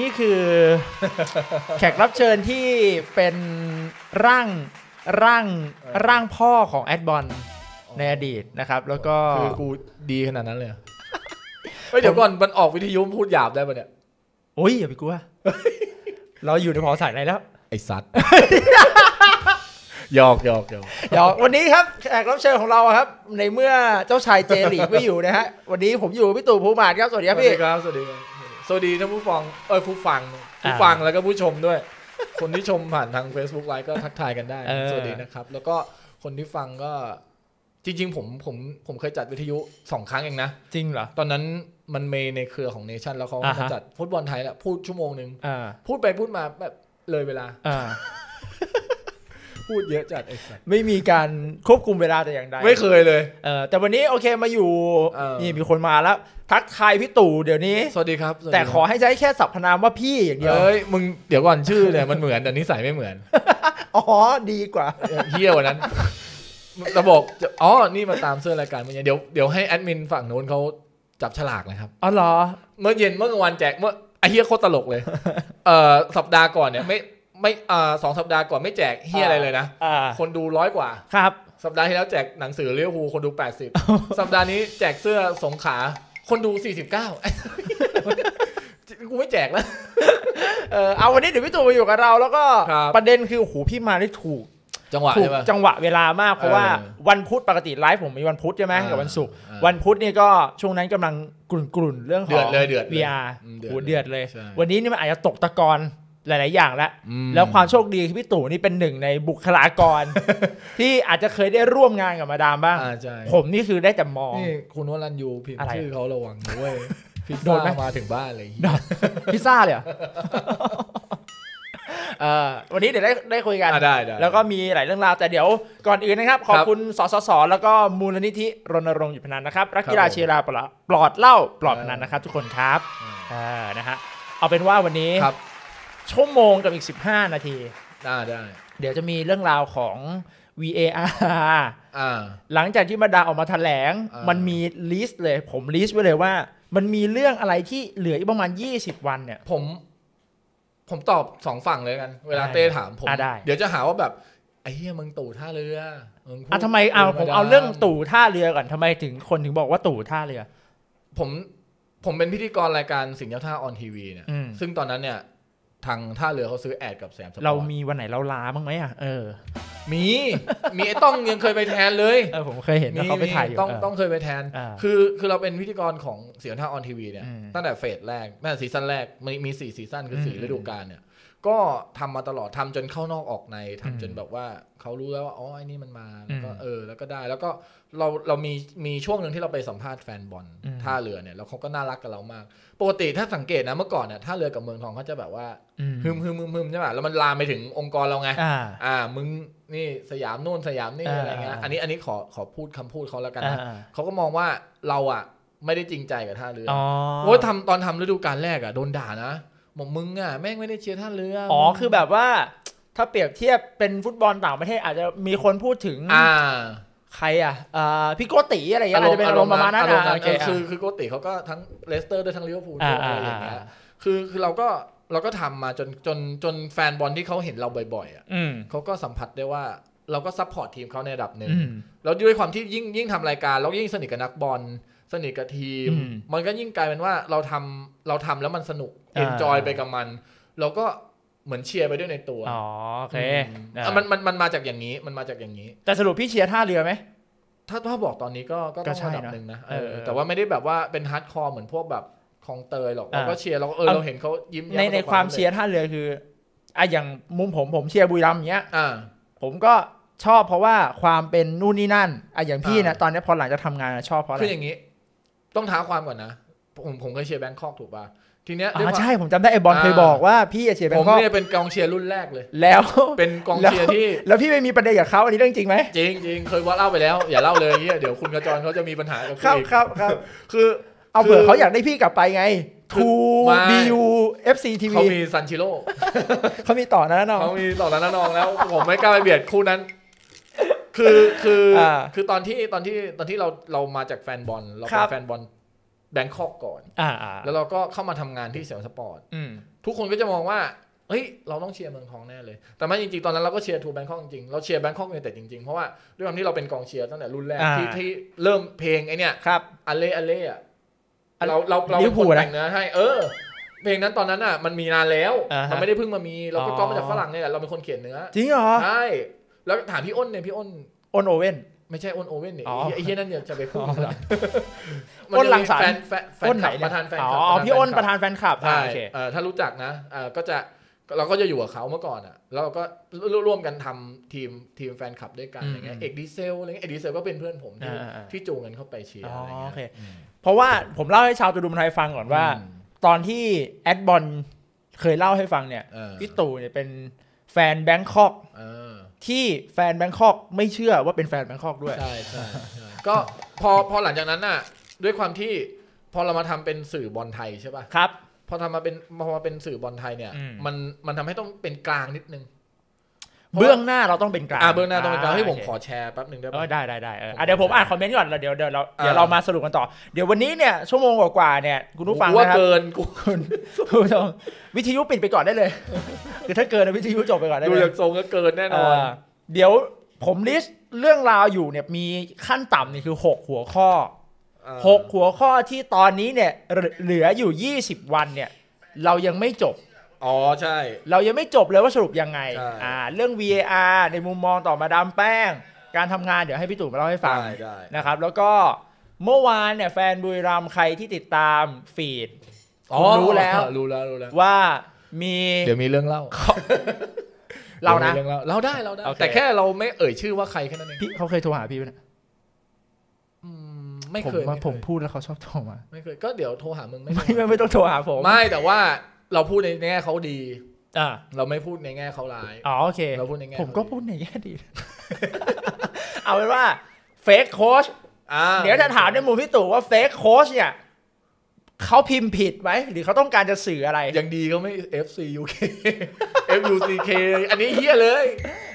นี่คือ แขกรับเชิญที่เป็นร่างร่างร่างพ่อของแอดบอลในอดีตนะครับ แล้วก็คือกูดีขนาดนั้นเลยเฮ้ยเดี๋ยวก่อนมันออกวิทยุพูดหยาบได้ปะเนี่ยโอ้ยอย่าไปกลัว เราอยู่ในพอสายไหนแล้วไอ้สัตว์หยอกหยอกหยอกวันนี้ครับแขกรับเชิญของเราครับ ในเมื่อเจ้าชายเจลีไม่อยู่นะฮะวันนี้ผมอยู่พี่ตู่ภูมิมาศครับสวัสดีครับพี่สวัสดีครับสวัสดีครับสวัสดีท่านผู้ฟังเอ้ยผู้ฟัง ผู้ฟังแล้วก็ผู้ชมด้วย คนที่ชมผ่านทาง Facebook ไลฟ์ก็ทักทายกันได้ สวัสดีนะครับ แล้วก็คนที่ฟังก็ จริงๆ ผม ผม ผมเคยจัดวิทยุสองครั้งเองนะ จริงเหรอ ตอนนั้นมันเมในเครือของเนชั่นแล้วเขาจัดฟุตบอลไทยแหละพูดชั่วโมงหนึ่งพูดไปพูดมาแบบเลยเวลาพูดเยอะจัดไม่มีการควบคุมเวลา แต่อย่างใด ไม่เคยเลยเออแต่วันนี้โอเคมาอยู่นี่มีคนมาแล้ว ทักทายพี่ตู่เดี๋ยวนี้ สวัสดีครับ แต่ขอให้ใช้แค่สรรพนามว่าพี่อย่างเดียวเอ้ยมึงเดี๋ยวก่อนชื่อเนี่ยมันเหมือนแต่นิสัยไม่เหมือนอ๋อดีกว่าเฮี้ยวันนั้น ระบบอ๋อนี่มาตามเสื้อรายการเมื่อเยเดี๋ยวเดี๋ยวให้แอดมินฝั่งโน้นเขาจับฉลากนะครับอ๋อเหรอ เมื่อเย็นเมื่อกลางวันแจกเมื่อไอเฮียโคตรตลกเลยเอ่อสัปดาห์ก่อนเนี่ยไม่ไม่อสองสัปดาห์ก่อนไม่แจกเฮียอะไรเลยนะ คนดูร้อยกว่า ครับ สัปดาห์ที่แล้วแจกหนังสือเลี้ยวหูคนดู 80 สัปดาห์นี้แจกเสื้อสงขา คนดู 49กูไม่แจกแล้ว เอาวันนี้เดี๋ยวพี่ตู่มาอยู่กับเรา แล้วก็ ประเด็นคือหูพี่มาได้ถูก จังหวะถูกใช่จังหวะเวลามากเพราะว่าวันพุธปกติไลฟ์ผมมีวันพุธใช่ไหมกับวันศุกร์วันพุธนี่ก็ช่วงนั้นกำลังกลุ่นๆเรื่องของเดือดเลยเดือดหเดือดเลย วันนี้นี่มันอาจจะตกตะกอนหลายๆอย่างแล้วแล้วความโชคดีคือพี่ตู่นี่เป็นหนึ่งในบุคลากร ที่อาจจะเคยได้ร่วมงานกับมาดามบ้าง ผมนี่คือได้แต่มองนี่คุณวรันยูพิมพ์ชื่อเขาระวังด้วยพิซซ่ามาถึงบ้านเลยพิซซ่าเลยวันนี้เดี๋ยวได้ได้คุยกันแล้วก็มีหลายเรื่องราวแต่เดี๋ยว ก่อนอื่นนะครับ ขอบคุณสสส แล้วก็มูลนิธิรณรงค์หยุดพนันนะครับรักกีฬาเชียราปลอดเหล้าปลอดพนันนะครับ ทุกคนครับนะฮะเอาเป็นว่าวันนี้ชั่วโมงกับอีก15นาทีได้ได้ เดี๋ยวจะมีเรื่องราวของ VAR หลังจากที่มาดาออกมาแถลง มันมีลิสต์เลย ผมลิสต์ไว้เลยว่า มันมีเรื่องอะไรที่เหลืออีกประมาณ20วัน เนี่ย ผม ผมตอบสองฝั่งเลยกัน เวลาเต้ถามผม เดี๋ยวจะหาว่าแบบไอ้เหี้ยมึงตู่ท่าเรือมึงพูดอ่ะทำไม เอาผมเอาเรื่องตู่ท่าเรือก่อนทำไมถึงคนถึงบอกว่าตู่ท่าเรือ ผม ผมเป็นพิธีกรรายการสิงห์เจาท่าออนทีวีเนี่ย ซึ่งตอนนั้นเนี่ยทางท่าเรือเขาซื้อแอดกับแซมสปอร์ตเรามีวันไหนเราลาบ้างไหมอ่ะ เออ มี มีไอ้ต้องยังเคยไปแทนเลยเออผมเคยเห็นว่าเขาไปถ่ายอยู่ต้องต้องเคยไปแทน คือคือเราเป็นพิธีกรของเสียงท่าออนทีวีเนี่ย ตั้งแต่เฟสแรกแม้แต่ซีซั่นแรก มีมีสี่ซีซั่นคือสี่ฤดูกาลเนี่ยก็ทำมาตลอดทำจนเข้านอกออกในทำจนแบบว่าเขารู้แล้วว่าอ๋อไอ้นี่มันมาแล้วก็เออแล้วก็ได้แล้วก็เราเรามีมีช่วงหนึ่งที่เราไปสัมภาษณ์แฟนบอลท่าเรือเนี่ยแล้วเขาก็น่ารักกับเรามากปกติถ้าสังเกตนะเมื่อก่อนเนี่ยท่าเรือกับเมืองทองเขาจะแบบว่าฮึมฮึมฮึมฮึมใช่ป่ะแล้วมันลามไปถึงองค์กรเราไงอ่า มึงนี่สยามโน่นสยามนี่อะไรเงี้ยอันนี้อันนี้ขอขอพูดคำพูดเขาแล้วกันนะเขาก็มองว่าเราอ่ะไม่ได้จริงใจกับท่าเรือโอ้ยทำตอนทำฤดูกาลแรกอ่ะโดนด่านะบอมึงอ่ะแม่งไม่ได้เชียร์ท่าเรือ อ๋อ คือแบบว่าถ้าเปรียบเทียบเป็นฟุตบอลต่างประเทศ อาจจะมีคนพูดถึง อ่า ใครอ่ะพี่โกติอะไรอย่างเงี้ยอาจะเป็นอารมณ์ประมาณนั้น่ะคือคือโกติเขาก็ทั้งเลสเตอร์ด้วยทั้งลิเวอร์พูลด้วยอะไรอย่างเงี้ยคือคือเราก็เราก็ทำมาจนจนจนแฟนบอลที่เขาเห็นเราบ่อยๆอ่ะเขาก็สัมผัสได้ว่า เราก็ซัพพอร์ตทีมเขาในระดับหนึ่งแล้วด้วยความที่ยิ่งยิ่งทำรายการแล้วยิ่งสนิทกับนักบอลสนิทกับทีม มันก็ยิ่งกลายเป็นว่าเราทำเราทำแล้วมันสนุกเอนจอยไปกับมัน เราก็เหมือนเชียร์ไปด้วยในตัวอ๋อโอเคมันมันมันมาจากอย่างนี้มันมาจากอย่างนี้ แต่สรุปพี่เชียร์ท่าเรือไหมถ้าถ้าบอกตอนนี้ก็ก็ต้องระดับหนึ่งนะแต่ว่าไม่ได้แบบว่าเป็นฮาร์ดคอร์เหมือนพวกแบบ คองเตยหรอกเราก็เชียร์เราเออเราเห็นเขายิ้มในในความเชียร์ท่าเรือคืออ่ะอย่างมุมผมผมเชียร์บุรีรัมย์เนี้ยผมก็ชอบเพราะว่าความเป็นนู่นนี่นั่นอ่ะอย่างพี่นะตอนนี้พอหลังจะทำงานชอบเพราะอะไรคืออย่างนี้ต้องท้าความก่อนนะ ผมผมเคยเชียร์แบงคอกถูกป่ะทีเนี้ยอ๋อใช่ผมจำได้ไอ้บอลเคยบอกว่าพี่เชียร์แบงคอก ผมเนี่ยเป็นกองเชียร์รุ่นแรกเลย แล้วเป็นกองเชียร์ที่แล้วพี่ไม่มีประเด็นกับเขาอันนี้เรื่องจริงไหมจริงจริงเคยว่าเล่าไปแล้ว อย่าเล่าเลยเียเดี๋ยว คุณกระจรเขาจะมีปัญหากับครับครับคือ เอาเผื่อเขาอยากได้พี่กลับไปไงทูบียูเอฟซีทีวีเขามีซันชิโร่เขามีต่อนะน้องเขามีต่อนะน้องแล้ว ผมไม่กล้าไปเบียดคู่นั้นคือคือคือตอนที่ตอนที่ตอนที่เราเรามาจากแฟนบอล เราเป็นแฟนบอลแบงคอกก่อน อ่าแล้วเราก็เข้ามาทำงานที่เสียงสปอร์ตทุกคนก็จะมองว่าเฮ้ยเราต้องเชียร์เมืองทองแน่เลย แต่ไม่จริงๆตอนนั้นเราก็เชียร์ทูแบงคอกจริงเราเชียร์แบงคอกเนแต่จริงๆ เพราะว่าด้วยความที่เราเป็นกองเชียร์ตั้งแต่รุ่นแรกที่ที่เริ่มเพลงไอเนี้ยครับอเล่อเล่อเราเราเราเป็นคนแต่งเนื้อให้เออ เพลงนั้นตอนนั้นอ่ะ มันมีนานแล้วมันไม่ได้เพิ่งมามีเราก็ก๊อปมาจากฝรั่งเนี่ยแหละเราเป็นคนเขียนเนื้อจริงเหรอใช่แล้วถามพี่อ้นเนี่ย พี่อ้นอ้นโอเว่น ไม่ใช่อ้นโอเว่นเนี่ยไอ้เฮี้ยนั่นเนี่ยจะไปพูดอ้นหลังสารแฟนไหนประธานแฟนคลับอ๋อพี่อ้นประธานแฟนคลับใช่ถ้ารู้จักนะก็จะเราก็จะอยู่กับเขาเมื่อก่อนอ่ะแล้วเราก็ร่วมกันทำทีมทีมแฟนคลับด้วยกันอะไรเงี้ยเอกดีเซลอะไรเงี้ยเอกดีเซลก็เป็นเพื่อนผม ที่ที่จูงกันเข้าไปเชียร์อะไรเงี้ยเพราะว่าผมเล่าให้ชาวตุดูมไทยฟังก่อนว่า ตอนที่แอดบอลเคยเล่าให้ฟังเนี่ยพี่ตู่เนี่ยเป็นแฟนแบงคอกที่แฟนแบงคอกไม่เชื่อว่าเป็นแฟนแบงคอกด้วย ใช่ใช่ก็พอพอหลังจากนั้นน่ะด้วยความที่พอเรามาทำเป็นสื่อบอลไทยใช่ป่ะครับ พอทำมาเป็นพอมาเป็นสื่อบอลไทยเนี่ยมันมันทำให้ต้องเป็นกลางนิดนึงเบื้องหน้าเราต้องเป็นกลางอเบื้องหน้าต้องเป็นกลางให้ผมขอแชร์แป๊บหนึ่งได้ไหมได้ได้ได้เดี๋ยวผมอ่านคอมเมนต์ก่อนแล้วเดี๋ยวเดี๋ยวเราเดี๋ยวเรามาสรุปกันต่อ เดี๋ยววันนี้เนี่ยชั่วโมงกว่าเนี่ยคุณผู้ฟังนะครับว่าเกินคุณคุณผู้ชมวิทยุปิดไปก่อนได้เลยคือถ้าเกินวิทยุจบไปก่อนได้เลยดูจากทรงก็เกินแน่นอนเดี๋ยวผมลิสต์เรื่องราวอยู่เนี่ยมีขั้นต่ำนี่คือหกหัวข้อหกหัวข้อที่ตอนนี้เนี่ยเหลืออยู่ยี่สิบวันเนี่ย เรายังไม่จบอ๋อใช่ เรายังไม่จบเลยว่าสรุปยังไง อ่าเรื่อง VAR ในมุมมองต่อมาดามแป้ง การทำงานเดี๋ยวให้พี่ตู่มาเล่าให้ฟังนะครับแล้วก็เมื่อวานเนี่ยแฟนบุยรัมใครที่ติดตามฟีดรู้แล้วรู้แล้วรู้แล้วว่ามี เดี๋ยวมีเรื่องเล่า เรานะเราได้เราได้แต่แค่เราไม่เอ่ยชื่อว่าใครแค่นั้นเองพี่เขาเคยโทรหาพี่ไหมไม่เคยผมพูดแล้วเขาชอบโทรมาไม่เคยก็เดี๋ยวโทรหามึงไม่ไม่ไม่ต้องโทรหาผมไม่แต่ว่าเราพูดในแง่เขาดี อ่า เราไม่พูดในแง่เขาร้าย อ๋อโอเค เราพูดในแง่ ผมก็พูดในแง่ดี เอาเป็นว่าเฟกโค้ชเดี๋ยวจะถามในมุมพี่ตู่ว่าเฟกโค้ชเนี่ยเขาพิมพ์ผิดไหมหรือเขาต้องการจะสื่ออะไร อย่างดีเขาไม่ FC UK FUCK อันนี้เฮี้ยเลย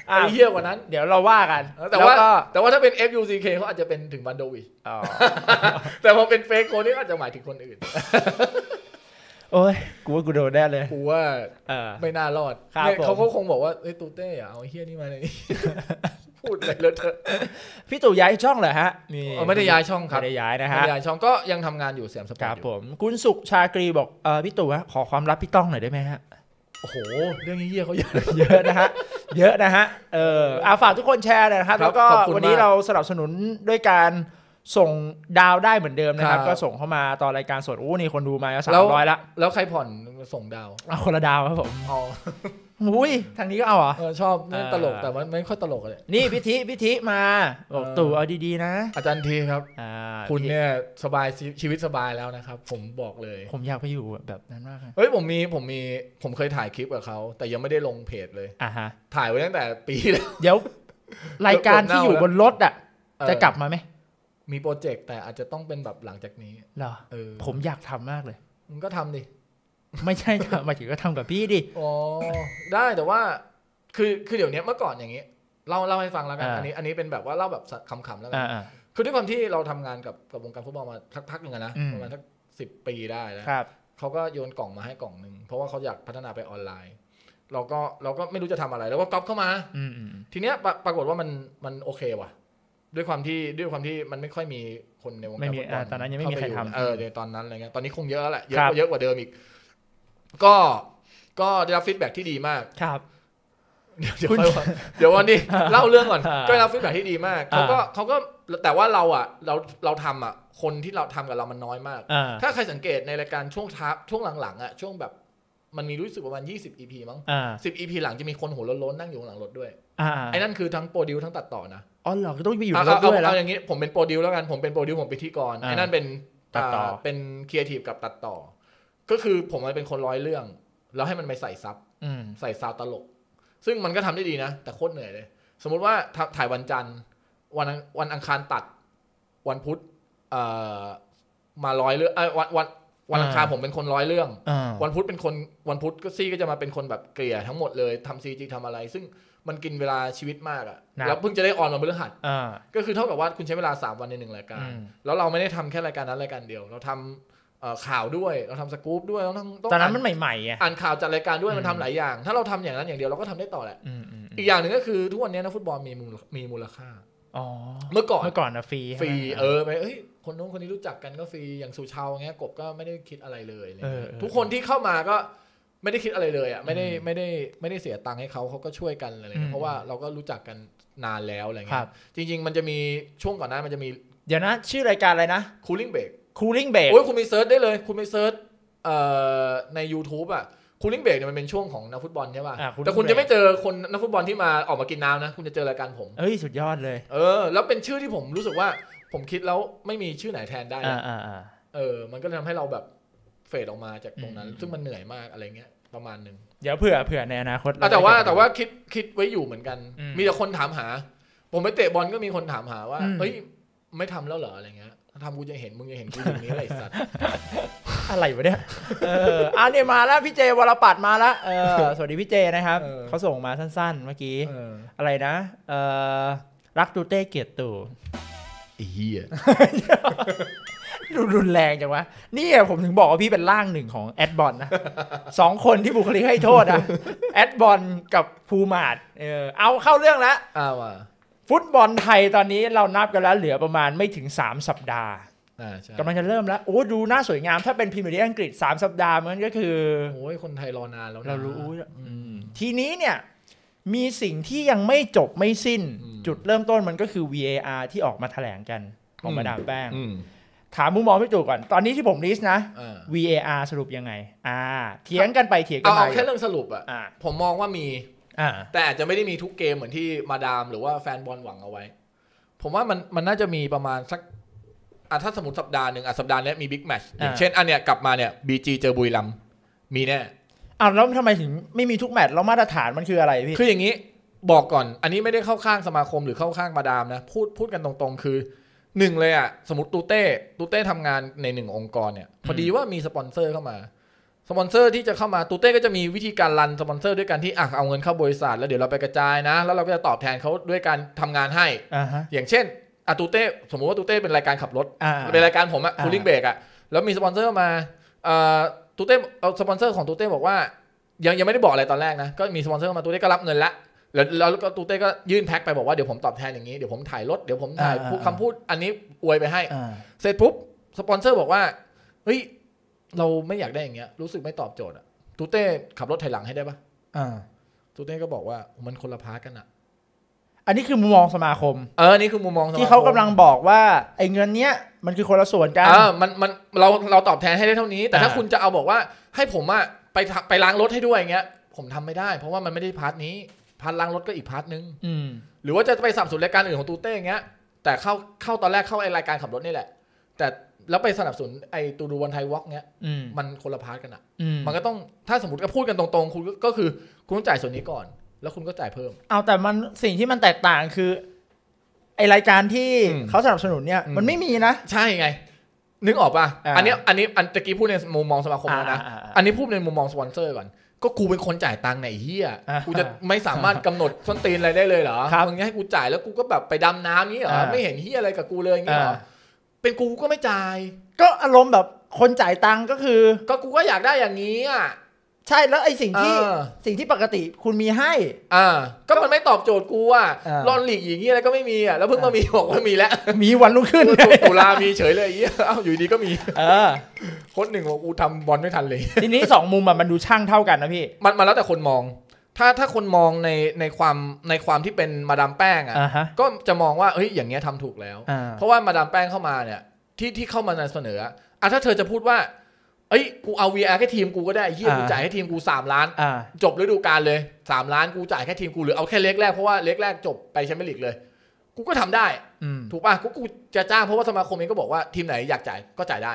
อันนี้เฮี้ยกว่านั้น เดี๋ยวเราว่ากัน แต่ว่า แต่ว่าถ้าเป็น FUCK เขาอาจจะเป็นถึงบันโดวิแต่พอเป็นเฟกโค้ชนี่อาจจะหมายถึงคนอื่นโอ้ยกูว่ากูโดนแน่เลยกูว่าไม่น่ารอดเขาก็คงบอกว่าไอ้ตูเต้เอาเฮี้ยนี่มาเลยพูดเลอะเทอะ พี่ตู่ย้ายช่องเหรอฮะมีไม่ได้ย้ายช่องครับไม่ได้ย้ายนะฮะไม่ได้ย้ายช่องก็ยังทำงานอยู่เสียมสปอร์ตครับผมคุณสุขชากรีบอกเออพี่ตู่ฮะขอความลับพี่ต้องหน่อยได้ไหมฮะ โอ้โห เรื่องเฮี้ยเขาเยอะเยอะนะฮะ เยอะนะฮะ เอออาฝากทุกคนแชร์นะครับแล้วก็วันนี้เราสนับสนุนด้วยการส่งดาวได้เหมือนเดิมนะครับ ก็ส่งเข้ามาตอนรายการสดโอ้นี่คนดูมาสามร้อยละแล้วใครผ่อนส่งดาวเอาคนละดาวครับผมอ๋ออุ้ยทางนี้ก็เอาเหรอชอบตลกแต่มันไม่ค่อยตลกเลย นี่พิธีพิธีมาบอกตู่เอาดีๆ นะ อาจารย์ทีครับคุณเนี่ยสบายชีวิตสบายแล้วนะครับ ผมบอกเลย ผมอยากไปอยู่แบบนั้นมากเฮ้ยผมมีผมมีผมเคยถ่ายคลิปกับเขาแต่ยังไม่ได้ลงเพจเลยอ่ะฮะ ถ่ายไว้ตั้งแต่ปีแล้วเดี๋ยวรายการที่อยู่บนรถอ่ะจะกลับมาไหมมีโปรเจกต์ แต่อาจจะต้องเป็นแบบหลังจากนี้ เหรอเออผมอยากทำมากเลย มึงก็ทำดิ ไม่ใช่หมาถึงก็ทำกับพี่ดิอ๋อได้แต่ว่า คือคือเดี๋ยวนี้เมื่อก่อนอย่างนี้เล่าเล่าให้ฟังแล้วกัน อันนี้ อันนี้เป็นแบบว่าเล่าแบบคำๆแล้วกันคือด้วยความที่เราทำงานกับกับวงการฟุตบอลมาพักๆักหนึ่งนะ ประมาณสักสิบปีได้แล้วเขาก็โยนกล่องมาให้กล่องหนึ่งเพราะว่าเขาอยากพัฒนาไปออนไลน์ เราก็เราก็ไม่รู้จะทำอะไรแล้วก็ก๊อปเข้ามาทีเนี้ยปรากฏว่ามันมันโอเคว่ะด้วยความที่ด้วยความที่มันไม่ค่อยมีคนในวงการฟุตบอลตอนนั้นยังไม่มีใครทำเออในตอนนั้นอะไรเงี้ยตอนนี้คงเยอะแหละเยอะเยอะกว่าเดิมอีกก็ก็ได้รับฟีดแบ็ที่ดีมาก ครับเดี๋ยวเดี๋ยววันนี้เล่าเรื่องก่อน ก็ได้รับฟีดแบ็ที่ดีมากเขาก็เขาก็แต่ว่าเราอ่ะ เราเราทำอ่ะคนที่เราทำกับเรามันน้อยมาก ถ้าใครสังเกตในรายการช่วงทับช่วงหลังๆอ่ะช่วงแบบ มันมีรู้สึกประมาณ20 EP มั้ง10 EP หลังจะมีคนหัวล้นๆนั่งอยู่หลังรถด้วยไอ้นั่นคือทั้งโปรดิวทั้งตัดต่อนะอ๋อหรอต้องไปอยู่ด้วยแล้วเอาอย่างนี้ผมเป็นโปรดิวแล้วกันผมเป็นโปรดิวผมเป็นที่กรไอ้นั่นเป็นตัดต่อเป็นครีเอทีฟกับตัดต่อ ก็คือผมเป็นคนร้อยเรื่อง แล้วให้มันไปใส่ซับใส่ซาวตลก ซึ่งมันก็ทำได้ดีนะ แต่โคตรเหนื่อยเลย สมมุติว่าถ่ายวันจันทร์ วันวันอังคารตัด วันพุธมาร้อยเรื่องวันวันวันอังคารผมเป็นคนร้อยเรื่องวันพุธเป็นคนวันพุธก็ซี่ก็จะมาเป็นคนแบบเกลี่ยทั้งหมดเลยทำซีจีทำอะไร ซึ่งมันกินเวลาชีวิตมากอะ่ะ แล้วเพิ่งจะได้ออนมาเบื้องหัด ก็คือเท่ากับว่าคุณใช้เวลา 3 วันในหนึ่งรายการ แล้วเราไม่ได้ทำแค่รายการนั้นรายการเดียว เราทำข่าวด้วย เราทำสกู๊ปด้วยเราต้องตอนนั้นมันใหม่ๆอ่ะอ่านข่าวจัดรายการด้วย มันทำหลายอย่าง ถ้าเราทำอย่างนั้นอย่างเดียวเราก็ทำได้ต่อแหละ อีกอย่างหนึ่งก็คือ ทุกวันนี้นะฟุตบอลมีมูลมีมูลค่าเมื่อก่อน เมื่อก่อนนะฟรีฟรีเออไปเอ้ยคนนู้นคนนี้รู้จักกันก็ฟรี อย่างสุชาวเงี้ยกบก็ไม่ได้คิดอะไรเลย ทุกคนที่เข้ามาก็ไม่ได้คิดอะไรเลยอ่ะไม่ได้ไม่ได้ไม่ได้เสียตังค์ให้เขาเขาก็ช่วยกันอะไรเพราะว่าเราก็รู้จักกันนานแล้วอะไรเงี้ยจริงๆ มันจะมีช่วงก่อนหน้ามันจะมี เดี๋ยวนะชื่อรายการอะไรนะ Cooling Break Cooling Break โอ้ยคุณไปเซิร์ชได้เลยคุณไปเซิร์ชใน YouTube อ่ะคูลิ g งเบ a กเนี่ยมันเป็นช่วงของนักฟุตบอลใช่ป่ะแต่คุณจะไม่เจอคนนักฟุตบอลที่มาออกมากินน้ำนะ คุณจะเจอรายการผมเอ้ยสุดยอดเลย เออแล้วเป็นชื่อที่ผมรู้สึกว่าผมคิดแล้วไม่มีชื่อไหนแทนได้เออมันก็ทำทำให้เราแบบเฟดออกมาจากตรงนั้นซึ่งมันเหนื่อยมากอะไรเงี้ยประมาณหนึ่งเดี๋ยวเผื่อเผื่อในอนาคตแต่ว่าแต่ว่าคิดคิดไว้อยู่เหมือนกัน มีแต่คนถามหา ผมไปเตะบอลก็มีคนถามหาว่าเฮ้ยไม่ทำแล้วเหรออะไรเงี้ยทำกูจะเห็นมึงจะเห็นกูอย่างนี้อะไรสัตว์ อะไรวะเนี่ยเอออันเนี่ยมาแล้วพี่เจวรปัดมาแล้วเออสวัสดีพี่เจนะครับเขาส่งมาสั้น ๆ เมื่อกี้อะไรนะเออรักตูเต้เกียรติตู่เฮียรุนแรงจังวะนี่ผมถึงบอกว่าพี่เป็นร่างหนึ่งของแอดบอลนะสองคนที่บุคลิกให้โทษอะแอดบอลกับภูมาดเออเอาเข้าเรื่องละอ้าวฟุตบอลไทยตอนนี้เรานับกันแล้วเหลือประมาณไม่ถึงสามสัปดาห์กำลังจะเริ่มแล้วโอ้ดูน่าสวยงามถ้าเป็นพรีเมียร์ลีกอังกฤษ 3 สัปดาห์มันก็คือโอ้ยคนไทยรอนานแล้วเรารู้ทีนี้เนี่ยมีสิ่งที่ยังไม่จบไม่สิ้น จุดเริ่มต้นมันก็คือ VAR ที่ออกมาแถลงกันของมาดามแป้งถามมุมมองพี่ตู่ก่อน ตอนนี้ที่ผมลิสต์นะ VAR สรุปยังไง อ่าเถียงกันไปเถียงกันไปเอาแค่เรื่องสรุปอะผมมองว่ามีแต่อาจจะไม่ได้มีทุกเกมเหมือนที่มาดามหรือว่าแฟนบอลหวังเอาไว้ ผมว่ามันมันน่าจะมีประมาณสักอ่ะถ้าสมมติสัปดาห์หนึ่งอ่ะสัปดาห์นี้มีบิ๊กแมชอย่างเช่นอันเนี้ยกลับมาเนี่ยบีจีเจอบุยลำมีแน่อ้าวแล้วทำไมถึงไม่มีทุกแมชแล้วมาตรฐานมันคืออะไรพี่คืออย่างนี้บอกก่อน อันนี้ไม่ได้เข้าข้างสมาคมหรือเข้าข้างมาดามนะพูดพูดกันตรงๆ คือหนึ่งเลยอ่ะสมมติตูเต้ตูเต้ทำงานในหนึ่งองค์กรเนี่ยพอดีว่ามีสปอนเซอร์เข้ามาสปอนเซอร์ที่จะเข้ามาตูเต้ก็จะมีวิธีการรัน สปอนเซอร์ด้วยการที่อ่ะเอาเงินเข้าบริษัท แล้วเดี๋ยวเราไปกระจายนะแล้วเราก็จะตอบแทนเขาด้วยการทำงานให้ อย่างเช่นอ่ะตูเต้สมมุติว่าตูเต้เป็นรายการขับรถเป็นรายการผมอะคูลิ่งเบรกอะแล้วมีสปอนเซอร์มาตูเต้เอาสปอนเซอร์ของตูเต้บอกว่ายังยังไม่ได้บอกอะไรตอนแรกนะก็มีสปอนเซอร์มาตูเต้ก็รับเงินละแล้วแล้วตูเต้ก็ยื่นแพ็กไป บอกว่าเดี๋ยวผมตอบแทนอย่างนี้เดี๋ยวผมถ่ายรถเดี๋ยวผมถ่ายคำคำพูด อันนี้อวยไปให้เสร็จปุ๊บสปอนเซอร์บอกว่าเฮ้ยเราไม่อยากได้อย่างเงี้ยรู้สึกไม่ตอบโจทย์อะตูเต้ขับรถถอยหลังให้ได้ปะตูเต้ก็บอกว่ามันคนละพาร์กันอะอันนี้คือมุมมองสมาคมเออนี่คือมุมมองที่เขากำลังบอกว่าไอ้เงินเนี้ยมันคือคนละส่วนกันเออมันมันเราเราตอบแทนให้ได้เท่านี้ แต่ถ้าคุณจะเอาบอกว่า ให้ผมอะไปไปล้างรถให้ด้วยอย่างเงี้ย ผมทำไม่ได้เพราะว่ามันไม่ได้พาร์ทนี้พาร์ทล้างรถก็อีกพาร์ทนึง หรือว่าจะไปสับสนรายการอื่นของตูเต้อย่างเงี้ย แต่เข้า เข้าตอนแรกเข้าไอรายการขับรถนี่แหละ แต่แล้วไปสนับสนุนไอตูดูวันไทยวอล์กเนี้ยมันคนละพาร์ทกันอ่ะมันก็ต้อง ถ้าสมมติก็พูดกันตรงๆ คุณก็คือคุณต้องจ่ายส่วนนี้ก่อน แล้วคุณก็จ่ายเพิ่ม เอาแต่มันสิ่งที่มันแตกต่างคือไอรายการที่เขาสนับสนุนเนี่ย มันไม่มีนะ ใช่ไง นึกออกป่ะอันนี้ อันนี้อันตะกี้พูดในมุมมองสมาคมแล้วนะ อันนี้พูดในมุมมองสปอนเซอร์ก่อนก็กูเป็นคนจ่ายตังค์ไหนเฮียกูจะไม่สามารถกำหนดส้นตีนอะไรได้เลยเหรอ มึงให้กูจ่ายแล้วกูก็แบบไปดำน้ำนี้เหรอ ไม่เห็นเฮียอะไรกับกูเลยอย่างเงี้ยเป็นกูก็ไม่จ่าย ก็อารมณ์แบบคนจ่ายตังค์ก็คือ ก็กูก็อยากได้อย่างนี้อ่ะใช่แล้วไอ้สิ่งที่สิ่งที่ปกติคุณมีให้อ่าก็มันไม่ตอบโจทย์กูอ่ะรอนหลีกอย่างเงี้ยอะไรก็ไม่มีอ่ะแล้วเพิ่งมามีบอกว่ามีแล้วมีวันรุ่งขึ้นตุลา มีเฉยเลยอี้อ้าวอยู่ดีก็มีเออคนหนึ่งบอกกูทำบอลไม่ทันเลย ทีนี้สองมุมมันดูช่างเท่ากันนะพี่มันมาแล้วแต่คนมอง ถ้าถ้าคนมองในในความในความที่เป็นมาดามแป้งอ่ะก็จะมองว่าเฮ้ยอย่างเงี้ยทำถูกแล้วเพราะว่ามาดามแป้งเข้ามาเนี่ยที่ที่เข้ามาเสนออ่ะถ้าเธอจะพูดว่าเอ้ยกูเอา VR แค่ทีมกูก็ได้เฮียกูจ่ายให้ทีมกู3ล้านจบฤดูกาลเลย3ล้านกูจ่ายแค่ทีมกูหรือเอาแค่เล็กแรกเพราะว่าเล็กแรกจบไปแชมเปี้ยนลีกเลยกูก็ทำได้ถูกป่ะกูกูจะจ้างเพราะว่าสมาคมเองก็บอกว่าทีมไหนอยากจ่ายก็จ่ายได้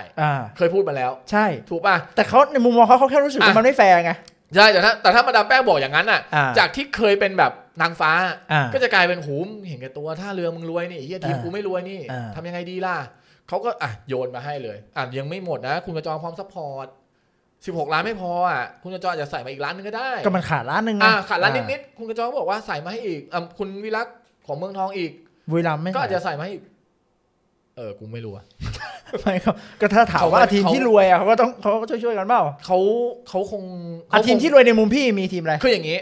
เคยพูดมาแล้วใช่ถูกป่ะแต่เขาในมุมมองเขาเขาแค่รู้สึกว่ามันไม่แฟร์ไงใช่แต่ถ้าแต่ถ้ามาดามแป้งบอกอย่างนั้นอ่ะจากที่เคยเป็นแบบนางฟ้าก็จะกลายเป็นหูมเห็นแก่ตัวถ้าเรือมึงรวยนี่เฮียทีมกูไม่รวยนี่ ทำยังไงดีล่ะเขาก็อ่ะโยนมาให้เลย อ่ะยังไม่หมดนะ คุณกระจองพร้อมซัพพอร์ตสิบหกล้านไม่พออ่ะคุณกระจอจะใส่มาอีกล้านนึงก็ได้ ก็มันขาดล้านนึงอ่ะขาดล้านนิดๆคุณกระจอบอกว่าใส่มาให้อีกอ่ะคุณวิรักของเมืองทองอีกวิรัมไม่ก็อาจจะใส่มาให้อีก เออกูไม่รู้อะไม่ครับก็ถ้าถามว่าทีมที่รวยอ่ะเขาก็ต้องเขาก็ช่วยๆกันเปล่าเขาเขาคงอทีมที่รวยในมุมพี่มีทีมอะไรคืออย่างงี้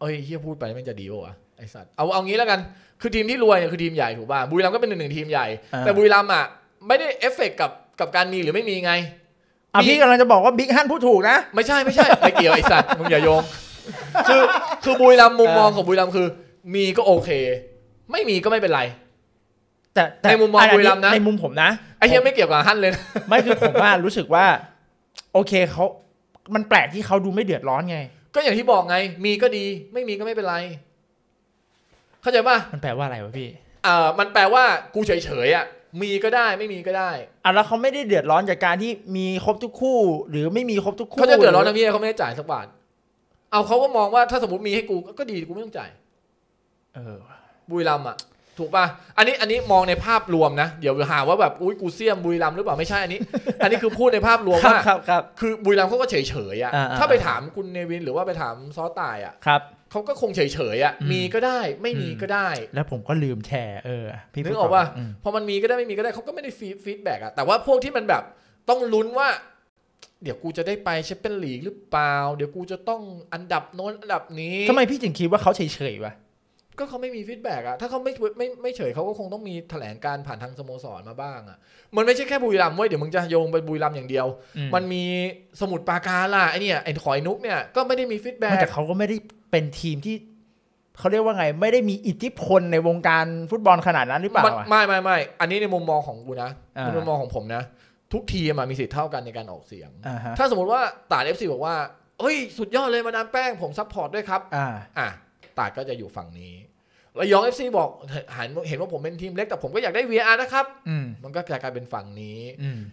เอ้ยเฮียพูดไปมันจะดีป่ะไอสัตว์เอาเอางี้แล้วกันคือทีมที่รวยเนี่ยคือทีมใหญ่ถูกป่ะบุรีรัมย์ก็เป็นหนึ่งทีมใหญ่ แต่บุรีรัมย์อ่ะไม่ได้เอฟเฟกกับกับการมีหรือไม่มีไงอ่ะพี่กำลังจะบอกว่าบิ๊กฮันพูดถูกนะ ไม่ใช่ไม่ใช่ไม่เกี่ยวไอ้สัตว์มึงอย่าโยง คือคือบุยลำมุมมองของบุยลำคือ มีก็โอเค ไม่มีก็ไม่เป็นไร แต่ในมุมมองบุยลำนะในมุมผมนะไอ้เฮียไม่เกี่ยวกับฮันเลย ไม่คือผมว่ารู้สึกว่า โอเคเขา มันแปลกที่เขาดูไม่เดือดร้อนไง ก็อย่างที่บอกไง มีก็ดี ไม่มีก็ไม่เป็นไร เข้าใจป่ะมันแปลว่าอะไรวะพี่เอ่อมันแปลว่ากูเฉยเฉยอ่ะมีก็ได้ไม่มีก็ได้อ่ะแล้วเขาไม่ได้เดือดร้อนจากการที่มีครบทุกคู่ หรือไม่มีครบทุกคู่เขาจะเดือดร้อนนะพี่เขาไม่ได้จ่ายสักบาท เอาเขาก็มองว่าถ้าสมมติมีให้กูก็ดีกูไม่ต้องจ่าย เออ บุยลำอ่ะ ถูกป่ะ อันนี้อันนี้มองในภาพรวมนะเดี๋ยวหาว่าแบบอุ้ยกูเสียมบุยลำหรือเปล่าไม่ใช่ อันนี้ อันนี้คือพูดในภาพรวมว่าครับครับ คือบุยลำเขาก็เฉยเฉยอ่ะ ถ้าไปถามคุณเนวินหรือว่าไปถามซอตายอ่ะครับเขาก็คงเฉยๆอ่ะ มีก็ได้ ไม่มีก็ได้ แล้วผมก็ลืมแชร์เออพี่นึกออกว่าพอมันมีก็ได้ไม่มีก็ได้ เขาก็ไม่ได้ฟีดฟีดแบ็กอ่ะ แต่ว่าพวกที่มันแบบต้องลุ้นว่า เดี๋ยวกูจะได้ไปแชมเปี้ยนลีกหรือเปล่า เดี๋ยวกูจะต้องอันดับโน้นอันดับนี้ทำไมพี่จึงคิดว่าเขาเฉยๆวะ ก็เขาไม่มีฟีดแบ็กอะถ้าเขาไม่ไม่ไม่เฉยเขาก็คงต้องมีแถลงการผ่านทางสโมสรมาบ้างอะมันไม่ใช่แค่บุรีรัมย์เว้ยเดี๋ยวมึงจะโยงไปบุรีรัมย์อย่างเดียว มันมีสมุดปากาล่ะไอเนี่ยไอขอยนุกเนี่ยก็ไม่ได้มีฟีดแบ็กแต่เขาก็ไม่ได้เป็นทีมที่เขาเรียกว่าไง ไม่ได้มีอิทธิพลในวงการฟุตบอลขนาดนั้นหรือเปล่าไม่ไม่ไม่อันนี้ในมุมมองของกูนะในมุมมองของผมนะ ทุกทีมมีสิทธิ์เท่ากันในการออกเสียง ถ้าสมมติว่าตาเอฟซีบอกว่าเฮ้ยสุดยอดเลยมาดามแป้งผมซัพพอร์ตด้วยครับ อ่า อ่าตาก็จะอยู่ฝั่งนี้ระยองเอฟซีบอกหันเห็นว่าผมเป็นทีมเล็กแต่ผมก็อยากได้ VR นะครับมันก็กลายเป็นฝั่งนี้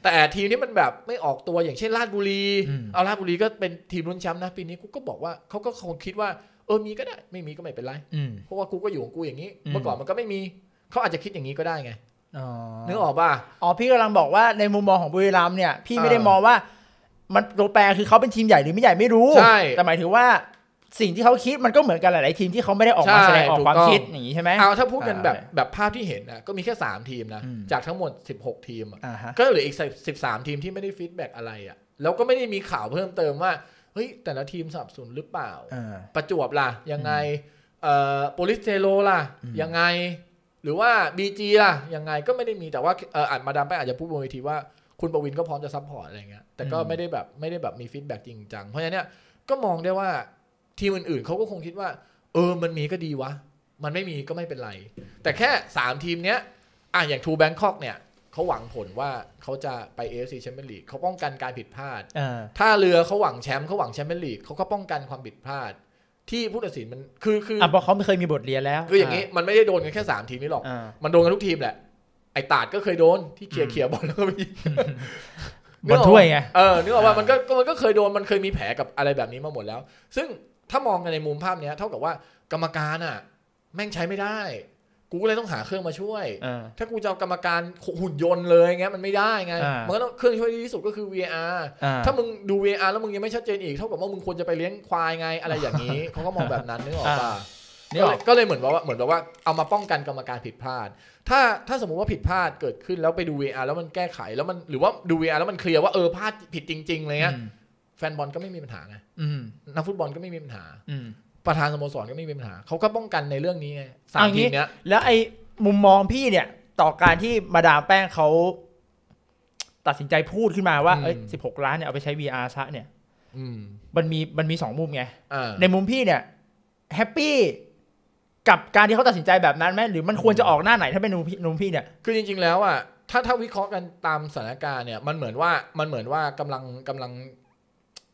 แต่ทีมนี้มันแบบไม่ออกตัวอย่างเช่นราชบุรี เอาราชบุรีก็เป็นทีมรุ่นแชมป์นะปีนี้กูก็บอกว่าเขาก็คงคิดว่าเออมีก็ได้ไม่มีก็ไม่เป็นไรเพราะว่ากูก็อยู่ของกูอย่างนี้เมื่อก่อนมันก็ไม่มีเขาอาจจะคิดอย่างนี้ก็ได้ไงนึกออกป่ะอ๋อพี่กำลังบอกว่าในมุมมองของบุรีรัมย์เนี่ย พี่ไม่ได้มองว่า มันตัวแปรคือเขาเป็นทีมใหญ่หรือไม่ใหญ่ไม่รู้ใช่แต่หมายถึงว่าสิ่งที่เขาคิดมันก็เหมือนกันหลายๆทีมที่เขาไม่ได้ออกมาแสดงออกความคิดอย่างนี้ใช่ไหมเอาถ้าพูดกันแบบแบบภาพที่เห็นนะก็มีแค่ 3 ทีมนะจากทั้งหมด 16 ทีม ก็เหลืออีก 13 ทีมที่ไม่ได้ฟีดแบ็กอะไรอ่ะแล้วก็ไม่ได้มีข่าวเพิ่มเติมว่าเฮ้ยแต่ละทีมสับสนหรือเปล่า ประจวบล่ะ ยังไงเอ่อโปลิสเทโลล่ะ ยังไงหรือว่าบีจีล่ะ ยังไงก็ไม่ได้มีแต่ว่าเอออาจมาดามไปอาจจะพูดบนเวทีว่า คุณประวินก็พร้อมจะซัพพอร์ตอะไรเงี้ยแต่ก็ไม่ได้แบบไม่ได้แบบมีฟีดแบ็กจริงจังเพราะฉะนั้นเนี่ยก็มองได้ว่าทีมอื่นๆเขาก็คงคิดว่า เออมันมีก็ดีวะ มันไม่มีก็ไม่เป็นไร แต่แค่ 3 ทีมเนี้ย อ่ะอย่างทูแบงคอกเนี่ย เขาหวังผลว่าเขาจะไปเอฟซีแชมเปี้ยนลีกเขาป้องกันการผิดพลาดถ้าเรือเขาหวังแชมป์เขาหวังแชมเปี้ยนลีกเขาก็ป้องกันความผิดพลาด ที่ผู้ตัดสินมันคือคืออ่ะเพราะเขาไม่เคยมีบทเรียนแล้ว คืออย่างนี้ มันไม่ได้โดนกันแค่3ทีมนี้หรอกมันโดนกันทุกทีมแหละไอ้ตาดก็เคยโดนที่เขีรยเลีร์บอลแล้วก็มีบอลถ้วยไงเออนึกออกว่ามันก็มันก็เคยโดนมันเคยมีแผลกับอะไรแบบนี้มาหมดแล้ว ซึ่งถ้ามองกันในมุมภาพเนี้ยเท่ากับว่ากรรมการอ่ะแม่งใช้ไม่ได้ กูก็เลยต้องหาเครื่องมาช่วยถ้ากูจะเอากรรมการหุ่นยนต์เลยเงี้ยมันไม่ได้ไงมันก็ต้องเครื่องช่วยที่สุดก็คือ VR ถ้ามึงดู VR แล้วมึงยังไม่ชัดเจนอีกเท่ากับว่ามึงควรจะไปเลี้ยงควายไงอะไรอย่างนี้เขาก็มองแบบนั้นนึกออกปะก็เลยเหมือนว่าเหมือนแบบว่าเอามาป้องกันกรรมการผิดพลาด ถ้าถ้าสมมุติว่าผิดพลาดเกิดขึ้นแล้วไปดู VR แล้วมันแก้ไขแล้วมันหรือว่าดู VR แล้วมันเคลียร์ว่าเออพลาดผิดจริงๆเลไเงี้ยแฟนบอลก็ไม่มีปัญหาไงนักฟุตบอลก็ไม่มีปัญหา ประธานสโมสรก็ไม่มีปัญหา เขาก็ป้องกันในเรื่องนี้ไงสามทีเนี้ยแล้วไอ้มุมมองพี่เนี่ย ต่อการที่ มาดามแป้งเขา ตัดสินใจพูดขึ้นมาว่า เอ้ยสิบหกล้านเนี่ยเอาไปใช้ VR ซะเนี่ยมันมีมันมีสองมุมไง ในมุมพี่เนี่ยแฮปปี้กับการที่เขาตัดสินใจแบบนั้นไหม หรือมันควรจะออกหน้าไหนถ้าเป็นนุมพี่เนี่ย คือจริงๆ แล้วอ่ะถ้าถ้าวิเคราะห์กันตามสถานการณ์เนี่ย มันเหมือนว่ามันเหมือนว่ากำลังกำลัง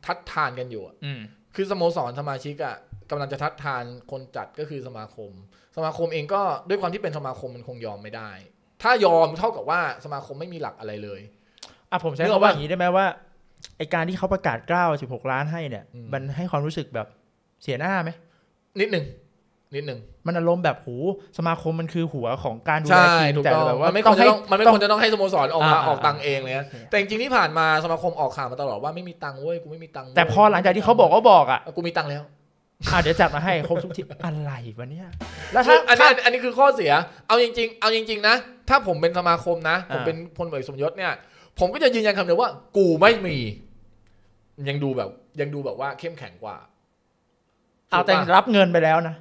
ทัดทานกันอยู่อืคือสโมสรสมาชิกอะกำลังจะทัดทานคนจัดก็คือสมาคม สมาคมเองก็ด้วยความที่เป็นสมาคมมันคงยอมไม่ได้ ถ้ายอมเท่ากับว่าสมาคมไม่มีหลักอะไรเลยอ่ะผมใช้คำว่าอย่างนี้ได้ไหมว่า ไอการที่เขาประกาศกล้าวหกล้านให้เนี่ย มันให้ความรู้สึกแบบเสียหน้าไหม นิดหนึ่งนิดนึงมันอารมณ์แบบหูสมาคมมันคือหัวของการดูแลทีมแต่แบบว่ามันไม่ควรจะต้องมันไม่ควรจะต้องให้สโมสรออกมาออกตังเองเลยแต่จริงที่ผ่านมาสมาคมออกข่าวมาตลอดว่าไม่มีตังเว้ยกูไม่มีตังแต่พอหลังจากที่เขาบอกก็บอกอ่ะกูมีตังแล้วอ่เดี๋ยวจัดมาให้ ครบทุกทีอะไรวะเนี่ย แล้วถ้าอันนี้อันนี้คือข้อเสีย เอาจริง ๆ เอาจริง ๆนะ ถ้าผมเป็นสมาคมนะผมเป็นพลเอกสมยศเนี่ยผมก็จะยืนยันคำเดียวว่า กูไม่มี ยังดูแบบยังดูแบบว่า เข้มแข็งกว่า เอาแต่รับเงินไปแล้วนะ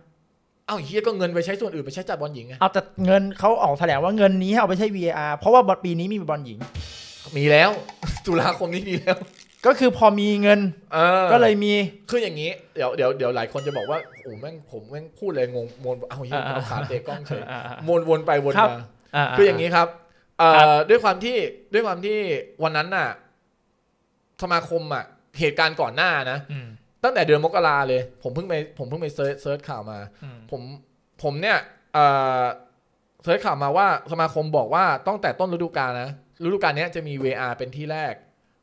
เอ้าเฮียก็เงินไปใช้ส่วนอื่นไปใช้จัดบอลหญิงไงเอาแต่เงินเขาออกแถลงว่าเงินนี้เอาไปใช้ v r เพราะว่าปีนี้มีบอลหญิง มีแล้วตุลาคมนี้มีแล้ว ก็คือพอมีเงินก็เลยมีคืออย่างนี้เดี๋ยวเดี๋ยวเดี๋ยวหลายคนจะบอกว่าโอ้แม่งผมแม่งพูดเลยงงวนเอาเฮียเอาขาเตะกล้องเฉยวนวนไปวนมาคืออย่างนี้ครับด้วยความที่ด้วยความที่วันนั้นน่ะสมาคมอ่ะ เหตุการณ์ก่อนหน้านะตั้งแต่เดือนมกราเลย ผมเพิ่งไปผมเพิ่งไปเซิร์ชข่าวมา ผมผมเนี่ยเซิร์ชข่าวมาว่าสมาคมบอกว่าตั้งแต่ต้นฤดูกาลนะฤดูกาลนี้จะมี VR เป็นที่แรก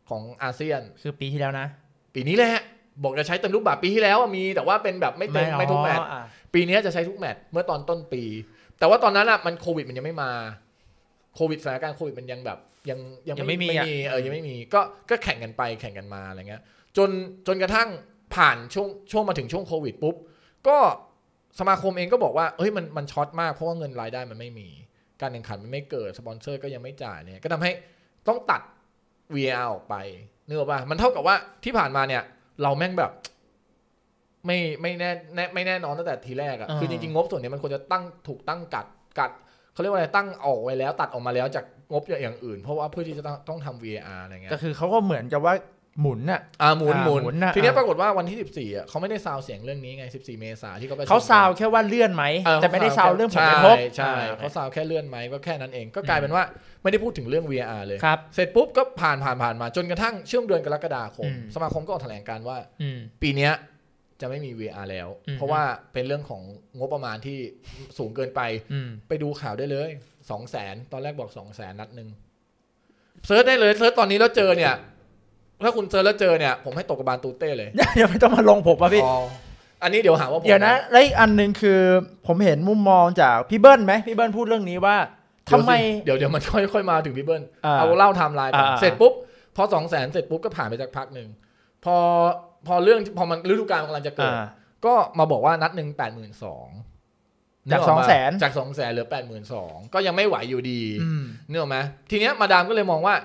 ของอาเซียนคือปีที่แล้วนะ ปีนี้แหละบอกจะใช้เต็มรูปแบบปีที่แล้วมี แต่ว่าเป็นแบบไม่เต็มไม่ทุกแมตช์ปีนี้จะใช้ทุกแมตช์เมื่อตอนต้นปี แต่ว่าตอนนั้นอ่ะมันโควิด มันยังไม่มาโควิดสถานการณ์โควิดมันยังแบบยังยังไม่มีเออยังไม่มีก็ก็แข่งกันไปแข่งกันมาอะไรเงี้ยจนจนกระทั่งผ่านช่วงช่วงมาถึงช่วงโควิดปุ๊บก็สมาคมเองก็บอกว่าเฮ้ยมันมันช็อตมากเพราะว่าเงินรายได้มันไม่มีการแข่งขันมันไม่เกิดสปอนเซอร์ก็ยังไม่จ่ายเนี่ย ก็ทำให้ต้องตัด VR ออกไปเนื้อป่ะมันเท่ากับว่าที่ผ่านมาเนี่ยเราแม่งแบบไม่ไม่แน่แน่ไม่แน่นอนตั้งแต่ทีแรกอะคือจริงๆ งบส่วนนี้มันควรจะตั้งถูกตั้งกัดกัด เขาเรียกว่าอะไรตั้งออกไว้แล้วตัดออกมาแล้วจากงบอย่างอื่นเพราะว่าเพื่อที่จะต้องทำทำ VR อะไรเงี้ยก็คือเขาก็เหมือนกับว่าหมุนน่ะอ่าหมุนหมุนทีนี้ปรากฏว่าวันที่ 14 อ่ะเขาไม่ได้ซาวเสียงเรื่องนี้ไง14เมษาที่เขาไปเขาซาวแค่ว่าเลื่อนไหมแต่ไม่ได้ซาวเรื่องผลกระทบใช่เขาซาวแค่เลื่อนไหมก็แค่นั้นเองก็กลายเป็นว่าไม่ได้พูดถึงเรื่อง VR เลยครับเสร็จปุ๊บก็ผ่านผ่านผ่านมาจนกระทั่งช่วงเดือนกรกฎาคม สมาคมก็ออกแถลงการว่าปีนี้จะไม่มี VR แล้ว เพราะว่าเป็นเรื่องของงบประมาณที่สูงเกินไปไปดูข่าวได้เลยสองแสนตอนแรกบอกสองแสนนัดหนึ่งเซิร์ชได้เลยเซิร์ชตอนนี้แล้วเจอเนี่ยถ้าคุณเจอแล้วเจอเนี่ยผมให้ตกกระบาลตูเต้เลยอย่าไม่ต้องมาลงผมป่ะพี่อันนี้เดี๋ยวหาว่าผมเดี๋ยวนะแล้วอีกอันหนึ่งคือ ผมเห็นมุมมองจากพี่เบิ้ลไหมพี่เบิ้ลพูดเรื่องนี้ว่าทำไมเดี๋ยวเดี๋ยวมันค่อยๆมาถึงพี่เบิ้ลเอาเล่าไทม์ไลน์เสร็จปุ๊บพอสองแสนเสร็จปุ๊บก็ผ่านไปจากพักหนึ่งพอพอเรื่องพอมันฤดูกาลกำลังจะเกิดก็มาบอกว่านัดหนึ่งแปดหมื่นสองจากสองแสนจากสองแสนเหลือแปดหมื่นสองก็ยังไม่ไหวอยู่ดีเนหรอไหมทีเนี้ยมาดามก็เลยมองว่า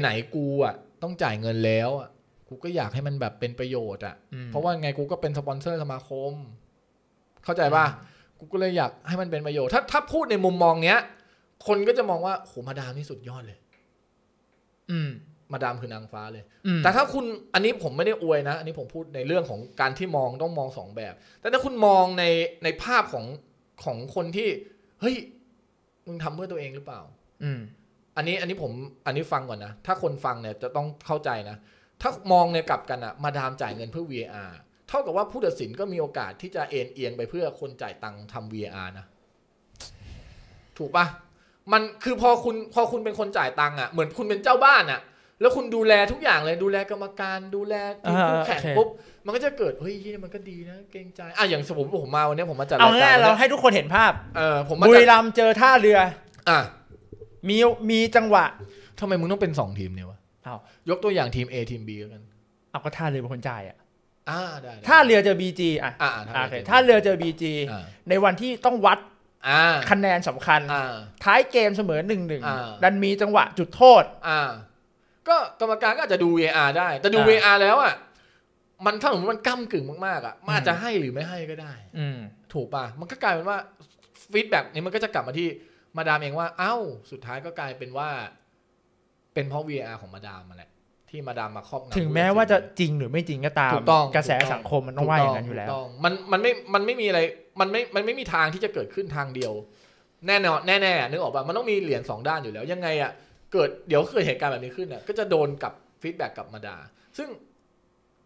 ไหนๆกูอ่ะต้องจ่ายเงินแล้วอ่ะกูก็อยากให้มันแบบเป็นประโยชน์อ่ะ เพราะว่าไงกูก็เป็นสปอนเซอร์สมาคม เข้าใจป่ะกูก็เลยอยากให้มันเป็นประโยชน์ ถ้าถ้าพูดในมุมมองเนี้ยคนก็จะมองว่าโหมาดามนี่สุดยอดเลย อืมมาดามคือนางฟ้าเลยแต่ถ้าคุณอันนี้ผมไม่ได้อวยนะอันนี้ผมพูดในเรื่องของการที่มองต้องมองสองแบบ แต่ถ้าคุณมองในในภาพของของคนที่เฮ้ยมึงทำเพื่อตัวเองหรือเปล่า อืมอันนี้ อันนี้ผมอันนี้ฟังก่อนนะ ถ้าคนฟังเนี่ยจะต้องเข้าใจนะ ถ้ามองในกลับกันอะมาดามจ่ายเงินเพื่อ v r เท่ากับว่าผู้ตัดสินก็มีโอกาสที่จะเอ็นเอียงไปเพื่อคนจ่ายตังค์ทำ v r นะ ถูกปะมันคือพอคุณพอคุณเป็นคนจ่ายตังค์อะเหมือนคุณเป็นเจ้าบ้านอะแล้วคุณดูแลทุกอย่างเลยดูแลกรรมการดูแลทีมคู่แข่งปุ๊บมันก็จะเกิดเฮ้ยมันก็ดีนะเกรงใจอ่ะอย่างสมมติผมมาวันนี้ผมมาจัดราเอาง่ายเราให้ทุกคนเห็นภาพเออผมมาบุรีรัมเจอท่าเรืออ่ะมีมีจังหวะ ทำไมมึงต้องเป็นสองทีมเนี่ยวะ อ้าว ยกตัวอย่างทีม A ทีม B กัน เอาก็ท่าเรือเป็นคนจ่ายอ่ะ อ่าได้ท่าเรือเจอ BG อ่ะอ่าโอเคท่าเรือเจอ BG ในวันที่ต้องวัดคะแนนสำคัญ ท้ายเกมเสมอหนึ่งหนึ่ง ดันมีจังหวะจุดโทษอก็กรรมการก็อาจจะดู VAR ได้ แต่ดู VAR แล้วอ่ะมันถ้าสมมติมันก้ากึ่งมากๆอ่ะมันอาจจะให้หรือไม่ให้ก็ได้ อืถูกป่ะมันก็กลายเป็นว่าฟีดแบ็กนี้มันก็จะกลับมาที่มาดามเองว่า เอา้าสุดท้ายก็กลายเป็นว่า เป็นเพราะ VR ของมาดามมาแหละที่มาดามมาครอบงำถึงแม้ว่าจะจริงหรือไม่จริงก็ตามกระแสสังคมมันต้องว่า อย่างนั้นอยู่แล้วมันมันไม่มันไม่มีอะไรมันไม่มันไม่มีทางที่จะเกิดขึ้นทางเดียว แน่นอนแน่แน่นึกออกป่ะมันต้องมีเหรียญสองด้านอยู่แล้ว ยังไง อ่ะ เกิดเดี๋ยวเกิดเหตุการณ์แบบนี้ขึ้นอ่ะก็จะโดนกับฟีดแบ็กกับมาดา ซึ่ง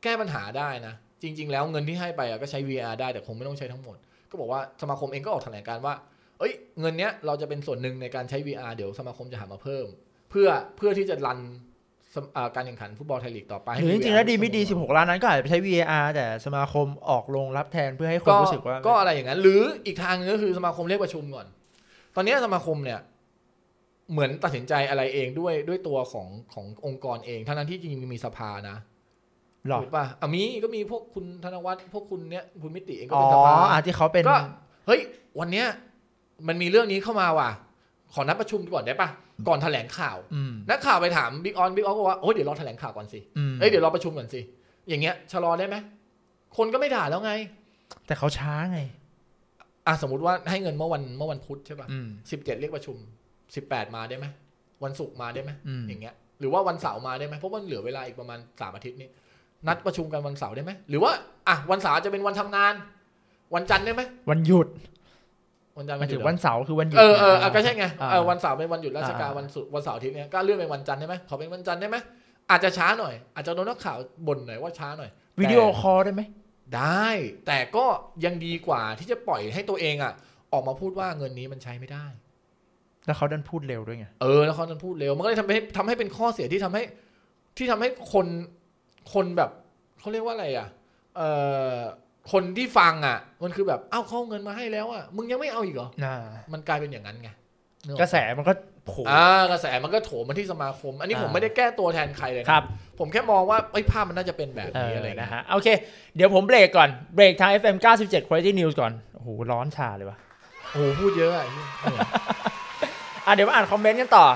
แก้ปัญหาได้นะ จริงๆแล้วเงินที่ให้ไปก็ใช้ VR ได้แต่คงไม่ต้องใช้ทั้งหมด ก็บอกว่าสมาคมเองก็ออกแถลงการว่าเอ้ยเงินเนี้ยเราจะเป็นส่วนหนึ่งในการใช้ VR เดี๋ยวสมาคมจะหามาเพิ่ม เพื่อเพื่อที่จะรันการแข่งขันฟุตบอลไทยลีกต่อไปหรือจริงๆแล้วดีไม่ดี 16 ล้านนั้นก็อาจจะใช้ VAR แต่สมาคมออกลงรับแทนเพื่อให้คนรู้สึกว่าก็อะไรอย่างนั้น หรืออีกทางนึงก็คือสมาคมเรียกประชุมก่อน ตอนนี้สมาคมเนี่ย เหมือนตัดสินใจอะไรเองด้วยด้วยตัวของขององค์กรเองทั้งนั้นที่จริงมีสภานะหรอป่ะอ่ะมีก็มีพวกคุณธนวัฒน์พวกคุณเนี่ยคุณมิติเองก็เป็นสภาอ๋อที่เขาเป็นก็เฮ้ย วันเนี้ยมันมีเรื่องนี้เข้ามาว่ะ ขอนัดประชุมก่อนได้ปะก่อนแถลงข่าว นักข่าวไปถามบิ๊กออนบิ๊กออนก็ว่าโอ้ยเดี๋ยวรอแถลงข่าวก่อนสิเอ้ยเดี๋ยวรอประชุมก่อนสิ อย่างเงี้ยชะลอได้ไหม คนก็ไม่ด่าแล้วไง แต่เขาช้าไงอ่ะสมมติว่าให้เงินเมื่อวันเมื่อวันพุธใช่ป่ะสิบเจ็ดเรียกประชุม สิบแปดมาได้ไหมวันศุกร์มาได้ไหมอย่างเงี้ย หรือว่าวันเสาร์มาได้ไหมเพราะมันเหลือเวลาอีกประมาณสามอาทิตย์นี้ นัดประชุมกันวันเสาร์ได้ไหม หรือว่าอ่ะวันเสาร์จะเป็นวันทำงาน วันจันทร์ได้ไหมวันหยุดวันจันทร์มันถึงวันเสาร์คือวันหยุดเออเออก็ใช่ไงเออวันเสาร์เป็นวันหยุดราชการวันศุกร์วันเสาร์อาทิตย์เนี้ยก็เลื่อนเป็นวันจันทร์ได้ไหมขอเป็นวันจันทร์ได้ไหมอาจจะช้าหน่อย อาจจะโดนนักข่าวบ่นหน่อยว่าช้าหน่อยวิดีโอคอลได้ไหมได้ แต่ก็ยังดีกว่าที่จะปล่อยให้ตัวเองอ่ะ ออกมาพูดว่าเงินนี้มันใช้ไม่ได้ แล้วเขาดันพูดเร็วด้วยไงเออแล้วเขาดันพูดเร็วมันก็เลยทำให้ทำให้เป็นข้อเสียที่ทำให้ ที่ทำให้คนคนแบบเขาเรียกว่าอะไรอ่ะ เออคนที่ฟังอ่ะ มันคือแบบเอ้าเข้าเงินมาให้แล้วอ่ะมึงยังไม่เอาอีกเหรอมันกลายเป็นอย่างนั้นไงกระแสมันก็โผล่กระแสมันก็โถมมาที่สมาคม อันนี้ผมไม่ได้แก้ตัวแทนใครเลยครับ ผมแค่มองว่าไอ้ภาพมันน่าจะเป็นแบบนี้อะไรนะฮะโอเคเดี๋ยวผมเบรกก่อนเบรกทาง FM 97 Quality News ก่อนโอ้โหร้อนชาเลยวะโอ้โหพูดเยอะอ่ะเดี๋ยวมาอ่านคอมเมนต์กันต่อ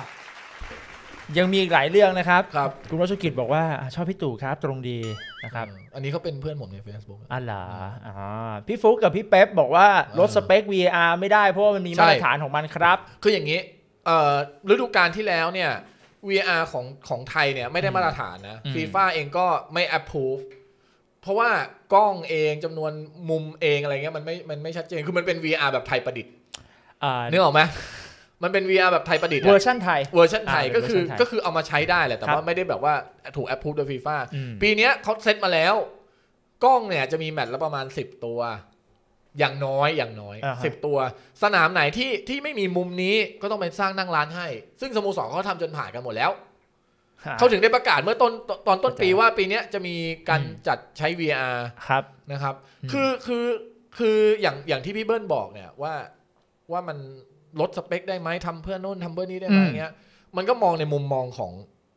ยังมีอีกหลายเรื่องนะครับครับคุณรัชกิจบอกว่าชอบพี่ตู่ครับตรงดีนะครับ อันนี้เขาเป็นเพื่อนผมใน Facebook อ๋อ่ะเหรออ๋พี่ฟุกกับพี่เป๊ปบอกว่าลดสเปค VR ไม่ได้เพราะว่ามันมีมาตรฐานของมันครับ คืออย่างนี้เอ่อฤดูกาลที่แล้วเนี่ย VR ของของไทยเนี่ยไม่ได้มาตรฐานนะฟีฟ่าเองก็ไม่ approve เพราะว่ากล้องเองจำนวนมุมเองอะไรเงี้ยมันไม่ มันไม่ชัดเจนคือมันเป็น VR แบบไทยประดิษฐ์เนื้อออกไหมมันเป็น VR แบบไทยประดิษฐ์เวอร์ชันไทยเวอร์ชันไทยก็คือ ก็คือเอามาใช้ได้แหละแต่ว่าไม่ได้แบบว่าถูกแอปพูดโดยฟีฟ่าปีนี้เขาเซตมาแล้ว กล้องเนี่ยจะมีแมตช์ละประมาณ 10 ตัว อย่างน้อย อย่างน้อยสิบตัว สนามไหนที่ที่ไม่มีมุมนี้ก็ต้องไปสร้างนั่งร้านให้ ซึ่งสโมสรเขาทำจนผ่านกันหมดแล้วเขาถึงได้ประกาศเมื่อต้นตอนต้นปีว่าปีนี้จะมีการจัดใช้ VR ครับนะครับคือคือคืออย่างอย่างที่พี่เบิ้ลบอกเนี่ยว่าว่ามันลดสเปคได้ไหมทำเพื่อนู่นทำเพื่อนี้ได้ไหมเงี้ยมันก็มองในมุมมองของ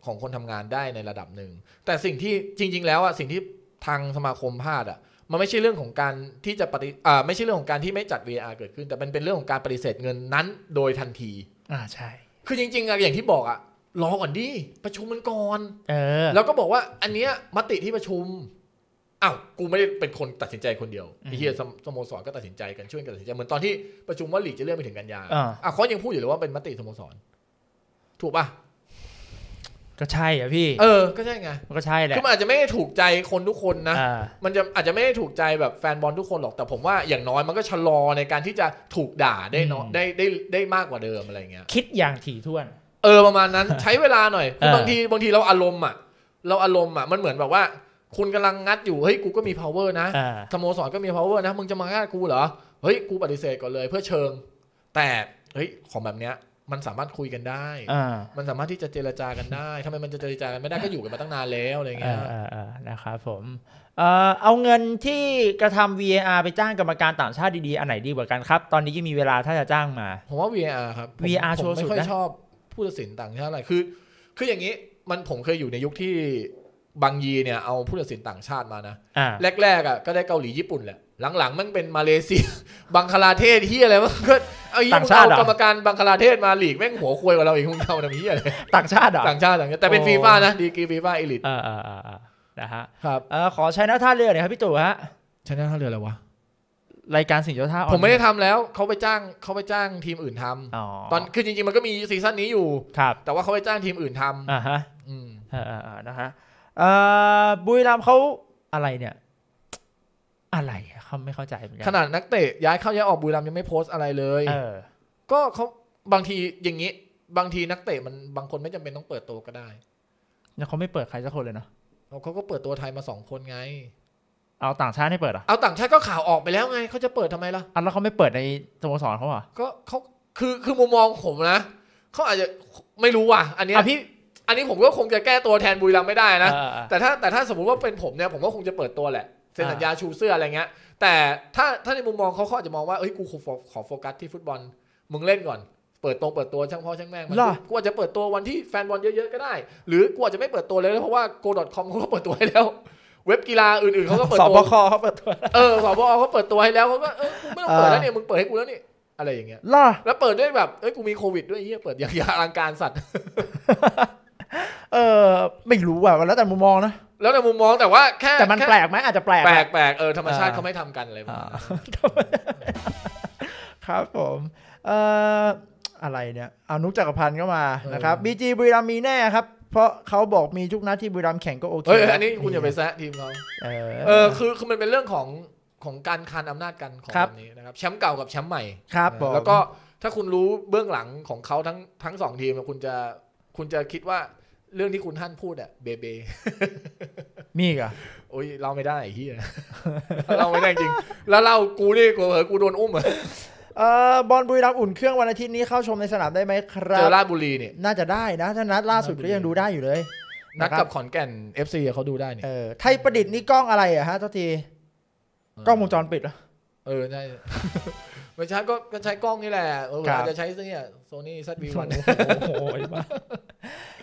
ของคนทำงานได้ในระดับหนึ่งแต่สิ่งที่จริง ๆ แล้วอ่ะสิ่งที่ทางสมาคมพลาดอ่ะมันไม่ใช่เรื่องของการที่จะปฏิอ่าไม่ใช่เรื่องของการที่ไม่จัด VR เกิดขึ้น แต่มันเป็นเรื่องของการปฏิเสธเงินนั้น โดยทันทีอ่าใช่ คือจริงๆอะอย่างที่บอกอะรอก่อนดิประชุมมันก่อนเออแล้วก็บอกว่าอันเนี้ยมติที่ประชุมอ้าว กูไม่ได้เป็นคนตัดสินใจคนเดียวไอ้เฮียสโมสรก็ตัดสินใจกันช่วยกันตัดสินใจ เหมือนตอนที่ประชุมว่าลีกจะเลื่อนไปถึงกันยาอ่ะเขายังพูดอยู่เลยว่าเป็นมติสโมสรถูกป่ะ ก็ใช่อ่ะพี่ เออ ก็ใช่ไงก็ใช่แหละ คือมันอาจจะไม่ได้ถูกใจคนทุกคนนะ มันจะอาจจะไม่ได้ถูกใจแบบแฟนบอลทุกคนหรอก แต่ผมว่าอย่างน้อยมันก็ชะลอในการที่จะถูกด่าได้น้อยได้ได้ได้มากกว่าเดิมอะไรเงี้ย คิดอย่างถี่ถ้วน เออประมาณนั้น ใช้เวลาหน่อยบางทีบางทีเราอารมณ์อ่ะเราอารมณ์อ่ะมันเหมือนแบบว่าคุณกำลังงัดอยู่เฮ้ยกูก็มี power นะสโมสรก็มี power นะมึงจะมางัดกูเหรอเฮ้ยกูปฏิเสธก่อนเลยเพื่อเชิงแต่เฮ้ยของแบบเนี้ยมันสามารถคุยกันได้มันสามารถที่จะเจรจากันได้ทำไมมันจะเจรจากันไม่ได้ก็อยู่กันมาตั้งนานแล้วอะไรเงี้ยนะครับผมเอาเงินที่กระทำ VAR ไปจ้างกรรมการต่างชาติดีๆอันไหนดีกว่ากันครับ ตอนนี้ยังมีเวลาถ้าจะจ้างมา ผมว่า VAR ครับ VAR ชัวร์สุดนะไม่ค่อยชอบผู้ตัดสินต่างชาติอะไรคือ คืออย่างนี้มันผมเคยอยู่ในยุคที่บางยีเนี่ยเอาผู้ตัดสินต่างชาติมานะ แรกๆอ่ะก็ได้เกาหลีญี่ปุ่นแหละ หลังๆมันเป็นมาเลเซียบังคลาเทศที่อะไรมันก็เอายี่เอากรรมการบังคลาเทศมาหลีก แม่งหัวควยกว่าเราอีกมึงเอาทำเนี้อะไรต่างชาติต่างชาติต่างชาติแต่เป็นฟีฟ่านะดีกรีฟีฟ่าเอลิทนะฮะครับขอใช้น้าท่าเรือหน่อยครับพี่ตู่ฮะใช้น้าท่าเรืออะไรวะ รายการสิงห์้าท่าผมไม่ได้ทำแล้วเขาไปจ้างเขาไปจ้างทีมอื่นทำตอนคือจริงๆ มันก็มีซีซั่นนี้อยู่ ครับ แต่ว่าเขาไปจ้างทีมอื่นทำอ่าฮะ อืมอ่านะฮะบุรีรัมเขาอะไรเนี่ย อะไรเขาไม่เข้าใจขนาดนักเตะย้ายเข้าย้ายออกบุรีรัมยังไม่โพสต์อะไรเลย เออ ก็เขาบางทีอย่างนี้บางทีนักเตะมันบางคนไม่จำเป็นต้องเปิดตัวก็ได้แล่เขาไม่เปิดใครสักคนเลยเนาะเขาก็เปิดตัวไทยมาสองคนไง เอาต่างชาติให้เปิดอ่ะเอาต่างชาติก็ข่าวออกไปแล้วไงเขาจะเปิดทำไมล่ะอันแล้วเขาไม่เปิดในสโมสรเขาอ่ะก็เขาคือคือมุมมองผมนะเขาอาจจะไม่รู้ว่ะอันนี้อ่ะพี่อันนี้ผมก็คงจะแก้ตัวแทนบุรีรัมย์ไม่ได้นะแต่ถ้าแต่ถ้าสมมติว่าเป็นผมเนี่ยผมก็คงจะเปิดตัวแหละเซ็นสัญญาชูเสื้ออะไรเงี้ยแต่ถ้าถ้าในมุมมองเขาข้อจะมองว่าเอ้ยกูขอขอโฟกัสที่ฟุตบอลมึงเล่นก่อน เปิดตรงเปิดตัวช่างพ่อช่างแม่งมันกูอาจจะเปิดตัววันที่แฟนบอลเยอะๆก็ได้หรือกูอาจจะไม่เปิดตัวเลยเพราะว่า go.com เขาก็เปิดตัวให้แล้ว เว็บกีฬาอื่นๆเขาก็เปิดตัวสบคเขาเปิดตัวเออสบคเขาเปิดตัวให้แล้วเขาก็เออไม่ต้องเปิดแล้วเนี่ยมึงเปิดให้กูแล้วนี่อะไรอย่างเงี้ยแล้วเปิดด้วยแบบเอ้ยกูมีโควิดด้วยเฮียเปิดอย่างยาอลังการสัตว์เออไม่รู้อ่ะแล้วแต่มุมมองนะ แล้วแต่มุมมองแต่ว่าแค่ แต่มันแปลกไหมอาจจะแปลกแปลกแปลกเออธรรมชาติเขาไม่ทำกันเลยครับผมเอ่ออะไรเนี่ยเอานุกจักรพันธ์เข้ามานะครับบีจีบุรีรัมมีแน่ครับ เพราะเขาบอกมีทุกนัดที่บุรีรัมแข่งก็โอเคเอยอันนี้คุณอย่าไปแซะทีมเขาเออคือคือมันเป็นเรื่องของของการคานอำนาจกันของแบบนี้นะครับแชมป์เก่ากับแชมป์ใหม่ครับแล้วก็ถ้าคุณรู้เบื้องหลังของเขาทั้งทั้งสองทีมคุณจะคุณจะคิดว่าเรื่องที่คุณท่านพูดอะเบเบมีกะโอ้ย เราไม่ได้เฮียเราไม่ได้จริง แล้วเรากูนี่กูเหอกูโดนอุ้มอะเออบอลบุรีรัมย์อุ่นเครื่องวันอาทิตย์นี้เข้าชมในสนามได้ไหมครับ เจอราชบุรีเนี่ยน่าจะได้นะ ถ้านัดล่าสุดก็ยังดูได้อยู่เลย นัดกับขอนแก่น f ีเขาดูได้เนี่ยเออไทยประดิษฐ์นี่กล้องอะไรอะฮะทศที กล้องวงจรปิดเหรอเออใช่ไม่ใช่ก็ก็ใช้กล้องนี่แหละเออจะใช้ซะเนี่ยโซนี่ซัดวีวันโอ้โหา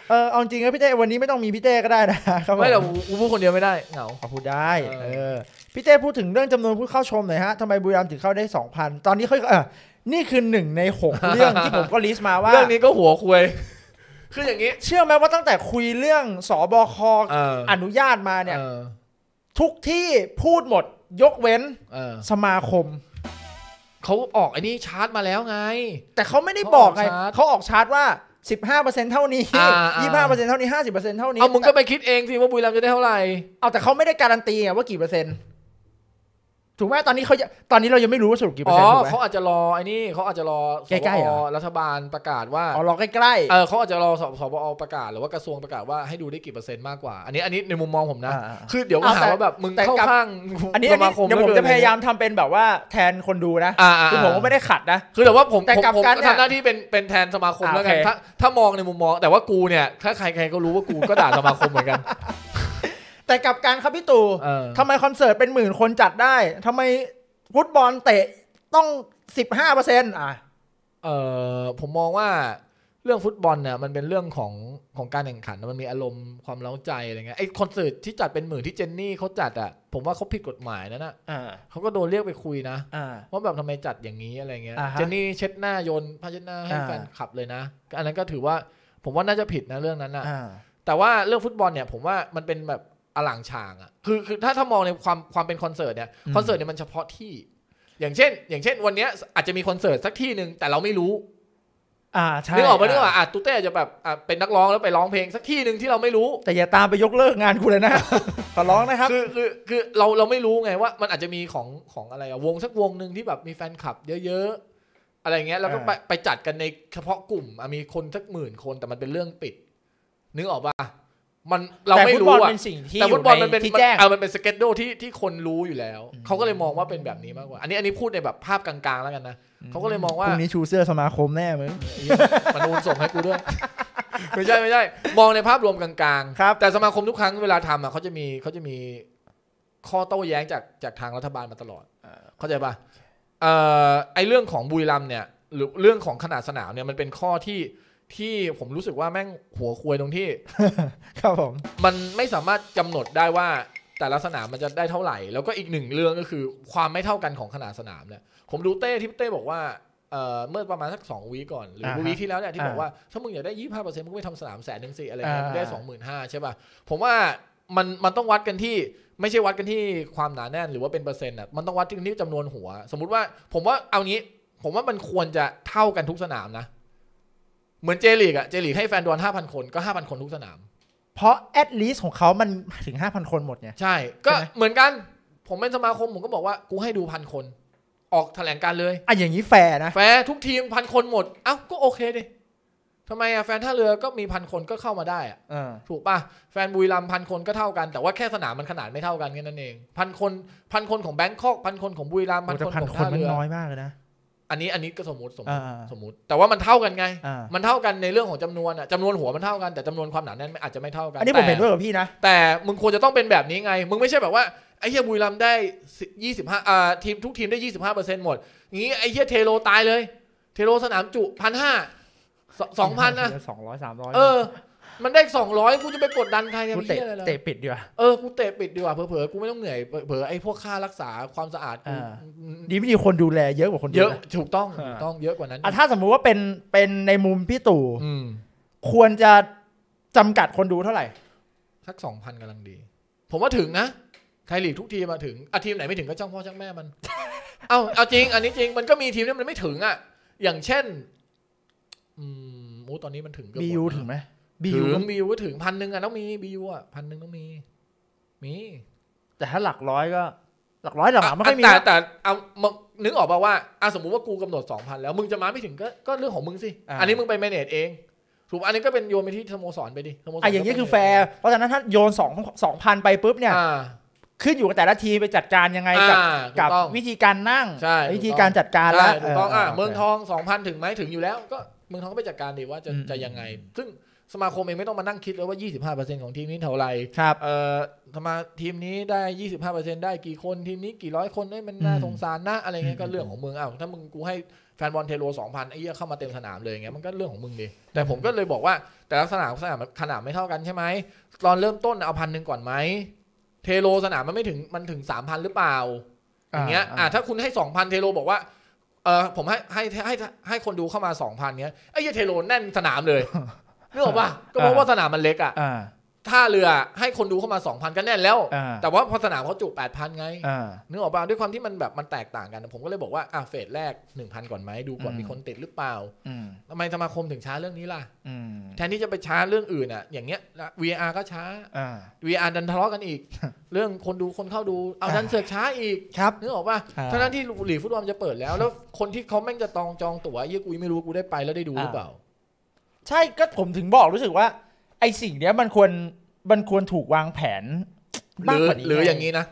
เออเอาจริงนะพี่เต้วันนี้ไม่ต้องมีพี่เต้ก็ได้นะครับไม่หรอกกูพูดคนเดียวไม่ได้เหงาพูดได้ เออพี่เต้พูดถึงเรื่องจำนวนผู้เข้าชมหน่อยฮะทำไมบุรีรัมย์ถึงเข้าได้ 2,000ตอนนี้เขาเออนี่คือหนึ่งในหกเรื่องที่ผมก็ลิสต์มาว่า เรื่องนี้ก็หัวคุยคืออย่างนี้ เชื่อไหมว่าตั้งแต่คุยเรื่องสอบคออนุญาตมาเนี่ย ทุกที่พูดหมดยกเว้นสมาคมเขาออกไอ้นี่ชาร์จมาแล้วไง แต่เขาไม่ได้บอกไงเขาออกชาร์จว่าสิบห้าเปอร์์เเซ็นตท่านี้ยี่ห้าเปอร์เซ็นต์เท่านี้ห้าสิบเปอร์์เเซ็นตท่านี้เอามึงก็ไปคิดเองสิว่าบุรีรัมย์จะได้เท่าไหร่เอาแต่เขาไม่ได้การันตีอะว่ากี่เปอร์เซ็นต์ถูกไหมตอนนี้เขาตอนนี้เรายังไม่รู้ว่าสรุปกี่เปอร์เซ็นต์ถูกไหมเขาอาจจะรอไอ้นี่เขาอาจจะรอใกล้ๆรัฐบาลประกาศว่าอ๋อรอใกล้ๆเออเขาอาจจะรอสสบอประกาศหรือว่ากระทรวงประกาศว่าให้ดูได้กี่เปอร์เซ็นต์มากกว่า อันนี้อันนี้ในมุมมองผมนะคือเดี๋ยวหาว่าแบบมึงเข้าข้าง อันนี้เดี๋ยวผมจะพยายามทำเป็นแบบว่าแทนคนดูนะคือผมก็ไม่ได้ขัดนะคือแต่ว่าผมแต่กับการทำหน้าที่เป็นเป็นแทนสมาคมแล้วกันถ้าถ้ามองในมุมมอง แต่ว่ากูเนี่ยถ้าใครใครก็รู้ว่ากูก็ด่าสมาคมเหมือนกันแต่กับการครับพี่ตู่ทำไมคอนเสิร์ตเป็นหมื่นคนจัดได้ ทำไมฟุตบอลเตะต้องสิบห้าเปอร์เซ็นต์อ่ะ เออผมมองว่าเรื่องฟุตบอลเนี่ยมันเป็นเรื่องของของการแข่งขัน มันมีอารมณ์ความเล้าใจอะไรเงี้ยไอคอนเสิร์ตที่จัดเป็นหมื่นที่เจนนี่เขาจัดอ่ะผมว่าเขาผิดกฎหมายนะน่ะเขาก็โดนเรียกไปคุยนะว่าแบบทำไมจัดอย่างนี้อะไรเงี้ยเจนนี่เช็ดหน้าโยนผ้าเช็ดหน้าให้แฟนขับเลยนะอันนั้นก็ถือว่าผมว่าน่าจะผิดนะเรื่องนั้นอ่ะแต่ว่าเรื่องฟุตบอลเนี่ย ผมว่ามันเป็นแบบอลังฉางอะคือ คือ ถ้า ถ้า มองใน ความ ความ เป็นคอนเสิร์ต เนี่ย คอนเสิร์ต เนี่ย มันเฉพาะที่ อย่าง เช่น อย่าง เช่น วัน เนี้ย อาจจะมีคอนเสิร์ต สักที่หนึ่ง แต่เราไม่รู้ อ่า ใช่นึกออกมาเนึกออกอ่ะตุ๊เต้จะ แบบอ่ะเป็นนักร้อง แล้ว ไป ร้องเพลง สักที่หนึ่งที่เราไม่รู้ แต่ อย่า ตาม ไป ยก เลิก งานคุณเลยนะขอร้อง นะครับคือคือ คือ เรา เราไม่รู้ ไง ว่า มัน อาจจะมี ของ ของ อะไรอะวงสักวงหนึ่งที่แบบมีแฟนคลับ เยอะ ๆ อะไรเงี้ยแล้วก็ไปไปจัดกันในเฉพาะกลุ่มมีคนสักหมื่นคนแต่มันเป็นเรื่องปิด นึกออกปะมันเราไม่รู้อะแต่ฟุตบอลมันเป็นที่แจ้งมันเป็นสเก็ตโดที่ที่คนรู้อยู่แล้ว เขาก็เลยมองว่าเป็นแบบนี้มากกว่า อันนี้อันนี้พูดในแบบภาพกลางๆแล้วกันนะเขาก็เลยมองว่าพรุ่งนี้ชูเสื้อสมาคมแน่มึงมันนูนส่งให้กูด้วยไม่ใช่ไม่ใช่ มองในภาพรวมกลางๆครับแต่สมาคมทุกครั้งเวลาทำอ่ะเขาจะมีเขาจะมีข้อโต้แย้งจากจากทางรัฐบาลมาตลอด เข้าใจป่ะไอเรื่องของบุรีรัมเนี่ย หรือเรื่องของขนาดสนามเนี่ยมันเป็นข้อที่ที่ผมรู้สึกว่าแม่งหัวควยตรงที่ครับผมมันไม่สามารถกำหนดได้ว่าแต่ละสนามมันจะได้เท่าไหร่ แล้วก็อีกหนึ่งเรื่องก็คือความไม่เท่ากันของขนาดสนามเนี่ยผมดูเต้ที่เต้บอกว่าเออเมื่อประมาณสักสองวีก่อน หรือวีที่แล้วเนี่ยที่บอกว่าถ้ามึงอยากได้ยี่ห้าเปอร์เซ็นต์มึงไปทำสนามแสนหนึ่งสี่อะไรเงี้ยได้สองหมื่นห้าใช่ป่ะผมว่ามันมันต้องวัดกันที่ไม่ใช่วัดกันที่ความหนาแน่นหรือว่าเป็นเปอร์เซ็นต์อ่ะมันต้องวัดที่จำนวนหัว สมมุติว่าผมว่าเอางี้ ผมว่ามันควรจะเท่ากันทุกสนามนะเหมือนเจลีกอะเจลีก ให้แฟนบอลห้าพันคน ก็ห้าพันคนทุกสนาม เพราะแอดลิสของเขามันถึง 5,000 คนหมดไงใช่ก็เหมือนกัน ผมเป็นสมาคม ผมก็บอกว่ากูให้ดูพันคน ออกแถลงการเลยอะอย่างนี้แฟร์นะ แฟร์ทุกทีมพันคนหมด เอ้าก็โอเคดิทำไมอะแฟนท่าเรือ ก็มีพันคนก็เข้ามาได้อะอถูกปะแฟนบุรีรัมพันคนก็เท่ากันแต่ว่าแค่สนามมันขนาดไม่เท่ากันแค่นั้นเองพันคนพันคนของแบงคอกพันคนของบุรีรัมพันคนของท่าเรืนอน้อยมากเลยนะอันนี้อันนี้ก็สมมติสมมติสมมติ แต่ว่ามันเท่ากันไง มันเท่ากันในเรื่องของจำนวนอ่ะจำนวนหัวมันเท่ากันแต่จำนวนความหนาแน่นอาจจะไม่เท่ากันอันนี้ผมเห็นด้วยกับพี่นะ แต่มึงควรจะต้องเป็นแบบนี้ไง มึงไม่ใช่แบบว่า ไอ้เฮียบุยลำได้ยี่สิบห้าอ่าทีมทุกทีมได้ยี่สิบห้าเปอร์เซ็นต์หมด งี้ไอ้เฮียเทโลตายเลยเทโลสนามจุพันห้าสองพันนะสองร้อยสามร้อยเออมันได้สองร้อยกูจะไปกดดันใครเนี่ยกูเตะเตะปิดดีกว่า เออ กูเตะปิดดีกว่า เผลอๆ กูไม่ต้องเหนื่อย เผลอไอ้พวกค่ารักษาความสะอาด ดีไม่ดีคนดูแลเยอะกว่าคนเยอะ ถูกต้องถูกต้อง เยอะกว่านั้นอ่ะถ้าสมมุติว่าเป็น เป็นในมุมพี่ตู่ควรจะจำกัดคนดูเท่าไหร่ สักสองพันกำลังดี ผมว่าถึงนะ ไทยลีกทุกทีมาถึงอะทีมไหนไม่ถึงก็จ้างพ่อจ้างแม่มัน เอา เอาจริง อันนี้จริง มันก็มีทีมที่มันไม่ถึง อ่ะ อย่างเช่น อืมโอ้ตอนนี้มันถึงก็มียูถึงไหมบีวูต้องบีวูก็ถึงพันหนึ่งอ่ะต้องมีบีวูอ่ะพันหนึ่งต้องมี มี แต่ถ้าหลักร้อยก็ หลักร้อยหลักหลันไม่ค่อยมีแต่แต่เอานึกออกป่าว่าอ่ะสมมุติว่ากูกำหนดสองพันแล้ว มึงจะมาไม่ถึง ก็ก็เรื่องของมึงสิ อันนี้มึงไปแมเนจเอง ถูกอันนี้ก็เป็นโยนไปที่สโมสรไปดิสโมสรอ่ะอย่างนี้คือแฟร์ เพราะฉะนั้นถ้าโยนสองสองพันไปปุ๊บเนี่ยขึ้นอยู่กับแต่ละทีไปจัดการยังไง กับ กับวิธีการนั่ง วิธีการจัดการแล้วถูกต้องอ่ะเมืองทองสองพันถึงไหมถึงอยู่แล้ว ก็เมืองทองก็ไปจัดการดีว่าจะจะยังไง ซึ่งสมาคมเองไม่ต้องมานั่งคิดแล้วว่า 25%ของทีมนี้เท่าไหร่ครับ เอ่อทำไมทีมนี้ได้ 25%ได้กี่คน ทีมนี้กี่ร้อยคนได้มันน่าสงสารนะ อะไรเงี้ย ก็เรื่องของมึงอ้าวถ้ามึงกูให้แฟนบอลเทโล2,000ไอ้เหี้ยเข้ามาเต็มสนามเลยเงี้ย มันก็เรื่องของมึงดิ แต่ผมก็เลยบอกว่า แต่ลัสนามสนามขนาดไม่เท่ากันใช่ไหม ตอนเริ่มต้นเอาพันหนึ่งก่อนไหมเทโลสนามมันไม่ถึง มันถึง 3,000 หรือเปล่า อย่างเงี้ย อ่าถ้าคุณให้ 2,000 เทโลบอกว่า เออผมให้ให้ให้ให้คนดูเข้ามา 2,000เงี้ยไอ้เหี้ยเทโลแน่นสนามเลยนึกออกปะก็เพราะว่าสนามมันเล็กอ่ะท่าเรือให้คนดูเข้ามา 2,000ก็แน่นแล้ว แต่ว่าพอสนามเขาจุ 8,000 ไง เนื้ออกม่ด้วยความที่มันแบบมันแตกต่างกัน ผมก็เลยบอกว่า อ่ะเฟสแรก 1,000 ก่อนไหมดูก่อนมีคนติดหรือเปล่า ทำไมสมาคมถึงช้าเรื่องนี้ล่ะ แทนที่จะไปช้าเรื่องอื่นอ่ะ อย่างเงี้ย VR ก็ช้า VR ดันทะเลาะกันอีก เรื่องคนดูคนเข้าดู เอาดันเสือกช้าอีกครับนึกออกว่าทั้งนั้นที่หลีฟุตบอลจะเปิดแล้ว แล้วคนที่เขาแม่งจะตองจองตั๋วเยี่ยกูไม่รู้กูได้ไปแล้วได้ดูหรือเปล่าใช่ ก็ผมถึงบอกรู้สึกว่า ไอสิ่งเนี้ยมันควรมันควรถูกวางแผนาานี้หรืออย่างนี้นะ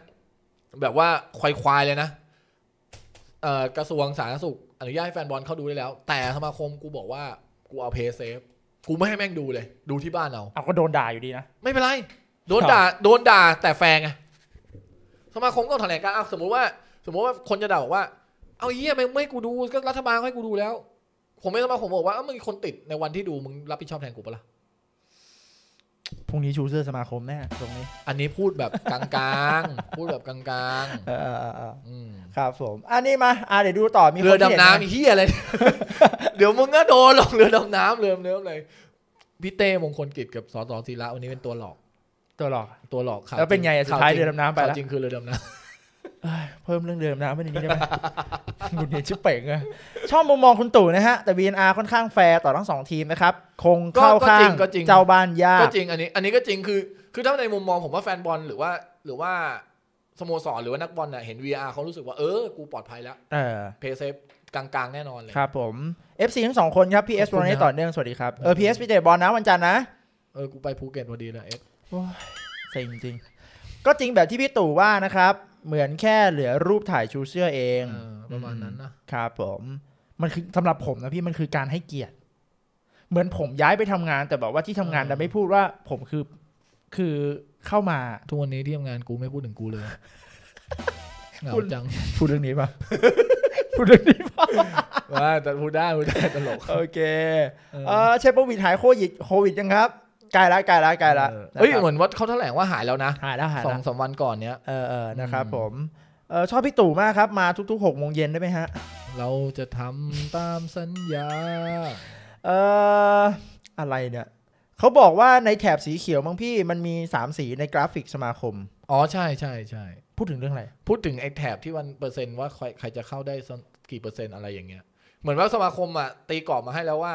แบบว่าควายควายเลยนะเอ่อกระทรวงสาธารณสุข อนุญาตให้แฟนบอลเข้าดูได้แล้ว แต่สมาคมกูบอกว่า กูเอาเพย์เซฟ กูไม่ให้แม่งดูเลย ดูที่บ้านเราเอาก็โดนด่าอยู่ดีนะ ไม่เป็นไร โดนด่า โดนด่าแต่แฟนไงสมาคมต้องแถลงการเอาสมมุติว่า สมมุติว่าคนจะด่าบอกว่าเอาเยี่ยไม่ไม่กูดูก็รัฐบาลให้กูดูแล้วผมไม่ต้องมาผมบอกว่าเอมึงคนติดในวันที่ดูมึงรับผิดชอบแทนกูปะล่ะพรุ่งนี้ชูเสื้อสมาคมแน่ตรงนี้ อันนี้พูดแบบกลางๆพูดแบบกลางๆครับ ผมอันนี้มาอ่าเดี๋ยวดูต่อมีเรือดำน้ำมีเฮียอะไรเดี๋ยวมึงก็โดนหลอกเรือดำน้ำเรือดำเนื้อเลยพี่เต้มงคลกิจกับสอสอศิระวันนี้เป็นตัวหลอก ตัวหลอกตัวหลอกครับแล้วเป็นไงสุดท้ายเรือดำน้ำไปแล้วจริงคือเรือดำน้ำเพิ่มเรื่องเดิมนะไม่ได้นี้ได้ไหมบุญเหี่ยชิบเป่งอะชอบมุมมองคุณตู่นะฮะ แต่ VNR ค่อนข้างแฟร์ต่อทั้งสองทีมนะครับ คงเข้าข้างเจ้าบ้านยากก็จริงอันนี้อันนี้ก็จริงคือ คือถ้าในมุมมองผมว่าแฟนบอลหรือว่า หรือว่า สโมสรหรือว่านักบอลเน่ยเห็น VR เขารู้สึกว่าเออ กูปลอดภัยแล้วเพย์เซฟกลางๆ แน่นอนเลยครับ ผม FC ทั้งสองคนครับ PS วันนี้ต่อเนื่องสวัสดีครับเออ PS พี่เตะบอลนะวันจันทร์นะเออกูไปภูเก็ตพอดีเลยเอฟเซ็งจริงก็จริงแบบที่พี่ตู่ว่านะครับเหมือนแค่เหลือรูปถ่ายชูเสื้อเองเออประมาณนั้นนะครับผมมันคือสำหรับผมนะพี่มันคือการให้เกียรติ เหมือนผมย้ายไปทำงาน แต่บอกว่าที่ทำงานแต่ไม่พูดว่าผมคือคือเข้ามาทุกวันนี้ที่ทำงานกูไม่พูดถึงกูเลยเหงาจังพูดเรื่องนี้ปะพูดเรื่องนี้ปะว่าแต่พูดได้พูดได้ตลกโอเคเออเชฟโปวิดหายโควิดโควิดยังครับกลละกลละกลละ เฮ้ย เหมือนว่าเขาแถลงว่าหายแล้วนะ หายแล้วหายสองสามวันก่อนเนี้ย เออเออนะครับผม เออชอบพี่ตู่มากครับ มาทุกๆหกโมงเย็นได้ไหมฮะ เราจะทำตามสัญญา เอออะไรเนี่ยเขาบอกว่าในแถบสีเขียวมั้งพี่มันมีสามสีในกราฟิกสมาคม อ๋อ ใช่ใช่ใช่ พูดถึงเรื่องอะไร พูดถึงไอ้แถบที่วันเปอร์เซ็นต์ว่าใครใครจะเข้าได้กี่เปอร์เซ็นต์อะไรอย่างเงี้ย เหมือนว่าสมาคมอ่ะตีกรอบมาให้แล้วว่า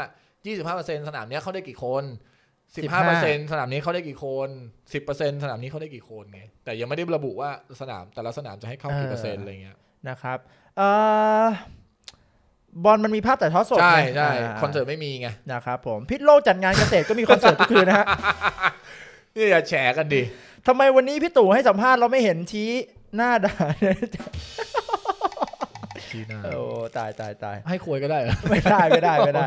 25%สนามเนี้ยเข้าได้กี่คนสิบห้าเปอร์เซ็นสนามนี้เขาได้กี่คนสิบเปอร์เซ็นสนามนี้เขาได้กี่คนไง แต่ยังไม่ได้ระบุว่าสนามแต่ละสนามจะให้เข้ากี่เปอร์เซ็นต์อะไรเงี้ย นะครับอ่บอลมันมีภาพแต่ทอดสดใช่ใช่คอนเสิร์ตไม่มีไง นะครับผมพิษโลกจัดงานเกษตรก็มีคอนเสิร์ตทุกคืนนะฮะ นี่อย่าแฉกันดิทำไมวันนี้พี่ตู่ให้สัมภาษณ์เราไม่เห็นชี้หน้าด่าชีหน้าโอ้ตายตายตายให้ควยก็ได้เหรอไม่ได้ไม่ได้ไม่ได้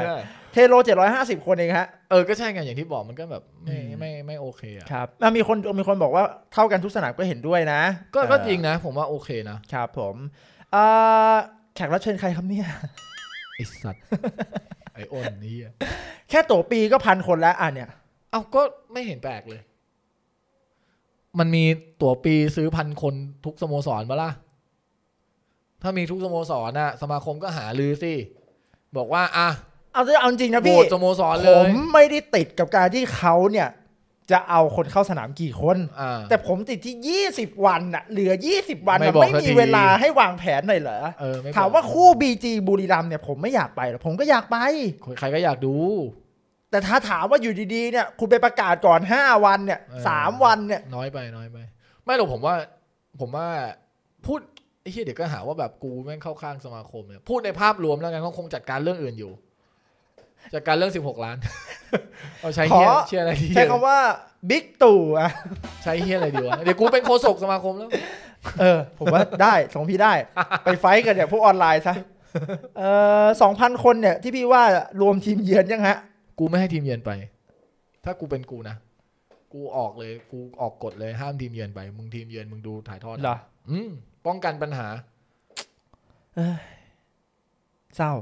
เทโลเจ็ร้อยห้าสิบคนเองฮะเออ ก็ใช่ไงอย่างที่บอกมันก็แบบไม่ไม่ไม่โอเคอ่ะ ครับมันมีคนมีคนบอกว่าเท่ากันทุกสนามก็เห็นด้วยนะก็ก็จริงนะ ผมว่าโอเคนะ ครับผมอแขกรับเชิญใครครับเนี่ยไอสัตว์ ไออ้นนี่แค่ตัวปีก็พันคนแล้วอ่ะเนี่ย เอาก็ไม่เห็นแปลกเลย มันมีตั๋วปีซื้อพันคนทุกสโมสรมาล่ะถ้ามีทุกสโมสรน่ะสมาคมก็หาลือสิบอกว่า อ่ะเอาจเอาจริงนะพี่สโมสรเลผมไม่ได้ติดกับการที่เขาเนี่ย จะเอาคนเข้าสนามกี่คน แต่ผมติดที่ยี่สิบวันน่ะเหลือยีวัน่ะไมอไม่มีเวลาให้วางแผนหน่อยเหรออถามว่าคู่บีจีบุรีรัมเนี่ยผมไม่อยากไปหรอกผมก็อยากไป ใครก็อยากดู แต่ถ้าถามว่าอยู่ดีๆเนี่ย คุณไปประกาศก่อนห้าวันเนี่ยสามวันเนี่ย น้อยไปน้อยไปไม่หรอกผมว่า ผมว่าพูดไอ้เฮียเดี๋ยวก็หาว่าแบบ กูแม่งเข้าข้างสมาคมเนี่ยพูดในภาพรวมแล้วกันก็คงจัดการเรื่องอื่นอยู่ จัดการเรื่องสิบหกล้านเอาใช้เฮียใเชื่ออะไรดีใช้คำว่าบิ๊กตู่อ่ะใช้เฮียอะไรดีวะเดี๋ยวกูเป็นโฆษกสมาคมแล้วเออ ผมว่าได้สองพี่ได้ ไปไฟกันเนี่ยพวกออนไลน์ซะเออสองพันคนเนี่ยที่พี่ว่ารวมทีมเยือนยังฮะ กูไม่ให้ทีมเยือนไป ถ้ากูเป็นกูนะกูออกเลยกูออกกฎเลยห้ามทีมเยือนไปมึงทีมเยือนมึงดูถ่ายทอดเหรออืมป้องกันปัญหาเศร้า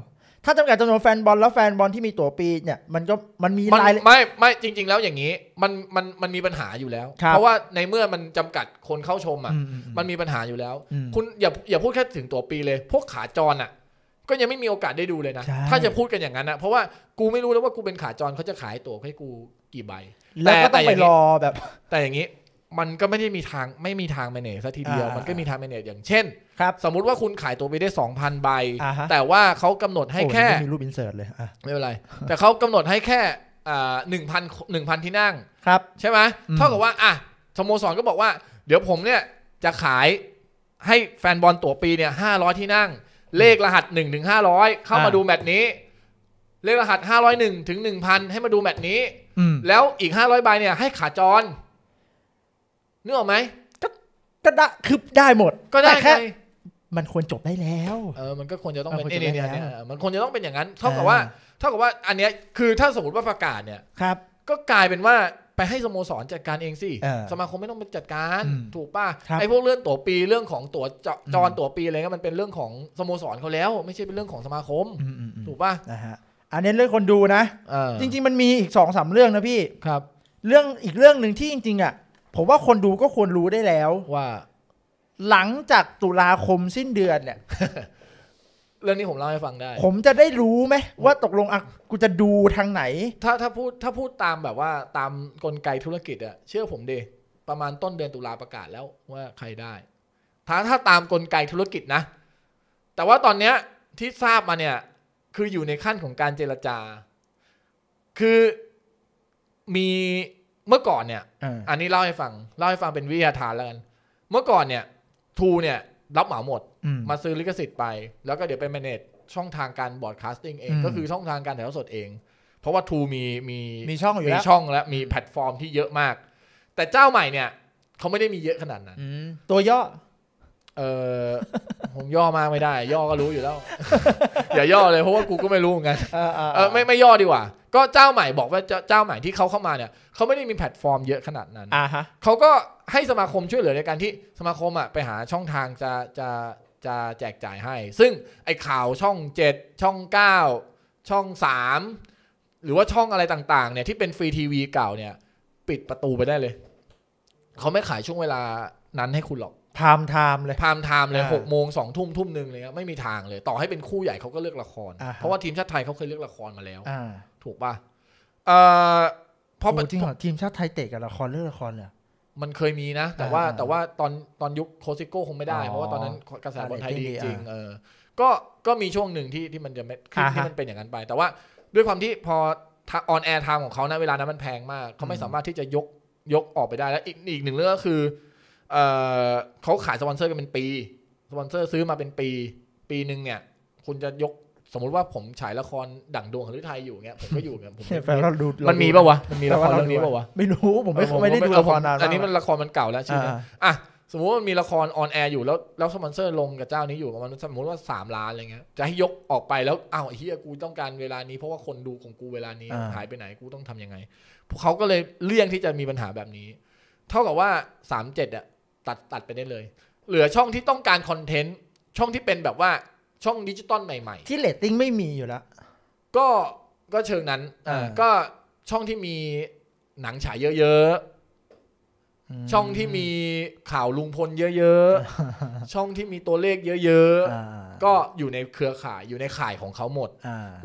ถ้าจำกัดจำนวนแฟนบอลแล้วแฟนบอลที่มีตั๋วปีเนี่ย มันก็มันมีรายไม่ไม่จริง ๆ แล้วอย่างนี้มันมันมันมีปัญหาอยู่แล้ว เพราะว่าในเมื่อมันจำกัดคนเข้าชมอ่ะ มันมีปัญหาอยู่แล้ว คุณอย่าอย่าพูดแค่ถึงตั๋วปีเลย พวกขาจรอ่ะ ก็ยังไม่มีโอกาสได้ดูเลยนะถ้าจะพูดกันอย่างนั้นนะเพราะว่ากูไม่รู้แล้วว่ากูเป็นขาจรเขาจะขายตั๋วให้กูกี่ใบแล้วก็ต้องไปรอแบบ แต่อย่างนี้มันก็ไม่ได้มีทางไม่มีทางแมเนจซะทีเดียว มันก็มีทางแมเนจอย่างเช่นครับสมมุติว่าคุณขายตัวไปได้ 2,000ใบแต่ว่าเขากำหนดให้แค่ไม่มีรูปอินเสิร์ตเลยอ่ะไม่เป็นไร แต่เขากำหนดให้แค่หนึ่งพันหนึ่งพันที่นั่งครับใช่ไหมเท่ากับว่าอ่ะสโมสรก็บอกว่า เดี๋ยวผมเนี่ยจะขายให้แฟนบอลตั๋วปีเนี่ยห้าร้อยที่นั่ง เลขรหัสหนึ่งถึงห้าร้อยเข้ามาดูแมตช์นี้ เลขรหัสห้าร้อยหนึ่งถึงหนึ่งพันให้มาดูแมตช์นี้แล้วอีกห้าร้อยใบเนี่ยให้ขาจรนึกออกไหมก็ได้คือได้หมดก็ได้แค่มันควรจบได้แล้ว เออมันก็ควรจะต้องเป็นเอนี่ยนีมันควรจะต้องเป็นอย่างนั้นเท่ากับว่าเท่ากับว่าอันเนี้ยคือถ้าสมมติว่าประกาศเนี่ยครับ ก็กลายเป็นว่าไปให้สโมสรจัดการเองสิสมาคมไม่ต้องไปจัดการถูกป่ะไอ้พวกเรื่องตั๋วปีเรื่องของตั๋วจอนตั๋วปีอะไรก็มันเป็นเรื่องของสโมสรเขาแล้วไม่ใช่เป็นเรื่องของสมาคมถูกป่ะอันนี้เรื่องคนดูนะจริง ๆ มันมีอีกสองสามเรื่องนะพี่ครับ เรื่องอีกเรื่องหนึ่งที่จริงๆอ่ะผมว่าคนดู ก็ควรรู้ได้แล้วว่า หลังจากตุลาคมสิ้นเดือน เนี่ย เรื่องนี้ผมเล่าให้ฟังได้ ผมจะได้รู้ไหมว่าตกลงอ่ะกูจะดูทางไหน ถ้าถ้าพูดถ้าพูดตามแบบว่าตามกลไกธุรกิจอะเชื่อผมดิประมาณต้นเดือนตุลาประกาศแล้ว ว่าใครได้ ถ้าถ้าตามกลไกธุรกิจนะ แต่ว่าตอนเนี้ยที่ทราบมาเนี่ย คืออยู่ในขั้นของการเจรจา คือมีเมื่อก่อนเนี่ยอันนี้เล่าให้ฟัง เล่าให้ฟังเป็นวิทยาทานแล้วกัน เมื่อก่อนเนี่ย ทูเนี่ยรับเหมาหมด มาซื้อลิขสิทธิ์ไป แล้วก็เดี๋ยวไปแมเนจช่องทางการบอร์ดคาสติ้งเองก็คือช่องทางการถ่ายทอดสดเอง เพราะว่าทูมีมีมีช่องอยู่มีช่องแล้ว มีแพลตฟอร์มที่เยอะมาก แต่เจ้าใหม่เนี่ยเขาไม่ได้มีเยอะขนาดนั้นตัวย่อ เออผมย่อมากไม่ได้ ย่อก็รู้อยู่แล้ว อย่าย่อเลย เพราะว่ากูก็ไม่รู้เหมือนกันเออไม่ไม่ย่อดีกว่าก็เจ้าใหม่บอกว่าเจ้าใหม่ที่เขาเข้ามาเนี่ยเขาไม่ได้มีแพลตฟอร์มเยอะขนาดนั้นอ่าฮะเขาก็ให้สมาคมช่วยเหลือในการที่สมาคมอ่ะไปหาช่องทางจะจะจะแจกจ่ายให้ ซึ่งไอ้ข่าวช่อง 7 ช่อง 9 ช่อง 3 หรือว่าช่องอะไรต่างๆเนี่ยที่เป็นฟรีทีวีเก่าเนี่ยปิดประตูไปได้เลย เขาไม่ขายช่วงเวลานั้นให้คุณหรอกพามไทม์เลยพามไทม์เลยหกโมงสองทุ่ม ทุ่มหนึ่งเลยไม่มีทางเลย ต่อให้เป็นคู่ใหญ่เขาก็เลือกละคร เพราะว่าทีมชาติไทยเขาเคยเลือกละครมาแล้วถูกป่ะเพราะจริงเหรอทีมชาติไทยเตะกับละครเลือกละครเลยมันเคยมีนะ แต่ว่า แต่ว่าตอน ตอนยุคโคซิโก้คงไม่ได้ เพราะว่าตอนนั้นกระแสบอลไทยดีจริงเออก็ ก็มีช่วงหนึ่งที่ที่มันจะมที่มันเป็นอย่างนั้นไป แต่ว่าด้วยความที่พอออนแอร์ไทม์ของเขานะเวลานั้นมันแพงมากเขาไม่สามารถที่จะยก ยกออกไปได้ แล้วอีกอีกหนึ่งเรื่องก็คือเขาขายสปอนเซอร์กันเป็นปี สปอนเซอร์ซื้อมาเป็นปี ปีหนึ่งเนี่ย คุณจะยกสมมติว่าผมฉายละครดั่งดวงหรือไทยอยู่เงี้ยผมก็อยู่เงี้ยผมแฟนเราดูมันมีป่าวะมันมีละครเรื่องนี้ป่าวะ ไม่รู้ ผมไม่ไม่ได้ดูละครนานอันนี้มันละครมันเก่าแล้วใช่ไหมอ่ะสมมติว่ามันมีละครออนแอร์อยู่แล้วแล้วสปอนเซอร์ลงกับเจ้านี้อยู่ประมาณสมมติว่าสามล้านอะไรเงี้ย จะให้ยกออกไปแล้วอ้าวเฮียกูต้องการเวลานี้เพราะว่าคนดูของกูเวลานี้หายไปไหนกูต้องทํำยังไงเขาก็เลยเลี่ยงที่จะมีปัญหาแบบนี้ เท่ากับว่าสามเจ็ดอ่ะตัดตัดไปได้เลย เหลือช่องที่ต้องการคอนเทนต์ช่องที่เป็นแบบว่าช่องดิจิตอลใหม่ที่เลตติ้งไม่มีอยู่แล้วก็ก็เชิงนั้นอ่าก็ช่องที่มีหนังฉายเยอะๆช่องที่มีข่าวลุงพลเยอะๆ ช่องที่มีตัวเลขเยอะๆก็อยู่ในเครือข่ายอยู่ในข่ายของเขาหมด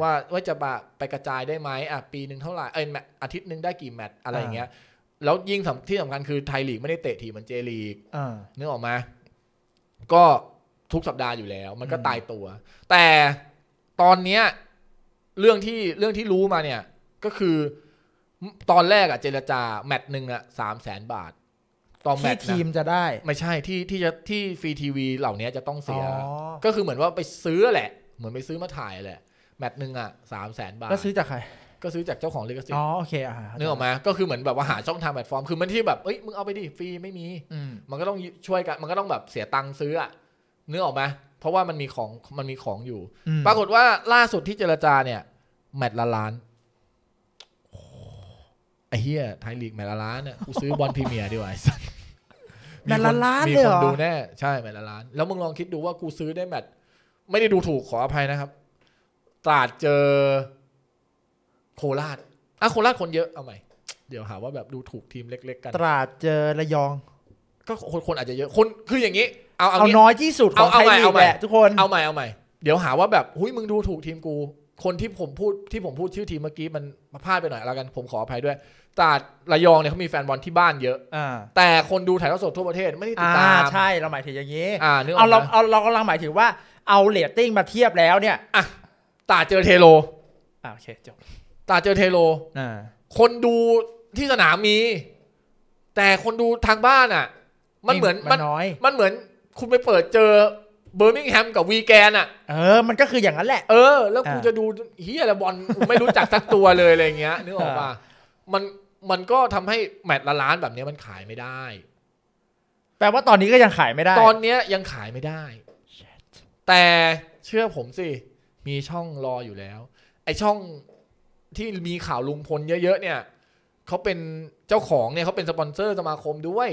ว่าว่าจะไปกระจายได้ไหมอ่ะปีหนึ่งเท่าไหร่เอ้ยแมอาทิตย์หนึ่งได้กี่แมตช์อะไรอย่างเงี้ยแล้วยิ่งที่สำคัญคือไทยลีกไม่ได้เตะทีเหมือนเจลีกเนื้อออกมาก็ทุกสัปดาห์อยู่แล้ว มันก็ตายตัว แต่ตอนเนี้ย เรื่องที่เรื่องที่รู้มาเนี่ย ก็คือ ตอนแรกอะเจรจาแมตช์หนึ่งอะสามแสนบาทต่อแมตช์ทีมจะได้ ไม่ใช่ที่ที่จะที่ฟรีทีวีเหล่านี้จะต้องเสีย ก็คือเหมือนว่าไปซื้อแหละเหมือนไปซื้อมาถ่ายแหละแมตช์หนึ่งอะสามแสนบาท แล้วซื้อจากใครก็ซื้อจากเจ้าของลิขสิทธิ์อ๋อโอเคอ่ะเนื้อออกมา ก็คือเหมือนแบบว่าหาช่องทางแพลตฟอร์มคือมันที่แบบเอ้ย มึงเอาไปดิฟรีไม่มี มันก็ต้องช่วยกัน มันก็ต้องแบบเสียตังค์ซื้ออ่ะเนื้อออกมา เพราะว่ามันมีของมันมีของอยู่ ปรากฏว่าล่าสุดที่เจรจาเนี่ย แมตละล้าน ไอ้เฮียไทยลีกแมตละล้านเนี่ยกูซื้อบอลพรีเมียร์ดีกว่าไอ้สัสแมตละล้านมีคนดูแน่ใช่แมตละล้าน แล้วมึงลองคิดดูว่ากูซื้อได้แมตไม่ได้ดูถูกขออภัยนะครับตราดเจอโคราชอ่ะโคราชคนเยอะ เอาใหม่ เดี๋ยวหาว่าแบบดูถูกทีมเล็กๆกัน ตราดเจอระยอง ก็คนคนอาจจะเยอะ คนคืออย่างนี้ เอา เอาน้อยที่สุดของไทยลีกแหละทุกคน เอาใหม่ เอาใหม่ เดี๋ยวหาว่าแบบหุ้ยมึงดูถูกทีมกู คนที่ผมพูดที่ผมพูดชื่อทีมเมื่อกี้มันพลาดไปหน่อยแล้วกันผมขออภัยด้วย ตราดระยองเนี่ยเขามีแฟนบอลที่บ้านเยอะ อ่า แต่คนดูถ่ายทอดสดทั่วประเทศไม่ได้ติดอ่าตามใช่เราหมายถึงอย่างนี้ อ่านอเอาเราเอาเรากำลังหมายถึงว่าเอาเลตติ้งมาเทียบแล้วเนี่ย อ่ะ ตราดเจอเทโลอ่าโอเคจบตาเจอเทโลคนดูที่สนามมีแต่คนดูทางบ้านอ่ะ มันเหมือนมันน้อยมันเหมือน คุณไปเปิดเจอเบอร์มิงแฮมกับวีแกนอ่ะเออมันก็คืออย่างนั้นแหละ เออแล้วกูจะดูเฮียอะไรบอลไม่รู้จักสักตัวเลยอะไรเงี้ยนึกออกปะมันมันก็ทำให้แมตช์ละล้านแบบนี้มันขายไม่ได้แปลว่าตอนนี้ก็ยังขายไม่ได้ตอนเนี้ยยังขายไม่ได้แต่เชื่อผมสิมีช่องรออยู่แล้ว ไอช่องที่มีข่าวลุงพลเยอะๆเนี่ยเขาเป็นเจ้าของเนี่ยเขาเป็นสปอนเซอร์สมาคมด้วย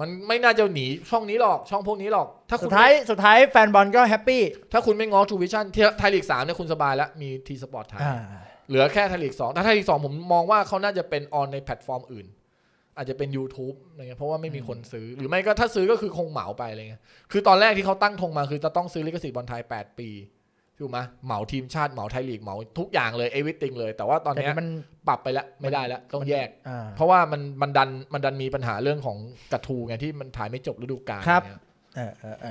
มันไม่น่าจะหนีช่องนี้หรอกช่องพวกนี้หรอก ถ้าสุดท้ายสุดท้ายแฟนบอลก็แฮปปี้ถ้าคุณไม่ง้อทูวิชั่นไทยลีกสามเนี่ยคุณสบายแล้วมีทีสปอร์ตไทยเหลือแค่ไทยลีกสองถ้าไทยลีกสองผมมองว่าเขาน่าจะเป็นออนในแพลตฟอร์มอื่น อาจจะเป็น YouTube อะไรเงี้ยเพราะว่าไม่มีคนซื้อ หรือไม่ก็ถ้าซื้อก็คือคงเหมาไปอะไรเงี้ยคือตอนแรกที่เขาตั้งธงมา คือจะต้องซื้อลิขสิทธิ์บอลไทย8ปีถูกไหมเหมาทีมชาติเหมาไทยลีกเหมาทุกอย่างเลยเอวิติงเลย แต่ว่าตอนนี้มันปรับไปแล้วไม่ได้แล้วต้องแยกเพราะว่ามันมันดันมันดันมีปัญหาเรื่องของกระทูไงที่มันถ่ายไม่จบฤดูกาลครับ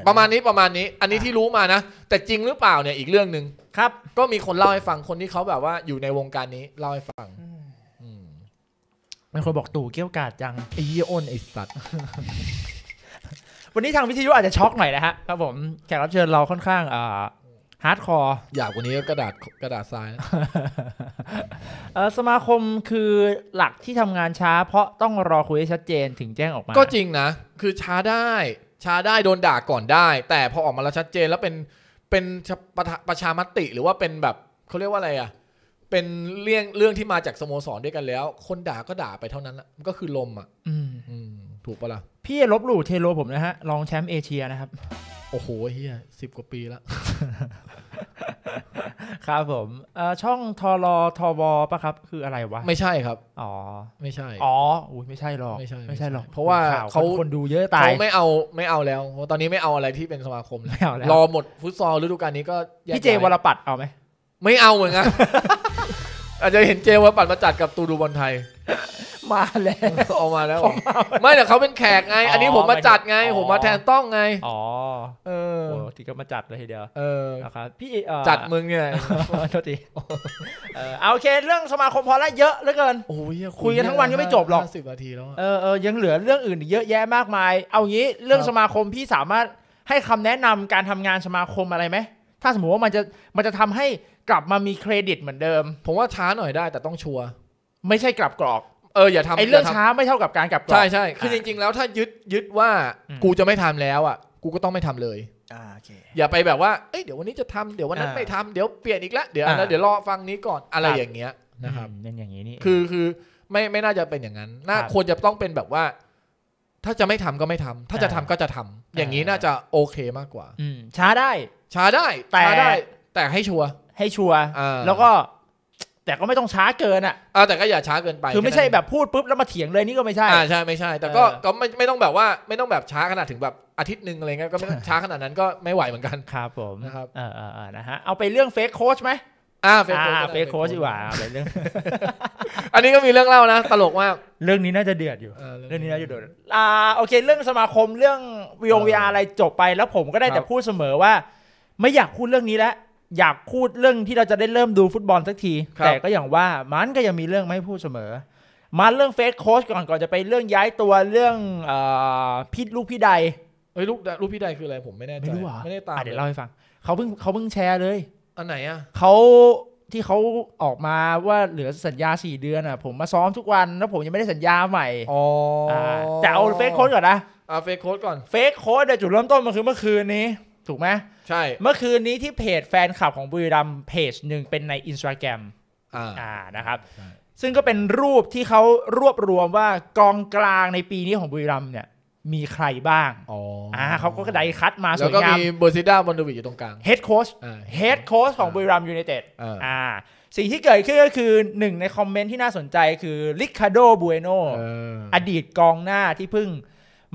ประมาณนี้ประมาณนี้ อันนี้ที่รู้มานะแต่จริงหรือเปล่าเนี่ยอีกเรื่องหนึ่งครับก็มีคนเล่าให้ฟังคนที่เขาแบบว่าอยู่ในวงการนี้เล่าให้ฟังม่คนบอกตู่เกี้ยวกาดจังไอ้ยี่อ้นไอ้สัตว์วันนี้ทางวิทยุอาจจะช็อกหน่อยนะฮะครับผมแขกรับเชิญเราค่อนข้างอ่าฮาร์ดคอร์อยากกว่านี้ก็กระดาษกระดาษทรายสมาคมคือหลักที่ทำงานช้าเพราะต้องรอคุยให้ชัดเจนถึงแจ้งออกมา ก็จริงนะคือช้าได้ ช้าได้โดนด่าก่อนได้ แต่พอออกมาแล้วชัดเจนแล้วเป็นเป็นประประชามติหรือว่าเป็นแบบเขาเรียกว่าอะไรอ่ะ เป็นเรื่องเรื่องที่มาจากสโมสรด้วยกันแล้ว คนด่าก็ด่าไปเท่านั้นละมันก็คือลมอ่ะ อืมถูกปะล่ะพี่ลบหลู่เทโลผมนะฮะรองแชมป์เอเชียนะครับโอ้โหเฮียสิบกว่าปีแล้วครับผมช่องทอรอทวปะครับคืออะไรวะ ไม่ใช่ครับอ๋อไม่ใช่ อ๋ออุ้ยไม่ใช่หรอกไม่ใช่ไม่ใช่หรอก เพราะว่าเขาคนดูเยอะตายเขาไม่เอาไม่เอาแล้วตอนนี้ไม่เอาอะไรที่เป็นสมาคมแล้วรอหมดฟุตซอลฤดูกาลนี้ก็พี่เจวรปัดเอาไหมไม่เอาเหมือนกันอาจจะเห็นเจวปัดมาจัดกับตูดูบอลไทย มาแล้วออกมาแล้วไม่แต่เขาเป็นแขกไง อันนี้ผมมาจัดไงผมมาแทนต้องไงอ๋อเออที่ก็มาจัดเลยทีเดียวเออนะครับ พี่จัดมึงเนี่ยโทษทีเอาโอเคเรื่องสมาคมพอละเยอะเหลือเกินโอ้ยคุยกันทั้งวันก็ไม่จบหรอกสิบนาทีแล้วเออเออยังเหลือเรื่องอื่นเยอะแยะมากมาย เอางี้เรื่องสมาคมพี่สามารถให้คำแนะนำการทำงานสมาคมอะไรไหมถ้าสมมติว่ามันจะมันจะทำให้กลับมามีเครดิตเหมือนเดิมผมว่าช้าหน่อยได้แต่ต้องชัวร์ไม่ใช่กลับกรอก เอออย่าทำไอ้เรื่องช้าไม่เท่ากับการกลับกรอก ใช่ใช่คือจริง ๆ แล้วถ้ายึดยึดว่า กูจะไม่ทำแล้วอ่ะกูก็ต้องไม่ทำเลยอเคอย่าไปแบบว่าเอ้ยเดี๋ยววันนี้จะทำเดี๋ยววันนั้นไม่ทำเดี๋ยวเปลี่ยนอีกละเดี๋ยวแล้วเดี๋ยวรอฟังนี้ก่อนอะไรอย่างเงี้ยนะครับเป็นอย่างนี้นี่คือคือไม่ไม่น่าจะเป็นอย่างนั้นน่าควรจะต้องเป็นแบบว่า ถ้าจะไม่ทำก็ไม่ทำ ถ้าจะทำก็จะทำ อย่างนี้น่าจะโอเคมากกว่า อืช้าได้ช้าได้แต่แต่ให้ชัวร์ให้ชัวร์แล้วก็แต่ก็ไม่ต้องช้าเกินอ่ะอ่าแต่ก็อย่าช้าเกินไปคือไม่ใช่แบบพูดปุ๊บแล้วมาเถียงเลยนี่ก็ไม่ใช่อ่าใช่ไม่ใช่แต่ก็ก็ไม่ไม่ต้องแบบว่า ไม่ต้องแบบช้าขนาดถึงแบบอาทิตย์หนึ่งอะไรเงี้ยก็ไม่ต้องช้าขนาดนั้นก็ไม่ไหวเหมือนกันครับผมนะครับเออเออเออนะฮะเอาไปเรื่องเฟซโค้ชไหมอ่าเฟซอ่าเฟซโค้ชดีกว่าเอาไปเรื่องอันนี้ก็มีเรื่องเล่านะตลกมาก เรื่องนี้น่าจะเดือดอยู่ เรื่องนี้น่าจะเดือดอ่าโอเค เรื่องสมาคมเรื่องวีองวีอาร์อะไรจบไปแล้วผมก็ได้แต่พูดเสมอว่าไม่อยากพูดเรื่องนี้แล้วอยากพูดเรื่องที่เราจะได้เริ่มดูฟุตบอลสักที แต่ก็อย่างว่ามันก็ยังมีเรื่องไม่พูดเสมอ มาเรื่องเฟสโค้ชก่อนก่อนจะไปเรื่องย้ายตัวเรื่องอพิษลูกพี่ใด เอ้ยลูกลูกพี่ใดคืออะไรผมไม่แน่ใจไม่รู้อหรอไม่ได้ตามเดี๋ยวเล่าให้ฟังเขาเพิ่งเขาเพิ่งแชร์เลย อันไหนอ่ะเขาที่เขาออกมาว่าเหลือสัญญาสี่เดือนอ่ะผมมาซ้อมทุกวันแล้วผมยังไม่ได้สัญญาใหม่อ๋อแต่เอาเฟสโค้ชก่อนนะอ่าเฟซโค้ชก่อนเฟซโค้ดจุดเริ่มต้นมันคือเมื่อคืนนี้ถูกไหมใช่เมื่อคืนนี้ที่เพจแฟนคลับของบุรีรัมเพจหนึ่งเป็นในอินสตาแกรมอ่านะครับซึ่งก็เป็นรูปที่เขารวบรวมว่ากองกลางในปีนี้ของบุรีรัมเนี่ยมีใครบ้างอ๋ออ่าเขาก็กรไดคัดมาสวยงามแล้วก็มีเบอร์ซิด้าบอนดูวิอยู่ตรงกลางเฮดโค้ชเฮดโค้ชของบุรีรัมยูไนเต็ดอ่าสิ่งที่เกิดขึ้นก็คือหนึ่งในคอมเมนต์ที่น่าสนใจคือลิคาโดบูเอโนอดีตกองหน้าที่เพิ่ง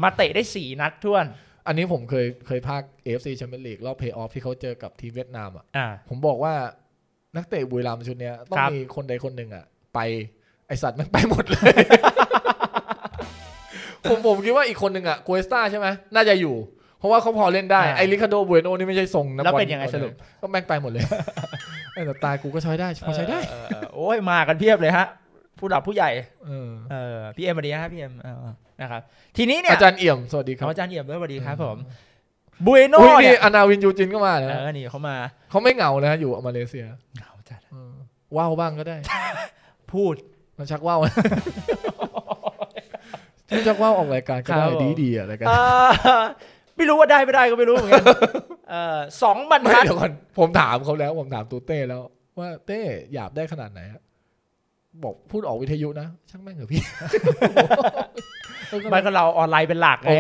มาเตะได้สี่นัดท่วนอันนี้ผมเคยเคยพากเอฟซีแชมเปี้ยนลีกรอบเพย์ออฟที่เขาเจอกับทีมเวียดนามอ่ะอ่ผมบอกว่านักเตะบุรีรัมชุดเนี้ยต้องมีคนใดคนหนึ่งอ่ะ ไปไอสัตว์มันไปหมดเลยผมผมคิดว่าอีกคนหนึ่งอ่ะกัเอสตาใช่ไหมน่าจะอยู่ เพราะว่าเขาพอเล่นได้ ไอริคาโดบูเอโนนี่ไม่ใช่ส่งนะแล้วเป็นยังไงสรุปก็แม่งไปหมดเลยอแต่ตายกูก็ใช้ได้พอใช้ได้โอ้ยมากันเพียบเลยฮะ ผู้หลับผู้ใหญ่เออพี่เอ็มมาดีฮะพี่เอ็มเนะครับทีนี้เนี่ยอาจารย์เอี่ยมสวัสดีครับอาจารย์เอี่ยมสวัสดีครับผมบุเอโน่เนี่ยอนาวินยูจินก็มาเออนี่เขามาเขาไม่เหงาเลยฮะอยู่มาเลเซียเหงาจัดว้าวบ้างก็ได้ พูดมันชักว้าวมันชักว้าวออกรายการก็ได้ดีดีอะไรกันไม่รู้ว่าได้ไม่ได้ก็ไม่รู้เหมือนกันสองบรรทัดผมถามเขาแล้วผมถามตูเต้แล้ว ว่าเต้หยาบได้ขนาดไหนฮะบอกพูดออกวิทยุนะช่างแม่งเหรอพี่มันก็เราออนไลน์เป็นหลักไง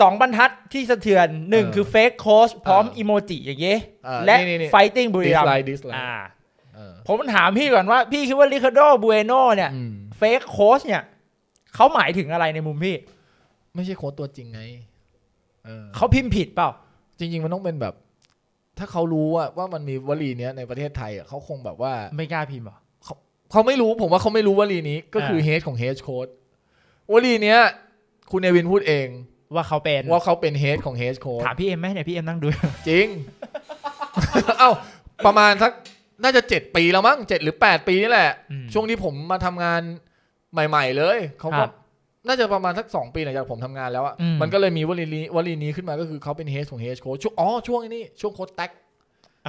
สองบรรทัดที่สะเทือนหนึ่งคือเฟกโค้ชพร้อมอีโมจิอย่างเงี้ยและไฟติ้งบุรีรัมย์ผมถามพี่ก่อนว่าพี่คิดว่าริคาร์โดบูเอโนเนี่ยเฟกโค้ชเนี่ยเขาหมายถึงอะไรในมุมพี่ ไม่ใช่โค้ตัวจริงไงเขาพิมพ์ผิดเปล่า จริง ๆ มันต้องเป็นแบบ ถ้าเขารู้ว่าว่ามันมีวลีเนี้ยในประเทศไทยเขาคงแบบว่าไม่กล้าพิมพ์หรอเขาไม่รู้ผมว่าเขาไม่รู้วลีนี้ก็คือเฮดของเฮดโค้ดวลีเนี้ย คุณเอวินพูดเองว่าเขาเป็นว่าเขาเป็นเฮดของเฮดโค้ดถามพี่เอ็มไหมเนี่ยพี่เอ็มนั่งดู จริง เอ้า ประมาณสักน่าจะเจ็ดปีแล้วมั้งเจ็ดหรือแปดปีนี่แหละ ช่วงที่ผมมาทำงานใหม่ๆเลยเขาก็น่าจะประมาณสักสองปีหลังจากผมทำงานแล้วอะมันก็เลยมีวลีนี้วลีนี้ขึ้นมาก็คือเขาเป็นเฮดของเฮดโค้ชช่วงอ๋อช่วงนี้ช่วงโค้ดแท็ก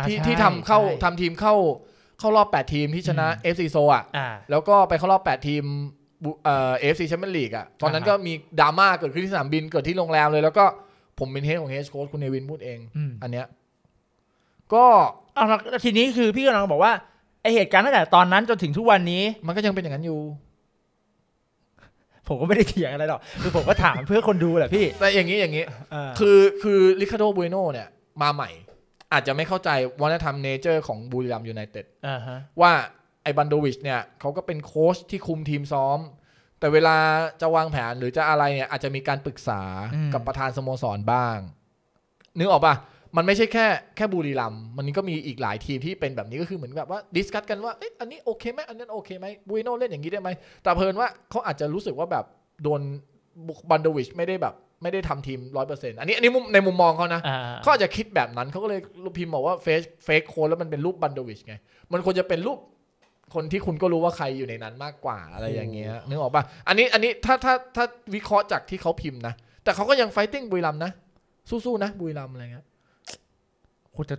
ที่ที่ทำเข้าทำทีมเข้าเข้ารอบ 8 ทีมที่ชนะ FC โซอ่ะแล้วก็ไปเข้ารอบ 8 ทีมเอฟซีแชมเปี้ยนลีกอ่ะตอนนั้นก็มีดราม่าเกิดขึ้นที่สนามบิน เกิดที่โรงแรมเลยแล้วก็ผมเป็นเฮดของเฮดโค้ชคุณเนวินพูดเอง อันเนี้ยก็เอาทีนี้คือพี่กำลังบอกว่าไอเหตุการณ์ตั้งแต่ตอนนั้นจนถึงทุกวันนี้ มันก็ยังเป็นอย่างนั้นอยู่ ผมก็ไม่ได้เถียงอะไรหรอกคือผมก็ถามเพื่อคนดูแหละพี่ แต่อย่างนี้อย่างนี้คือคือลิคาโดบูโนเนี่ยมาใหม่อาจจะไม่เข้าใจวัฒนธรรมเนเจอร์ของบุรีรัมยูไนเต็ดว่าไอ้บันโดวิชเนี่ยเขาก็เป็นโค้ชที่คุมทีมซ้อม แต่เวลาจะวางแผนหรือจะอะไรเนี่ยอาจจะมีการปรึกษากับประธานสโมสรบ้าง นึกออกปะมันไม่ใช่แค่ แค่บุรีรัมมันก็มีอีกหลายทีมที่เป็นแบบนี้ก็คือเหมือนแบบว่าดิสคัตกันว่าเอ๊ะอันนี้โอเคไหมอันนั้นโอเคไหมบูยโนเล่นอย่างนี้ได้ไหมแต่เพลินว่าเขาอาจจะรู้สึกว่าแบบโดนบันโดวิชไม่ได้แบบไม่ได้ทำทีมร้อยเปอร์เซ็นต์อันนี้อันนี้ในมุมมองเขานะเขาอาจจะคิดแบบนั้น เขาก็เลยพิมพ์บอกว่าเฟซเฟซโค้ดแล้วมันเป็นรูปบันโดวิชไงมันควรจะเป็นรูปคนที่คุณก็รู้ว่าใครอยู่ในนั้นมากกว่าอะไรอย่างเงี้ยนึกออกป่ะอันนี้อันนี้ถ้าถ้าถ้าวิเคราะห์จากที่เขาพิมพ์นะ แต่เขาก็ยังไฟติ้งบุยลำนะสู้ๆนะ บุยลำอะไรเงี้ยคุณจะ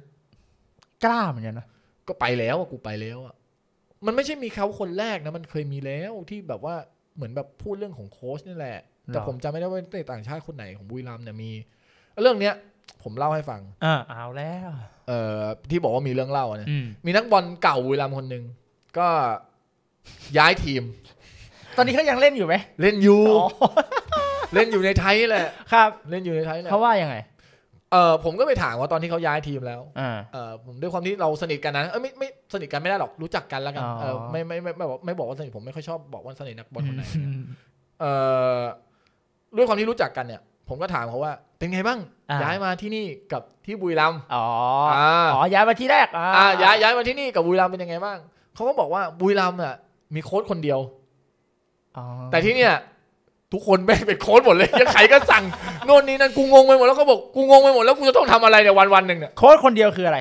กล้าเหมือนกันนะก็ไปแล้วกูไปแล้วอ่ะมันไม่ใช่มีเขาคนแรกนะมันเคยมีแล้วที่แบบว่าเหมือนแบบพูดเรื่องของโค้ชนี่แหละแต่ผมจำไม่ได้ว่าเตะต่างชาติคนไหนของบุรีรัมเนี่ยมี เรื่องเนี้ยผมเล่าให้ฟังอ่าเอาแล้วเออที่บอกว่ามีเรื่องเล่าเนี่ย มีนักบอลเก่าบุรีรัมคนหนึ่งก็ย้ายทีม ตอนนี้เขายังเล่นอยู่ไหมเล่นอยู่ เล่นอยู่ในไทยแหละครับ เล่นอยู่ในไทยแหละเขาว่ายังไง เออผมก็ไปถามว่าตอนที่เขาย้ายทีมแล้วเออผมด้วยความที่เราสนิทกันนะเออไม่ไม่สนิทกันไม่ได้หรอกรู้จักกันแล้ว กันเออไม่ไม่ไม่ไม่บอกไม่บอกว่าสนิทผมไม่ค่อยชอบบอกว่าสนิทนักบอลคนไหนเออด้วยความที่รู้จักกันเนี่ยผมก็ถามเขาว่าเป็นไงบ้างย้ายมาที่นี่กับที่บุรีรัมย์อ๋ออ๋อย้ายมาที่แรกอ่าย้ายย้ายมาที่นี่กับบุรีรัมย์เป็นยังไงบ้างเขาก็บอกว่าบุรีรัมย์อ่ะ มีโค้ดคนเดียวแต่ที่เนี่ย ทุกคนแม่งเป็นโค้ดหมดเลยยังใครก็สั่งโน่นนี่นั่นกูงงไปหมดแล้วก็บอกกูงงไปหมดแล้วกูจะต้องทำอะไรเนี่ยวันวันหนึ่งเนี่ยโค้ดคนเดียวคืออะไร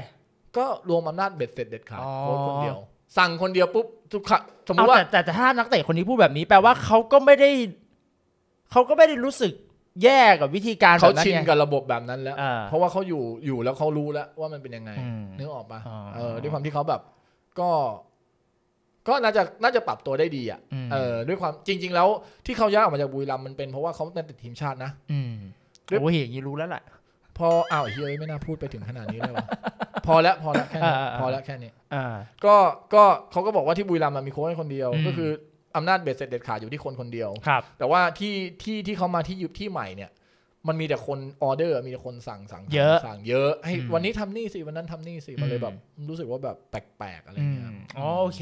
ก็รวมอำนาจเบ็ดเสร็จเด็ดขาดโค้ดคนเดียว สั่งคนเดียวปุ๊บทุกขะสมมติว่าแต่แต่ถ้านักเตะคนนี้พูดแบบนี้แปลว่าเขาก็ไม่ได้เขาก็ไม่ได้รู้สึกแย่กับวิธีการเขาชินกับระบบแบบนั้นแล้วเพราะว่าเขาอยู่อยู่แล้วเขารู้แล้วว่ามันเป็นยังไงนึกออกปะเออ ด้วยความที่เขาแบบก็ ก็น่าจะน่าจะปรับตัวได้ดี อ่ะเออด้วยความจริง ๆ แล้ว ที่เขาย้ายออกมาจากบุรีรัมมันเป็นเพราะว่าเขาเป็นติดทีมชาติ นะโอ้ยอย่างี้รู้แล้วแหละพออ้าวเฮ้ยไม่น่าพูดไปถึงขนาดนี้เลยวะพอแล้วพอแล้วแค่นี้พอแล้วแค่นี้ก็ก็เขาก็บอกว่าที่บุรีรัมันมีโค้ชคนเดียวก็คืออำนาจเบ็ดเสร็จเด็ดขาดอยู่ที่คนคนเดียว แต่ว่าที่ที่ที่เขามาที่ยุบที่ใหม่เนี่ย มันมีแต่คนออเดอร์ มีแต่คนสั่งสั่งเยอะสั่งเยอะให้วันนี้ทำนี่สิวันนั้นทำนี่สิมันเลยแบบรู้สึกว่าแบบแปลกๆอะไรเงี้ย อ๋อโอเค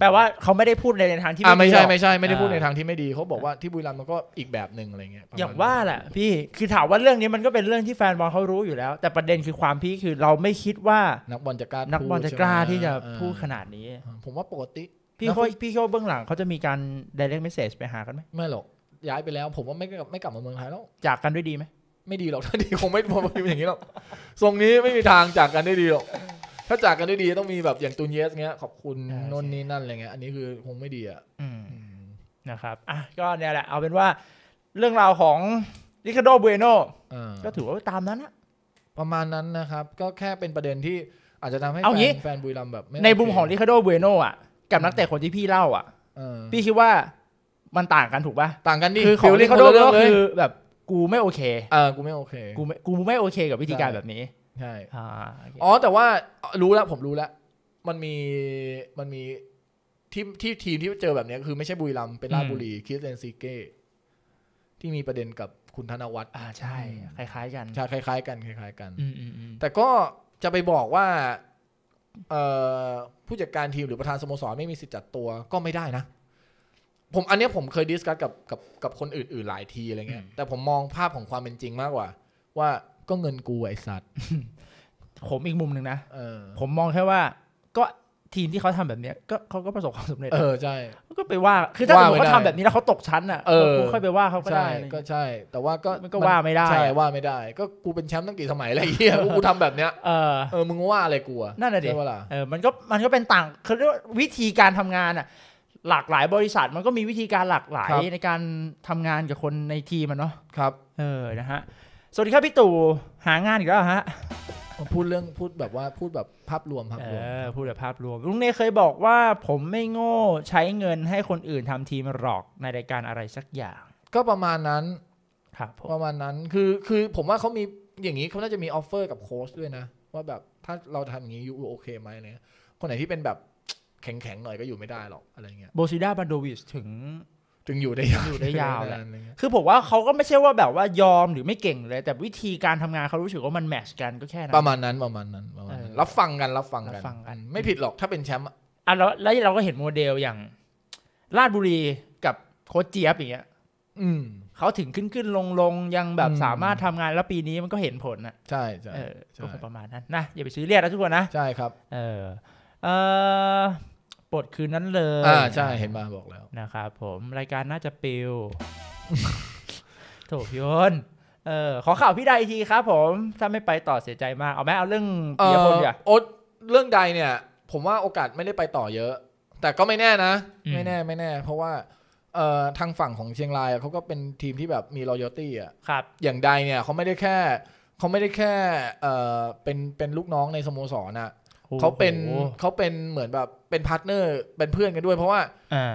แปลว่าเขาไม่ได้พูดในทางที่ไม่ใช่ไม่ใช่ไม่ได้พูดในทางที่ไม่ดีเขาบอกว่าที่บุรีรัมย์มันก็อีกแบบหนึ่งอะไรเงี้ย อย่างว่าแหละพี่คือถามว่าเรื่องนี้มันก็เป็นเรื่องที่แฟนบอลเขารู้อยู่แล้วแต่ประเด็นคือความพี่คือเราไม่คิดว่า นักบอลจะกล้านักบอลจะกล้าที่จะพูดขนาดนี้ ผมว่าปกติพี่เขาพี่เขาเบื้องหลังเขาจะมีการ direct message ไปหากันไหมไม่หรอกย้ายไปแล้ว ผมว่าไม่ไม่กลับมาเมืองไทยแล้วจากกันด้วยดีไหม ไม่ดีหรอก ถ้าดีคงไม่พอเป็อย่างนี้หรอกทรงนี้ไม่มีทางจากกันได้ดีหรอก ถ้าจากกันได้ดีต้องมีแบบอย่างตูนเยสเงี้ยขอบคุณนนนี่นั่นอะไรเงี้ยอันนี้คือคงไม่ดีอ่ะนะครับอ่ะก็เนี่ยแหละเอาเป็นว่าเรื่องราวของริคาโดเบโนก็ถือว่าตามนั้นอะประมาณนั้นนะครับ ก็แค่เป็นประเด็นที่อาจจะทำให้แฟนบุยลำแบบในบุมของริคาโดเบโนอ่ะกับนักเตะคนที่พี่เล่า อ่ะพี่คิดว่ามันต่างกันถูกป่ะต่างกันดิคือของ่เขาโดก็คือแบบกูไม่โอเคเออกูไม่โอเคกูไม่กูไม่โอเคกับวิธีการแบบนี้ใช่อ๋อแต่ว่ารู้แล้วผมรู้แล้วมันมีมันมีที่ที่ทีมที่เจอแบบนี้คือไม่ใช่บุรีรัมเป็นราชบุรีคริสเตนซีเก้ที่มีประเด็นกับคุณธนวัฒน์อ่าใช่คล้าย ๆ กันใช่คล้ายๆกัน คล้าย ๆกันแต่ก็จะไปบอกว่าผู้จัดการทีมหรือประธานสโมสรไม่มีสิทธิ์จัดตัวก็ไม่ได้นะ ผมอันนี้ผมเคยดิสคัสกับกับกับคนอื่นๆหลายทีอะไรเงี้ย แต่ผมมองภาพของความเป็นจริงมากกว่า ว่าก็เงินกูไอสัตว์ ผมอีกมุมหนึ่งนะผมมองแค่ว่าก็ทีมที่เขาทำแบบเนี้ยก็เขาก็ประสบความสำเร็จ เออใช่ ก็ไปว่า คือถ้าสมมติเขาทำแบบนี้แล้วเขาตกชั้นอ่ะเออ ค่อยไปว่าเขาก็ได้ก็ใช่ แต่ว่าก็มันก็ว่าไม่ได้ ใช่ว่าไม่ได้ ก็กูเป็นแชมป์ตั้งกี่สมัยอะไรเงี้ยกูทำแบบเนี้ยเออ เออมึงว่าอะไรกูอ่ะนั่นแหละเดิเออมันก็มันก็เป็นต่างเขาเรียกว่าวิธีการทำงานอ่ะ หลากหลายบริษัทมันก็มีวิธีการหลากหลายในการทำงานกับคนในทีมมันเนาะ ครับ เออนะฮะ สวัสดีครับพี่ตู่หางานอีกแล้วฮะพูดเรื่องพูดแบบว่าพูดแบบภาพรวมภาพรวมพูดแบบภาพรวม ลุงเนเคยบอกว่าผมไม่โง่ใช้เงินให้คนอื่นทำทีมหลอกในรายการอะไรสักอย่าง ก็ประมาณนั้นครับประมาณนั้นคือคือผมว่าเขามีอย่างนี้เขาน่าจะมีออฟเฟอร์กับโค้ชด้วยนะ ว่าแบบถ้าเราทำอย่างนี้ยูโอเคไหมเนี่ยคนไหนที่เป็นแบบแข็งๆหน่อยก็อยู่ไม่ได้หรอกอะไรเงี้ยโบซิด้าบันโดวิชถึงถึงอยู่ได้ยาวอยู่ได้ยาวแหละคือผมว่าเขาก็ไม่ใช่ว่าแบบว่ายอมหรือไม่เก่งเลย แต่วิธีการทำงานเขารู้สึกว่ามันแมชกันก็แค่นั้น ประมาณนั้นประมาณนั้นประมาณนั้นรับฟังกัน รับฟังกันรับฟังกัน ไม่ผิดหรอกถ้าเป็นแชมป์อ่ะแล้วแล้วเราก็เห็นโมเดลอย่าง ราชบุรีกับโค้ชเจี๊ยบอย่างเงี้ยอืมเขาถึงขึ้นขึ้นลงลงยังแบบสามารถทำงาน แล้วปีนี้มันก็เห็นผลอ่ะใช่ใช่ก็ประมาณนั้นนะอย่าไปซื้อเรียดนะทุกคนนะ ใช่ครับเออ เออลดคืนนั้นเลย อ่าใช่เห็นมาบอกแล้วนะครับผมรายการน่าจะปิวโถพยอนเออขอข่าวพี่ใดทีครับ ผมถ้าไม่ไปต่อเสียใจมากเอาไหมเอาเรื่องเยาวชนอ่าโอ๊ตเรื่องใดเนี่ยผมว่าโอกาสไม่ได้ไปต่อเยอะ แต่ก็ไม่แน่นะไม่แน่ไม่แน่ เพราะว่าเอ่อทางฝั่งของเชียงรายเขาก็เป็นทีมที่แบบมีรอยตี้อ่ะครับ อย่างใดเนี่ยเขาไม่ได้แค่เขาไม่ได้แค่เอ่อเป็นเป็นลูกน้องในสโมสรนะเขาเป็นเขาเป็นเหมือนแบบเป็นพาร์ทเนอร์เป็นเพื่อนกันด้วยเพราะว่า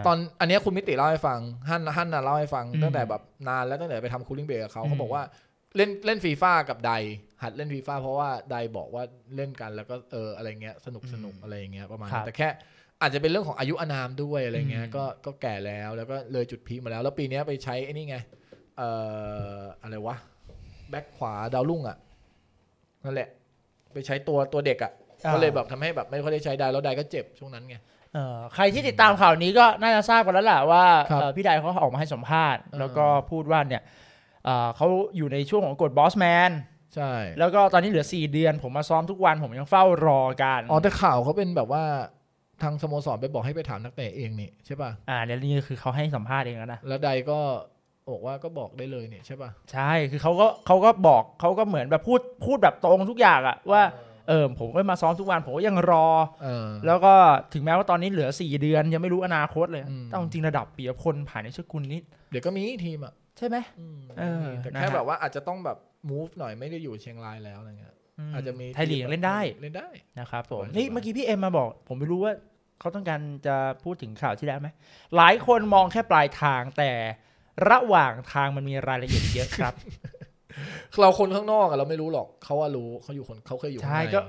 ตอนอันนี้คุณมิติเล่าให้ฟังฮั่นฮั่นน่ะเล่าให้ฟัง ตั้งแต่แบบนานแล้วตั้งแต่ไปทำคูลิ่งเบรกกับเขาเขาบอกว่าเล่นเล่นฟีฟ่ากับไดหัดเล่นฟีฟ่าเพราะว่า ไดบอกว่าเล่นกันแล้วก็เอออะไรเงี้ย สนุกสนุกอะไรเงี้ยประมาณ แต่แค่อาจจะเป็นเรื่องของอายุอนามด้วยอะไรเงี้ยก็ก็แก่แล้วแล้วก็เลยจุดพีมาแล้ว แล้วปีนี้ไปใช้ไอ้นี่ไงเอ่ออะไรวะแบ็คขวาดาวลุ่งอ่ะนั่นแหละ ไปใช้ตัวตัวเด็กอ่ะก็เลยแบบทำให้แบบไม่ค่อยได้ใช้ได้แล้วได้ก็เจ็บช่วงนั้นไงใครที่ติดตามข่าวนี้ก็น่าจะทราบกันแล้วแหละว่าพี่ไดเขาออกมาให้สัมภาษณ์ แล้วก็พูดว่าเนี่ยเขาอยู่ในช่วงของกฎบอสแมนใช่แล้วก็ตอนนี้เหลือ 4 เดือนผมมาซ้อมทุกวันผมยังเฝ้ารอกันอ๋อแต่ข่าวเขาเป็นแบบว่า ทางสโมสรไปบอกให้ไปถามนักเตะเองนี่ใช่ป่ะอ่าเนี่ยนี่คือเขาให้สัมภาษณ์เองแล้วนะแล้วใดก็บอกว่าก็บอกได้เลยเนี่ยใช่ป่ะใช่คือเขาก็เขาก็บอกเขาก็เหมือนแบบพูดพูดแบบตรงทุกอย่างอะว่าเออผมก็มาซ้อมทุกวันผมก็ยังรออ แล้วก็ถึงแม้ว่าตอนนี้เหลือสี่เดือนยังไม่รู้อนาคตเลย ต้องจริงระดับปียพลผ่านในชกุณนิดเดี๋ยวก็มีทีมอ่ะ ใช่ไหมแต่แค่แบบว่าอาจจะต้องแบบ move หน่อยไม่ได้อยู่เชียงรายแล้วอะไรเงี้ยอาจจะมีไทยลีกเล่นได้เล่นได้นะครับผมนี่เมื่อกี้พี่เอ็มมาบอก ผมไม่รู้ว่าเขาต้องการจะพูดถึงข่าวที่แล้วไหมหลายคนมองแค่ปลายทาง แต่ระหว่างทางมันมีรายละเอียดเยอะครับเราคนข้างนอกอะเราไม่รู้หรอกเขาว่ารู้เขาอยู่คนเขาเคยอยู่ใช่ ก็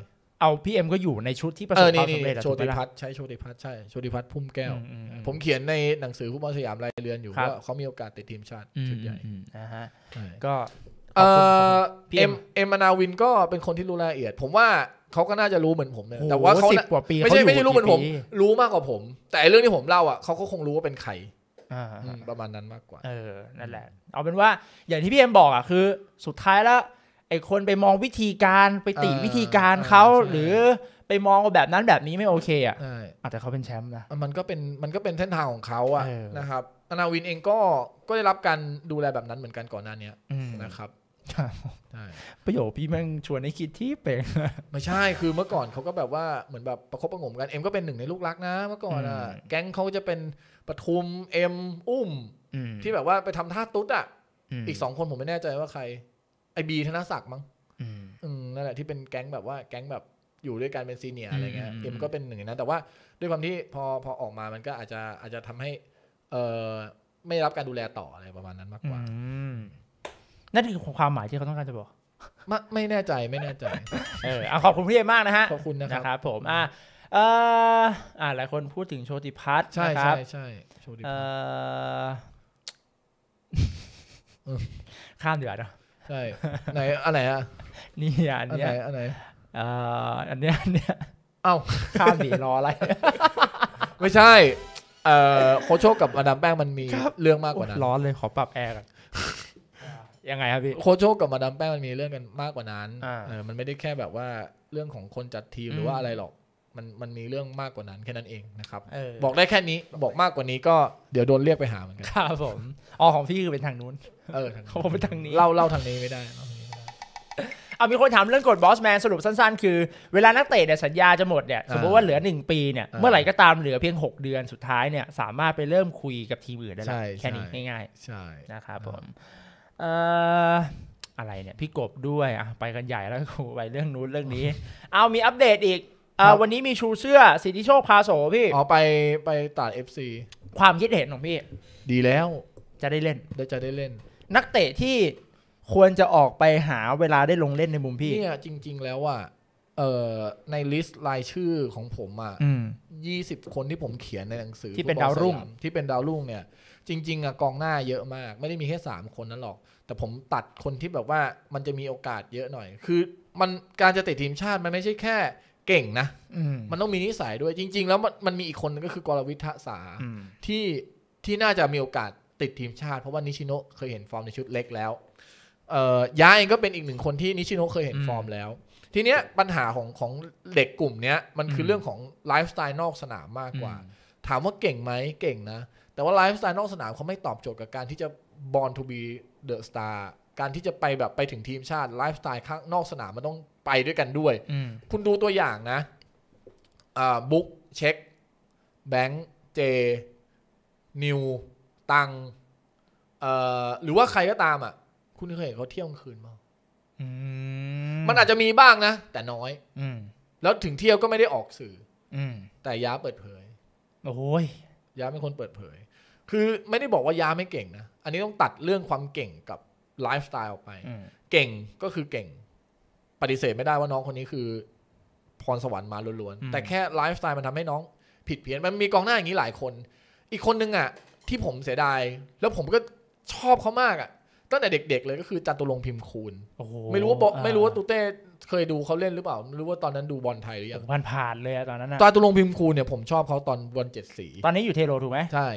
เอาพี่เอ็มก็อยู่ในชุดที่ประสบความสำเร็จโชติพัฒน์ใช่โชติพัฒน์ใช่โชติพัฒน์พุ่มแก้ว ผมเขียนในหนังสือผู้บอลสยามรายเรือนอยู่ ว่าเขามีโอกาสติดทีมชาติชุดใหญ่นะฮะก็เอ็มเอ็มมานาวินก็เป็นคนที่รู้รายละเอียด ผมว่าเขาก็น่าจะรู้เหมือนผมเลยแต่ว่าเขาไม่ใช่ไม่ใช่รู้เหมือนผม รู้มากกว่าผม แต่เรื่องที่ผมเล่าอ่ะเขาก็คงรู้ว่าเป็นใครประมาณนั้นมากกว่า เออ นั่นแหละ เอาเป็นว่าอย่างที่พี่เอ็มบอกอ่ะคือ สุดท้ายแล้วไอ้คนไปมองวิธีการไปติวิธีการเขา หรือไปมองแบบนั้นแบบนี้ไม่โอเคอ่ะแต่เขาเป็นแชมป์นะ มันก็เป็นมันก็เป็นเส้นทางของเขาอ่ะนะครับอนาวินเองก็ก็ได้รับการดูแลแบบนั้นเหมือนกันก่อนหน้านี้นะครับประโยชน์พี่แม่งชวนให้คิดที่เป็นไม่ใช่คือเมื่อก่อนเขาก็แบบว่าเหมือนแบบประคบประงมกันเอ็มก็เป็นหนึ่งในลูกรักนะเมื่อก่อนอ่ะแก๊งเขาจะเป็นปทุมเอ็มอุ้มที่แบบว่าไปทำท่าตุ๊ดอ่ะ อีกสองคนผมไม่แน่ใจว่าใคร ไอบีธนศักดิ์มั้งนั่นแหละที่เป็นแก๊งแบบว่าแก๊งแบบอยู่ด้วยกันเป็นซีเนียอะไรเงี้ยเอ็มก็เป็นหนึ่งนะแต่ว่าด้วยความที่พอพอออกมามันก็อาจจะอาจจะทำให้ เออไม่รับการดูแลต่ออะไรประมาณนั้นมากกว่านั่นคือความหมายที่เขาต้องการจะบอก ไม่แน่ใจไม่แน่ใจ เออขอบคุณพี่เอมากนะฮะขอบคุณนะครับผมอ่าอ่าอ่หลายคนพูดถึงโชติพัฒน์ใช่ใช่ใช่โชติพัฒน์ข้ามเดือดเนาะใช่ไหนอันไหนอ่ะนี่อันเนี้ยอันไหนอ่าอันเนี้ยอันเนี้ยเอ้าข้ามดีรออะไร ไม่ใช่เอ่อโคโชกับอดัมแป้งมันมีเรื่องมากกว่านั้นร้อนเลย ขอปรับแอร์กันยังไงครับพี่โคโชกับอดัมแป้งมันมีเรื่องกันมากกว่านั้นเออมันไม่ได้แค่แบบว่าเรื่องของคนจัดทีมหรือว่าอะไรหรอกมันมันมีเรื่องมากกว่านั้นแค่นั้นเองนะครับออบอกได้แค่นี้บอกมากกว่านี้ก็เดี๋ยวโดนเรียกไปหาเหมือนกันครับผมอ๋อของพี่คือเป็นทางนู้น เออขางผมเป็นทางนี้เล่าเล่าทางนี้ไม่ได้ เอามีคนถามเรื่องกฎบอสแมนสรุปสั้นๆคือเวลานักเตะเนี่ยสัญญาจะหมดเนี่ยสมมติว่าเหลือ 1 ปีเนี่ยเมื่อไหร่ก็ตามเหลือเพียง 6 เดือนสุดท้ายเนี่ยสามารถไปเริ่มคุยกับทีมอื่นได้แล้วแค่นี้ง่ายๆใช่นะครับผมเอ่ออะไรเนี่ยพี่กบด้วยอ่ะไปกันใหญ่แล้วกไปเรื่องนู้นเรื่องนี้เอามีอัปเดตอีกอาวันนี้มีชูเสื้อสิทธิโชคพาโสพี่อ๋อไปไปตัดเอฟซีความคิดเห็นของพี่ ดีแล้วจะได้เล่นได้จะได้เล่น นักเตะที่ควรจะออกไปหาเวลาได้ลงเล่นในมุมพี่เนี่ยจริงๆแล้วว่าเอ่อในลิสต์รายชื่อของผมอ่ะยี่สิบคนที่ผมเขียนในหนังสือ ที่เป็นดาวรุ่งที่เป็นดาวรุ่งเนี่ยจริงๆอ่ะกองหน้าเยอะมาก ไม่ได้มีแค่สามคนนั้นหรอก แต่ผมตัดคนที่แบบว่ามันจะมีโอกาสเยอะหน่อย คือ มันการจะเตะทีมชาติมันไม่ใช่แค่เก่งนะ มันต้องมีนิสัยด้วยจริงๆ แล้วมันมีอีกคนนึงก็คือกรวิทสาที่ที่น่าจะมีโอกาสติดทีมชาติเพราะว่านิชิโนเคยเห็นฟอร์มในชุดเล็กแล้วย้ายเองก็เป็นอีกหนึ่งคนที่นิชิโนเคยเห็นฟอร์มแล้วทีเนี้ยปัญหาของของเด็กกลุ่มเนี้ยมันคือเรื่องของไลฟ์สไตล์นอกสนามมากกว่า ถามว่าเก่งไหมเก่งนะ แต่ว่าไลฟ์สไตล์นอกสนามเขาไม่ตอบโจทย์กับการที่จะบอลทูบีเดอะสตาร์การที่จะไปแบบไปถึงทีมชาติไลฟ์สไตล์ข้างนอกสนามมันต้องไปด้วยกันด้วย คุณดูตัวอย่างนะ บุ๊กเช็ค แบงค์เจ นิวตัง หรือว่าใครก็ตามอ่ะ คุณเคยเห็นเขาเที่ยวกลางคืนมั้งมันอาจจะมีบ้างนะ แต่น้อยอแล้วถึงเที่ยวก็ไม่ได้ออกสื่ออแต่ย้าเปิดเผย โอ้ยย้าเป็นคนเปิดเผย คือไม่ได้บอกว่าย้าไม่เก่งนะ อันนี้ต้องตัดเรื่องความเก่งกับไลฟ์สไตล์ออกไป เก่งก็คือเก่งปฏิเสธไม่ได้ว่าน้องคนนี้คือพรสวรรค์มาล้วนๆ แต่แค่ไลฟ์สไตล์มันทำให้น้องผิดเพี้ยนมันมีกองหน้าอย่างนี้หลายคน อีกคนนึงอ่ะ ที่ผมเสียดาย แล้วผมก็ชอบเขามากอ่ะตั้งแต่เด็กๆเลยก็คือจัตุรงพิมพ์คูณไม่รู้ว่าไม่รู้ว่าตูเต้เคยดูเขาเล่นหรือเปล่า ไม่รู้ว่าตอนนั้นดูบอลไทยหรือยังมันผ่านเลยตอนนั้นจัตุรงพิมพ์คูณเนี่ยผมชอบเขาตอนบอลเจ็ดสีตอนนี้อยู่เทโรถูกไหมใช่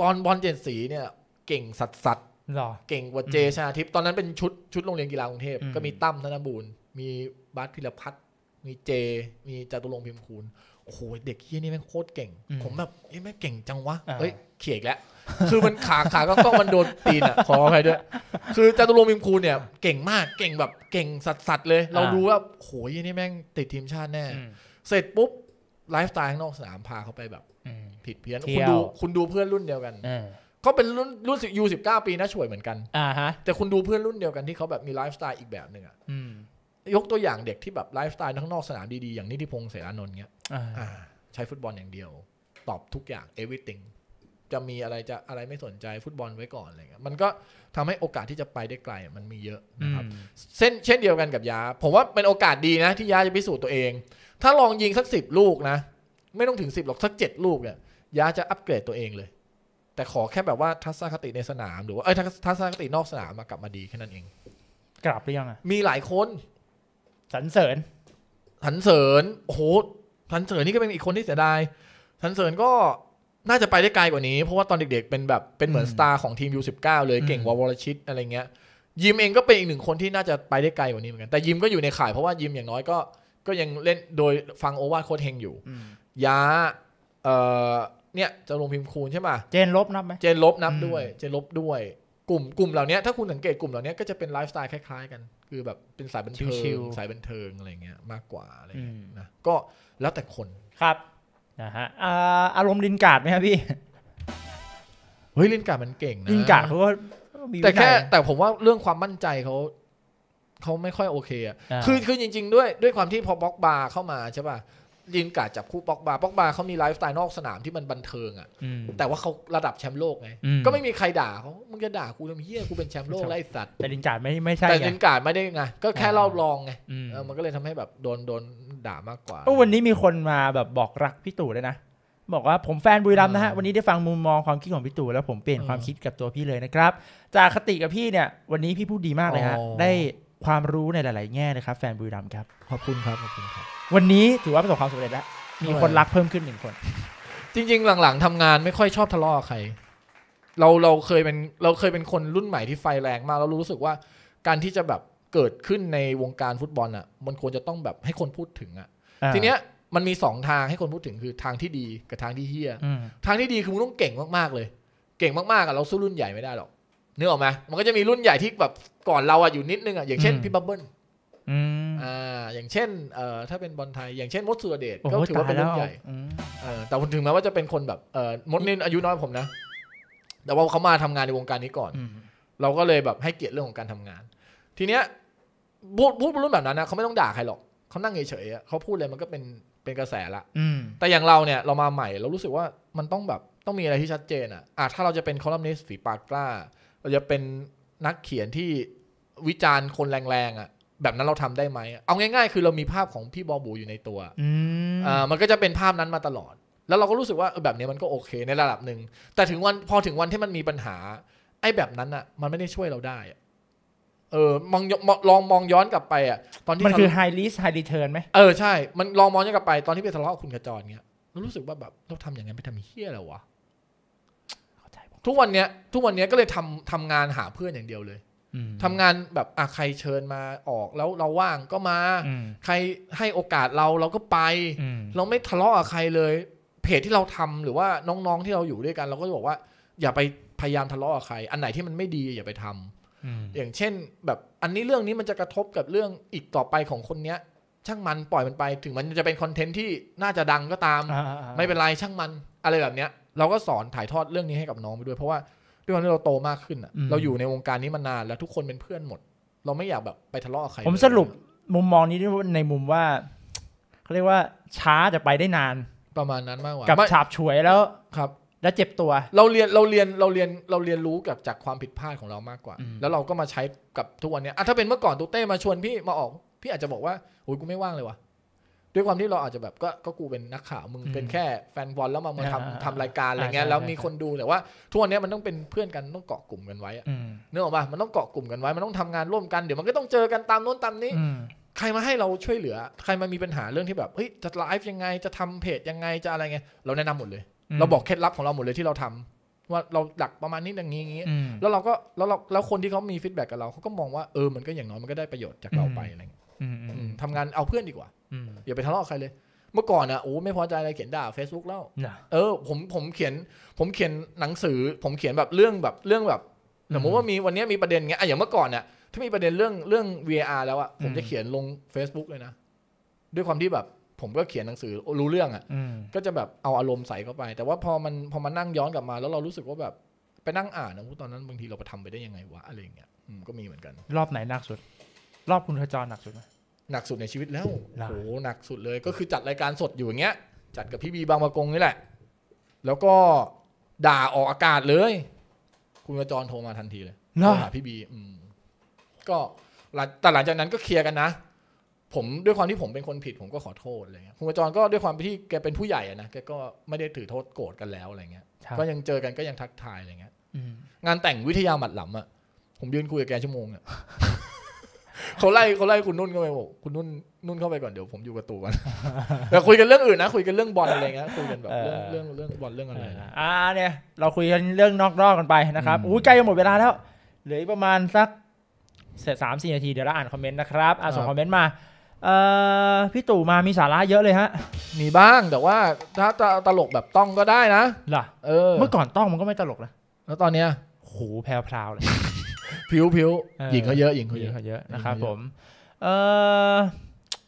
ตอนบอลเจ็ดสีเนี่ยเก่งสัดสัดเก่งกว่าเจชนาทิพย์ตอนนั้นเป็นชุดชุดโรงเรียนกีฬากรุงเทพก็มีตั้มธนบูรณ์มีบาสพิรพัฒน์มีเจมีจตุรงพิมพ์คูณโอ้โหเด็กเฮียนี่แม่งโคตรเก่ง ผมแบบเฮ้ยแม่งเก่งจังวะเฮ้ยเขียกแล้วคือมันขาขาก็ต้องมันโดนตีนอ่ะขออภัยด้วย คือจตุรงพิมพ์คูณเนี่ย เก่งมากเก่งแบบเก่งสัดดเลย เราดูว่าโอหยนี่แม่งติดทีมชาติแน่ เสร็จปุ๊บไลฟ์สไตล์ข้างนอกสนามพาเขาไปแบบผิดเพี้ยนคุณดูคุณดูเพื่อนรุ่นเดียวกันเขาเป็นรุ่นรุ่นสิบยูสิบเก้าปีนะช่วยเหมือนกัน อ่าฮะ แต่คุณดูเพื่อนรุ่นเดียวกันที่เขาแบบมีไลฟ์สไตล์อีกแบบหนึ่งอ่ะยกตัวอย่างเด็กที่แบบไลฟ์สไตล์ทั้งนอกสนามดีๆ อย่างนิติพงศ์เสรานนท์เงี้ยใช้ฟุตบอลอย่างเดียว ตอบทุกอย่าง everything จะมีอะไรจะอะไรไม่สนใจฟุตบอลไว้ก่อนอะไรเงี้ยมันก็ทำให้โอกาสที่จะไปได้ไกลมันมีเยอะนะครับเส้นเช่นเดียวกันกับยา ผมว่าเป็นโอกาสดีนะ ที่ยาจะพิสูจน์ตัวเอง ถ้าลองยิงสักสิบลูกนะ ไม่ต้องถึงสิบหรอกสักเจ็ดลูกเนี่ยยาจะอัปเกรดตัวเองเลยแต่ขอแค่แบบว่าทัศนคติในสนามหรือว่าเอ้ยทัศนคตินอกสนามมากลับมาดีแค่นั้นเองกราบหรือยังอ่ะมีหลายคนสรรเสริญสรรเสริญโอ้โหสรรเสริญนี่ก็เป็นอีกคนที่เสียดายสรรเสริญก็น่าจะไปได้ไกลกว่านี้ เพราะว่าตอนเด็กๆ เป็นแบบเป็นเหมือนสตาร์ของทีมยูสิบเก้าเลยเก่งวอลชิตอะไรเงี้ย ยิมเองก็เป็นอีกหนึ่งคนที่น่าจะไปได้ไกลกว่านี้เหมือนกันแต่ยิมก็อยู่ในข่ายเพราะว่ายิมอย่างน้อยก็ ก็ยังเล่นโดยฟังโอวาทโคตรเฮงอยู่ยาเอ่อเนี่ย จะลงพิมพ์คูณใช่ไหมเจนลบนับไหมเจนลบนับด้วยเจนลบด้วยกลุ่มกลุ่มเหล่านี้ถ้าคุณสังเกตกลุ่มเหล่านี้ก็จะเป็นไลฟ์สไตล์คล้าย ๆ กัน คือแบบ เป็นสายบันเทิง สายบันเทิง อะไรเงี้ยมากกว่าอะไรเยนะก็แล้วแต่คนครับนะฮะอารมณ์ลินการ์ดไหมครับพี่ เฮ้ย ลินการ์ดมันเก่งนะลินการ์ดเขาก็แต่แค่ แต่ผมว่าเรื่องความมั่นใจเขาเขาไม่ค่อยโอเคอ่ะคือคือจริง ๆ ด้วยด้วยความที่พอบล็อกบาร์เข้ามาใช่ป่ะยินกาจับคู่ปอกบาปอกบาเขามีไลฟ์สไตล์นอกสนามที่มันบันเทิงอ่ะแต่ว่าเขาระดับแชมป์โลกไงก็ไม่มีใครด่าเขามึงจะด่ากูทำเฮี้ยกูเป็นแชมป์โลกไรสัตว์แต่ลินการ์ไม่ไม่ใช่แต่ลินการ์ไม่ได้ไงก็แค่รอบรองไงมันก็เลยทำให้แบบโดนโดนด่ามากกว่าวันนี้มีคนมาแบบบอกรักพี่ตู่เลยนะบอกว่าผมแฟนบุรีรัมนะฮะวันนี้ได้ฟังมุมมองความคิดของพี่ตู่แล้วผมเปลี่ยนความคิดกับตัวพี่เลยนะครับ จากคติกับพี่เนี่ยวันนี้พี่พูดดีมากเลยฮะได้ความรู้ในหลายๆแง่นะครับแฟนบุรีรัมครับขอบคุณครับขอบคุณครับวันนี้ถือว่าประสบความสำเร็จแล้ว มีคนรักเพิ่มขึ้นหนึ่งคน จริงๆ หลังๆทำงานไม่ค่อยชอบทะเลาะใคร เราเราเคยเป็นเราเคยเป็นคนรุ่นใหม่ที่ไฟแรงมาก เรารู้สึกว่าการที่จะแบบเกิดขึ้นในวงการฟุตบอลอ่ะมันควรจะต้องแบบให้คนพูดถึงอ่ะ ทีเนี้ยมันมีสองทางให้คนพูดถึงคือทางที่ดีกับทางที่เฮี้ยทางที่ดีคือมึงต้องเก่งมากๆเลย เก่งมากๆอ่ะเราสู้รุ่นใหญ่ไม่ได้หรอกนึกออกไหมมันก็จะมีรุ่นใหญ่ที่แบบก่อนเราอ่ะอยู่นิดนึงอ่ะอย่างเช่น พี่บับเบิ้ลอ่าอย่างเช่นเอ่อถ้าเป็นบอลไทยอย่างเช่นมดสุรเดชก็ถือว่าเป็นรื่งใหญ่เออแต่ถึงแม้ว่าจะเป็นคนแบบเอ่อมดนี่อายุน้อยผมนะ แต่ว่าเขามาทำงานในวงการนี้ก่อน เราก็เลยแบบให้เกียรติเรื่องของการทำงาน ทีเนี้ยพูดพูดรุ่นแบบนั้นนะเขาไม่ต้องด่าใครหรอก เขานั่งเฉยๆเขาพูดเลยมันก็เป็นเป็นกระแสละแต่อย่างเราเนี่ยเรามาใหม่เรารู้สึกว่ามันต้องแบบต้องมีอะไรที่ชัดเจนอ่ะอ่ะถ้าเราจะเป็นคอลัมนิสต์ฝีปากกล้า เราจะเป็นนักเขียนที่วิจารณ์คนแรงๆอ่ะแบบนั้นเราทำได้ไหม เอาง่ายๆ คือเรามีภาพของพี่บอบูอยู่ในตัวอ่า มันก็จะเป็นภาพนั้นมาตลอด แล้วเราก็รู้สึกว่าแบบนี้มันก็โอเคในระดับหนึ่ง แต่ถึงวันพอถึงวันที่มันมีปัญหา ไอ้แบบนั้นอ่ะ มันไม่ได้ช่วยเราได้ เออ มองลองมองย้อนกลับไปอ่ะตอนที่มันคือไฮรีสไฮ k ีเท h ร์นไหมเออ ใช่ มันลองมองย้อนกลับไป ตอนที่ไปทะเลาะกับคุณกระจรเงี้ยรู้สึกว่าแบบเราทำอย่างนั้นไปทำเฮี้ยอะไรวะทุกวันเนี้ย ทุกวันเนี้ยก็เลยทำทำงานหาเพื่อนอย่างเดียวเลยทำงานแบบอ่ะใครเชิญมาออกแล้วเราว่างก็มา ใครให้โอกาสเราเราก็ไป เราไม่ทะเลาะกับใครเลย เพจที่เราทำหรือว่าน้องๆที่เราอยู่ด้วยกันเราก็จะบอกว่า อย่าไปพยายามทะเลาะกับใครอันไหนที่มันไม่ดีอย่าไปทำอย่างเช่นแบบอันนี้เรื่องนี้มันจะกระทบกับเรื่องอีกต่อไปของคนเนี้ย ช่างมันปล่อยมันไป ถึงมันจะเป็นคอนเทนต์ที่น่าจะดังก็ตาม ไม่เป็นไรช่างมัน อะไรแบบเนี้ยเราก็สอนถ่ายทอดเรื่องนี้ให้กับน้องไปด้วยเพราะว่าด้วยความที่เราโตมากขึ้นอ่ะ เราอยู่ในวงการนี้มานานแล้วทุกคนเป็นเพื่อนหมด เราไม่อยากแบบไปทะเลาะกับใคร ผมสรุปมุมมองนี้ในมุมว่าเขาเรียกว่า ช้าจะไปได้นานประมาณนั้นมากกว่า กับฉาบฉวยแล้วครับ แล้วเจ็บตัว เราเรียนเราเรียนเราเรียนเราเรียนรู้กับจากความผิดพลาดของเรามากกว่า แล้วเราก็มาใช้กับทุกวันเนี้ยอ่ะถ้าเป็นเมื่อก่อนตุ๊เต้มาชวนพี่มาออกพี่อาจจะบอกว่าโอ้ยกูไม่ว่างเลยวะด้วยความที่เราอาจจะแบบก็ก็กูเป็นนักข่าวมึงเป็นแค่แฟนบอลแล้วมามาทำทำรายการอะไรเงี้ยแล้วมีคนดูแต่ว่าทุกวันนี้มันต้องเป็นเพื่อนกันต้องเกาะกลุ่มกันไว้เนื้อออกมามันต้องเกาะกลุ่มกันไว้ มันต้องทำงานร่วมกันเดี๋ยวมันก็ต้องเจอกันตามโน้นตามนี้ ใครมาให้เราช่วยเหลือ ใครมามีปัญหาเรื่องที่แบบเฮ้ยจะไลฟ์ยังไงจะทำเพจยังไงจะอะไรเงี้ยเราแนะนำหมดเลย เราบอกเคล็ดลับของเราหมดเลยที่เราทำ ว่าเราดักประมาณนี้อย่างนี้อย่างนี้แล้วเราก็แล้วเราแล้วคนที่เขามีฟีดแบ็กกับเราเขาก็มองว่าเออมันก็อย่างน้อยมันก็ได้ประโยชน์จากเราไปอะไรเงี้ยทำงานเอาเพื่อนดีกว่าอย่าไปทะเลาะใครเลย เมื่อก่อนนะโอ้ไม่พอใจอะไรเขียนด่า Facebook แล้วเออผมผมเขียน ผมเขียนหนังสือผมเขียนแบบเรื่องแบบเรื่องแบบสมมติว่ามีวันนี้มีประเด็นเงี้ยอ่ะอย่างเมื่อก่อนเนี่ยถ้ามีประเด็นเรื่องเรื่อง VR แล้วอะผมจะเขียนลง Facebook เลยนะ ด้วยความที่แบบผมก็เขียนหนังสือรู้เรื่องอะ่ะก็จะแบบเอาอารมณ์ใส่เข้าไป แต่ว่าพอมันพอมันนั่งย้อนกลับมาแล้วเรารู้สึกว่าแบบไปนั่งอ่านนะตอนนั้นบางทีเราไปทำไปได้ยังไงวะอะไรเงี้ยก็มีเหมือนกันรอบไหนหนักสุด รอบคุณขจรหนักสุดไหมหนักสุดในชีวิตแล้วโอ้โห หนักสุดเลย ก็คือจัดรายการสดอยู่อย่างเงี้ย จัดกับพี่บีบางมะกงนี่แหละ แล้วก็ด่าออกอากาศเลย คุณกระจรโทรมาทันทีเลยหาพี่บีอืม ก็แต่หลังจากนั้นก็เคลียร์กันนะ ผมด้วยความที่ผมเป็นคนผิดผมก็ขอโทษอะไรเงี้ย คุณกระจรก็ด้วยความที่แกเป็นผู้ใหญ่นะ แกก็ไม่ได้ถือโทษโกรธกันแล้วอะไรเงี้ย ก็ยังเจอกันก็ยังทักทายอะไรเงี้ยงานแต่งวิทยาหมัดหลำอ่ะ ผมยืนคุยกับแกชั่วโมงอ่ะเขาไล่เขาไล่คุณนุ่นเข้าไปบอกคุณนุ่นนุ่นเข้าไปก่อนเดี๋ยวผมอยู่กับตูก่อนแต่คุยกันเรื่องอื่นนะ คุยกันเรื่องบอลอะไรเงี้ยคุยกันแบบเรื่องเรื่องเรื่องบอลเรื่องอะไรอ่าเนี่ยเราคุยกันเรื่องนอกรอบกันไปนะครับอุ้ยใกล้จะหมดเวลาแล้วเหลือประมาณสักสามสี่นาทีเดี๋ยวเราอ่านคอมเมนต์นะครับอ่าส่งคอมเมนต์มาเอ่อพี่ตู่มามีสาระเยอะเลยฮะ มีบ้างแต่ว่าถ้าตลกแบบต้องก็ได้นะล่ะเออเมื่อก่อนต้องมันก็ไม่ตลกนะแล้วตอนเนี้ยโหแพรววเลยผิวผิวหญิงเขาเยอะหญิงเขาเยอะเยอะนะครับผมเออ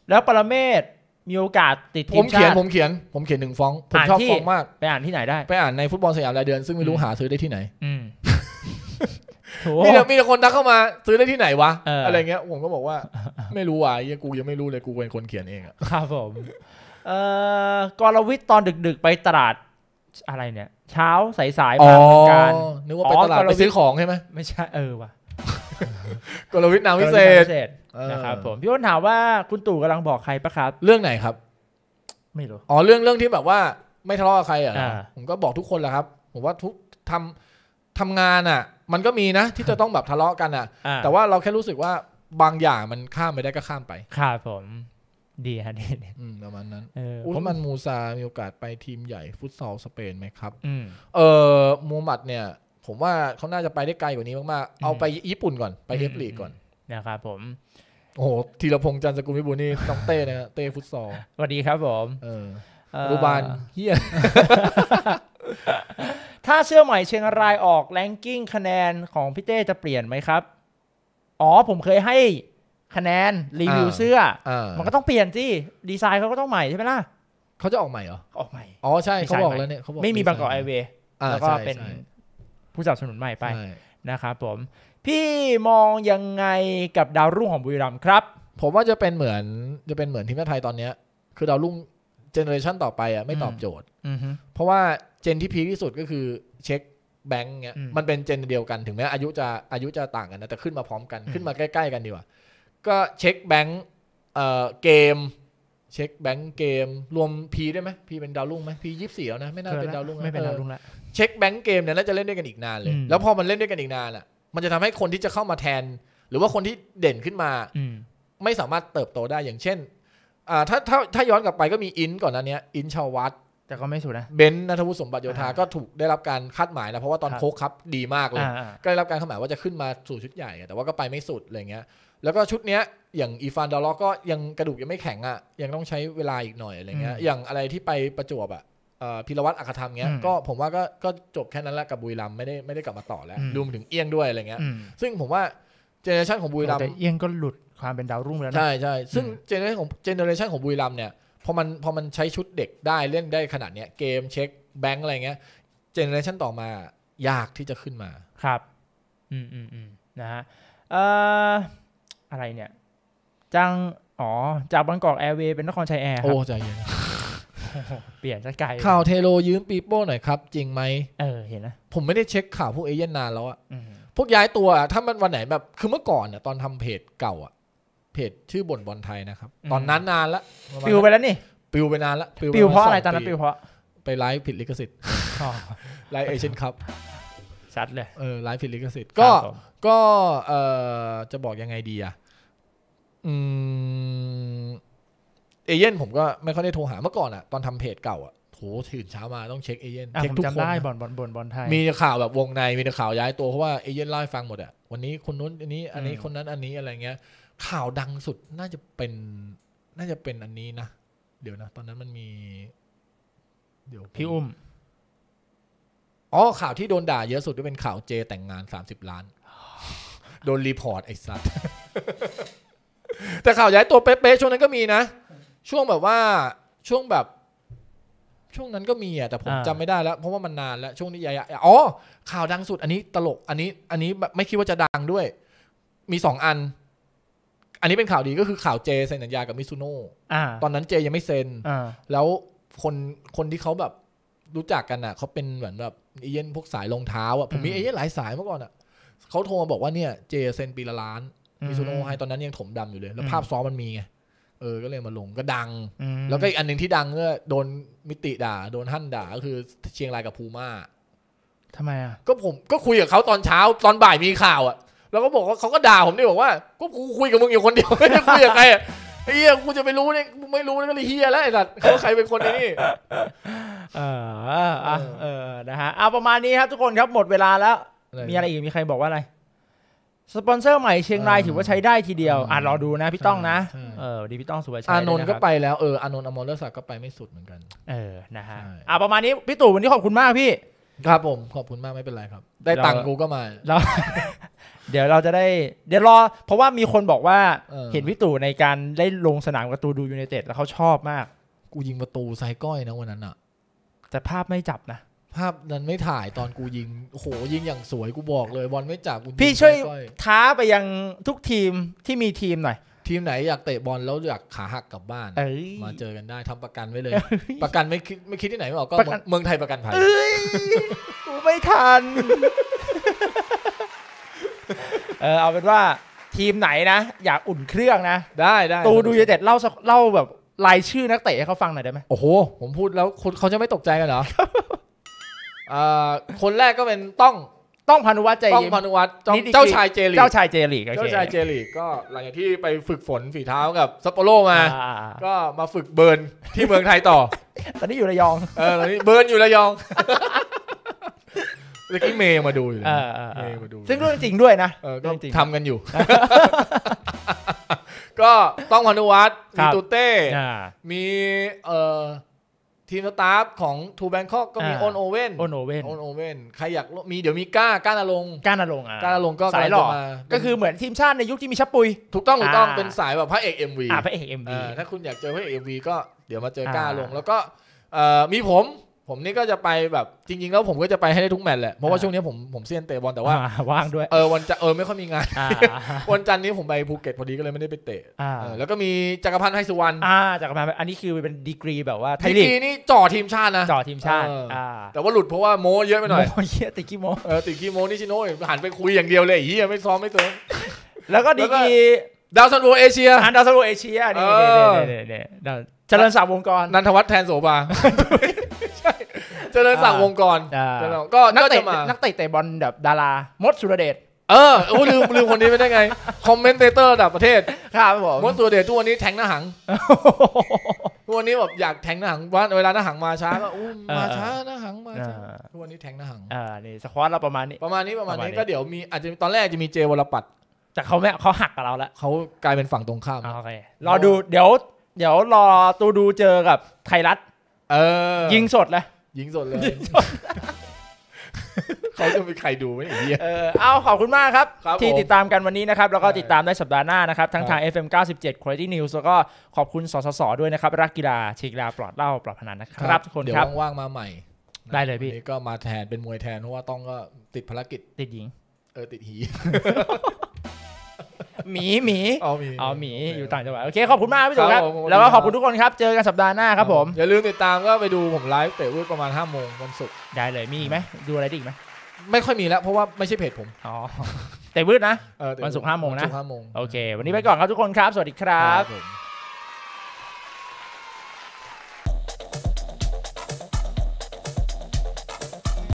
แล้วปรเมศ มีโอกาสติดทีมชาติ ผมเขียนผมเขียนผมเขียนหนึ่งฟ้องผมชอบฟ้องมาก ไปอ่านที่ไหนได้ไปอ่านในฟุตบอลสยามรายเดือน ซึ่งไม่รู้หาซื้อได้ที่ไหนมีแต่มีแต่คนทักเข้ามาซื้อได้ที่ไหนวะอะไรเงี้ยผมก็บอกว่า ไม่รู้ว่ะยังกูยังไม่รู้เลยกูเป็นคนเขียนเองครับผมเอ่อกรวิทย์ตอนดึกๆไปตลาดอะไรเนี่ยเช้าสายสายมาเหมือนกันนึกว่าไปตลาด ไปซื้อของใช่ไหมไม่ใช่ เออว่ะกลวิทย์นามวิเศษนะครับผม พี่อ้นถามว่าคุณตู่กำลังบอกใครปะครับ เรื่องไหนครับ ไม่รู้อ๋อเรื่องเรื่องที่แบบว่าไม่ทะเลาะกับใครอ่ะผมก็บอกทุกคนแหละครับ ผมว่าทุกทำทำงานอ่ะ มันก็มีนะ ที่จะต้องแบบทะเลาะกันอ่ะ แต่ว่าเราแค่รู้สึกว่าบางอย่างมันข้ามไปได้ก็ข้ามไปครับผมดีฮะดีประมาณนั้นอุสมันมูซา มีโอกาสไปทีมใหญ่ฟุตซอลสเปนไหมครับเออ มูมหัดเนี่ย ผมว่าเขาน่าจะไปได้ไกลกว่านี้มากๆเอาไปญี่ปุ่นก่อนไปเอฟลีก่อนนะครับผม โอ้โหธีรพงษ์จันทร์สกุลวิบูลนี่ต้องเต้นะเต้ฟุตซอลสวัสดีครับผมอรูบานเฮียถ้าเสื้อใหม่เชียงรายออกแรงกิ้ง คะแนนของพี่เต้จะเปลี่ยนไหมครับ อ๋อผมเคยให้คะแนน รีวิวเสื้อ มันก็ต้องเปลี่ยนสิดีไซน์เขาก็ต้องใหม่ใช่ไหมล่ะเขาจะออกใหม่เหรอ ออกใหม่อ๋อใช่เขาบอกแล้วเนี่ยเขาบอกไม่มีบางกอกไอเวแล้วก็เป็นผู้สนับสนุนใหม่ไปนะครับผม พี่มองยังไงกับดาวรุ่งของบุรีรัมย์ครับ ผมว่าจะเป็นเหมือนจะเป็นเหมือนทีมชาติไทยตอนเนี้ย คือดาวรุ่งเจเนอเรชันต่อไปอ่ะไม่ตอบโจทย์เพราะว่าเจนที่พีที่สุดก็คือเช็คแบงค์เนี่ยมันเป็นเจนเดียวกันถึงแม้อายุจะอายุจะต่างกันนะแต่ขึ้นมาพร้อมกันขึ้นมาใกล้ ๆ กันดีกว่าก็เช็คแบงก์เกม เช็คแบงก์เกม รวมพีได้ไหมพีเป็นดาวรุ่งไหมพียี่สิบสี่แล้วนะ ไม่น่าเป็นดาวรุ่งไม่เป็นดาวรุ่งละเช็คแบงก์เกมเนี่ยน่าจะเล่นด้วยกันอีกนานเลย แล้วพอมันเล่นด้วยกันอีกนานอ่ะ มันจะทำให้คนที่จะเข้ามาแทน หรือว่าคนที่เด่นขึ้นมาไม่สามารถเติบโตได้อย่างเช่น ถ้าถ้าถ้าย้อนกลับไปก็มีอินก่อนนั้นเนี้ยอินชาววัตแต่ก็ไม่สุดนะเบนนัทวุฒิสมบัติโยธาก็ถูกได้รับการคาดหมายนะเพราะว่าตอนโค้กครับดีมากเลยก็ได้รับการคาดหมายว่าจะขึ้นมาสู่ชุดใหญ่ แต่ว่าก็ไปไม่สุดอะไรเงี้ยแล้วก็ชุดเนี้ย อย่างอีฟานดอลล็อกก็ยังกระดูกยังไม่แข็งอะ่ะยังต้องใช้เวลาอีกหน่อยอะไรเงี้ย อย่างอะไรที่ไปประจวบอะ่ะพิรวัตรอัคธรรมเงี้ยก็ผมว่าก็ก็จบแค่นั้นละกับบุยลำไม่ได้ไม่ได้กลับมาต่อแล้วรวมถึงเอียงด้วยอะไรเงี้ย ซึ่งผมว่าเจเนอเรชันของบุยลำแต่เอียงก็หลุดความเป็นดาวรุ่งแล้วนะใช่ใช่ซึ่งเจเนอเรชันของเจเนอเรชันของบุยลำเนี่ยพอมันพอมันใช้ชุดเด็กได้เล่นได้ขนาดเนี้ยเกมเช็คแบงก์อะไรเงี้ยเจเนอเรชันต่อมายากที่จะขึ้นมาครับอืมอืมอืมนะฮะเออ่อะไรเนี่ยจ้างอ๋อ จากบางกอกแอร์เวย์เป็นนครชัยแอร์ครับ โอ้ใจเย็นเปลี่ยนะไกล ข่าวเทโลยืมปีโป้หน่อยครับ จริงไหม เออเห็นนะ ผมไม่ได้เช็คข่าวพวกเอเย่นนานแล้วอะพวกย้ายตัวถ้ามันวันไหนแบบคือเมื่อก่อนเนี่ยตอนทำเพจเก่าอะเพจชื่อบ่นบอลไทยนะครับ ตอนนั้นนานละ ปิวไปแล้วนี่ปิวไปนานละปิวเพราะอะไรตอนนั้นปิวเพราะไปไลฟ์ผิดลิขสิทธิ์ไลฟ์เอเชียนครับชัดเลย เออไลฟ์ผิดลิขสิทธิ์ก็ ก็ เอ่อ จะบอกยังไงดีอ่ะ อืม เอเย่นผมก็ไม่ค่อยได้โทรหาเมื่อก่อนอ่ะ ตอนทำเพจเก่าอ่ะโหถื่นเช้ามาต้องเช็คเอเย่นเช็คทุกคนจได้บอลบอลบอลไทยมีข่าวแบบวงใน มีข่าวย้ายตัว เพราะว่าเอเย่นไล่าฟังหมดอ่ะ วันนี้คนนู้นอันนี้ อันนี้คนนั้นอันนี้อะไรเงี้ย ข่าวดังสุดน่าจะเป็น น่าจะเป็นอันนี้นะ เดี๋ยวนะ ตอนนั้นมันมี เดี๋ยว พี่อุ้มอ๋อข่าวที่โดนด่า เยอะสุดก็เป็นข่าวเจ แต่งงาน30ล้านโดนรีพอร์ตไอ้สัตว์แต่ข่าวย้ายตัวเป๊ะๆช่วงนั้นก็มีนะช่วงแบบว่าช่วงแบบ ช่วงนั้นก็มีอ่ะแต่ ผมจำไม่ได้แล้วเพราะว่ามันนานแล้วช่วงนี้ยายอ๋อข่าวดังสุดอันนี้ตลกอันนี้ อันนี้ไม่คิดว่าจะดังด้วย มีสองอัน อันนี้เป็นข่าวดีก็คือข่าวเจเซ็นสัญญากับมิซูโน่ตอนนั้นเจยังไม่เซ็นแล้วคนคนที่เขาแบบรู้จักกันอ่ะเขาเป็นเหมือนแบบเอเย่นพวกสายรองเท้าอ่ะผมมีเอเย่นหลายสายเมื่อก่อนอ่ะเขาโทรมาบอกว่าเนี่ยเจเซนปีละล้านมิซูโน่ให้ตอนนั้นยังถมดำอยู่เลยแล้วภาพซ้อมมันมีไงเออก็เลยมาลงก็ดัง แล้วก็อีกอันหนึ่งที่ดังก็โดนมิติด่า โดนหั่นด่าก็คือเชียงรายกับภูมาทำไมอ่ะก็ผมก็คุยกับเขาตอนเช้าตอนบ่ายมีข่าวอ่ะ แล้วก็บอกว่าเขาก็ด่าผมด้วยบอกว่าก็คุยกับมึงอยู่คนเดียวไม่ได้คุยกับใครอ่ะเฮียกูจะไปรู้เนี่ยกูไม่รู้นี่ก็เลยเฮียแล้วไอ้สัตว์เขาใครเป็นคนในนี่เอออเออ นะฮะเอาประมาณนี้ครับทุกคนครับ หมดเวลาแล้ว มีอะไรอีกมีใครบอกว่าอะไร สปอนเซอร์ใหม่เชียงรายถือว่าใช้ได้ทีเดียว อ่ะรอดูนะ พี่ต้องนะ เออ ดีพี่ต้องสุภาชัยอานนท์ก็ไปแล้ว เออ อานนท์อมรเลศักดิ์ก็ไปไม่สุดเหมือนกัน เออ นะฮะอ่ะประมาณนี้พี่ตู่วันนี้ขอบคุณมากพี่ ครับผม ขอบคุณมากไม่เป็นไรครับ ได้ตังค์กูก็มาแล้วเดี๋ยวเราจะได้ เดี๋ยวรอเพราะว่ามีคนบอกว่าเห็นวิตูในการได้ลงสนามประตูดูยูไนเต็ดแล้วเขาชอบมากกูยิงประตูไซก้อยนะวันนั้นอะแต่ภาพไม่จับนะ ภาพนั้นไม่ถ่ายตอนกูยิงโหยิงอย่างสวยกูบอกเลยบอลไม่จับ กูพี่ช่วยท้าไปยังทุกทีมที่มีทีมหน่อยทีมไหนอยากเตะบอลแล้วอยากขาหักกลับบ้านมาเจอกันได้ทำประกันไว้เลย ประกันไม่คิดไม่คิดที่ไหนไม่ออกก็เมืองไทยประกันภัยกูไม่ทันเออเอาเป็นว่าทีมไหนนะ อยากอุ่นเครื่องนะได้ได้ตูดูยูเต็ดเล่าเล่าแบบรายชื่อนักเตะให้เขาฟังหน่อยได้ไหม โอ้โห ผมพูดแล้วคนเขาจะไม่ตกใจกันเหรอเอ่อคนแรกก็เป็นต้องต้องพานุวัฒน์ใจต้องพานุวัฒน์เจ้าชายเจลีเจ้าชายเจลีเจ้าชายเจลีก็หลังจากที่ไปฝึกฝนฝีเท้ากับซัปโปโรมาก็มาฝึกเบิร์นที่เมืองไทยต่อ ตอนนี้อยู่ระยองเออตอนนี้เบิร์นอยู่ระยองเมื่อกี้เมย์มาดูอยู่เลยเมย์มาดูซึ่งเรื่องจริงด้วยนะเรื่องจริงทำกันอยู่ ก็ต้องพานุวัตรมีตูเต้มีเอ่อทีมสตาฟของทูแบงคอกก็มีโอนโอเว่นโอนโอเว่นโอนโอเว่นใครอยากมีเดี๋ยวมีก้าก้านาลง ก้านาลงอ่ะก้านาลงก็สายหล่อกมา ก็คือเหมือนทีมชาติในยุคที่มีชับปุยถูกต้องถูกต้องเป็นสายแบบพระเอกเอ็มวีพระเอกเอ็มวีถ้าคุณอยากเจอพระเอกเอ็มวีก็เดี๋ยวมาเจอก้าลงแล้วก็มีผมผมนี่ก็จะไปแบบจริงๆ แล้วผมก็จะไปให้ได้ทุกแมตช์แหละเพราะว่าช่วงนี้ผมผมเซียนเตะบอลแต่ว่าว่างด้วยเออวันจันเออไม่ค่อยมีงาน วันจันนี้ผมไปภูเก็ตพอดีก็เลยไม่ได้ไปเตะแล้วก็มีจักรพันธ์ไพสุวรรณจักรพันธ์อันนี้คือเป็นดีกรีแบบว่าไทยลีกนี่จ่อทีมชาตินะจ่อทีมชาติแต่ว่าหลุดเพราะว่าโมเยอะไปหน่อยโมเยอะติกี้โมเออติกี้โมนี่ชิโน่หันไปคุยอย่างเดียวเลยเฮียไม่ซ้อมไม่เติมแล้วก็ดีกรีดาวซันโวเอเชียดาวซันโวเอเชียนี่นี่นี่นี่ดาวเจริญศักดิ์วงกรนันทวัฒน์แทนโสภาใช่เจริญศักดิ์วงกรก็นักเตะนักเตะเตะบอลแบบดารามดสุรเดชเออโอ้ลืมลืมคนนี้ไปได้ไงคอมเมนเตอร์ระดับประเทศครับผมมดสุรเดชทุกวันนี้แทงหน้าหังทุกวันนี้แบบอยากแทงหน้าหังว่าเวลาหน้าหังมาช้าก็อ้มมาช้าหน้าหังมาช้าทุกวันนี้แทงหน้าหังอ่านี่สควอตเราประมาณนี้ประมาณนี้ประมาณนี้ก็เดี๋ยวมีอาจจะตอนแรกจะมีเจวรปัตแต่เขาไม่เขาหักกับเราแล้วเขากลายเป็นฝั่งตรงข้ามโอเครอดูเดี๋ยวเดี๋ยวรอตูดูเจอกับไทยรัฐเออยิงสดเลย ยิงสดเลย เขาจะมีใครดูไหม่เียเออเอาขอบคุณมากครับ ที่ติดตามกันวันนี้นะครับ แล้วก็ติดตามได้สัปดาห์หน้านะครับทั้งทาง FM 97 Quality News แล้วก็ขอบคุณสสส ด้วยนะครับ รักกีฬาชีกฬาปลอดเล่า ปลอดพนันนะครับทุกคนเดี๋ยวว่างๆมาใหม่ ได้เลยพี่นีก็มาแทนเป็นมวยแทนเพราะว่าต้องก็ติดภารกิจติดหญิงเออ ติดหีหมีหมีเอาหมีเอาหมีอยู่ต่างจังหวัดโอเคขอบคุณมากพี่จุ๋ครับแล้วก็ขอบคุณทุกคนครับเจอกันสัปดาห์หน้าครับผม อย่าลืมติดตามก็ไปดูผมไลฟ์เตะวุ้ยประมาณห้าโมงวันศุกร์ได้เลยมีอีกไหมดูอะไรอีกไหมไม่ค่อยมีแล้วเพราะว่าไม่ใช่เพจผมอ๋อเตะว้ดนะวันศุกร์ห้าโมงนะห้าโมงโอเควันนี้ไปก่อนครับทุกคนครับ สวัสดีครับ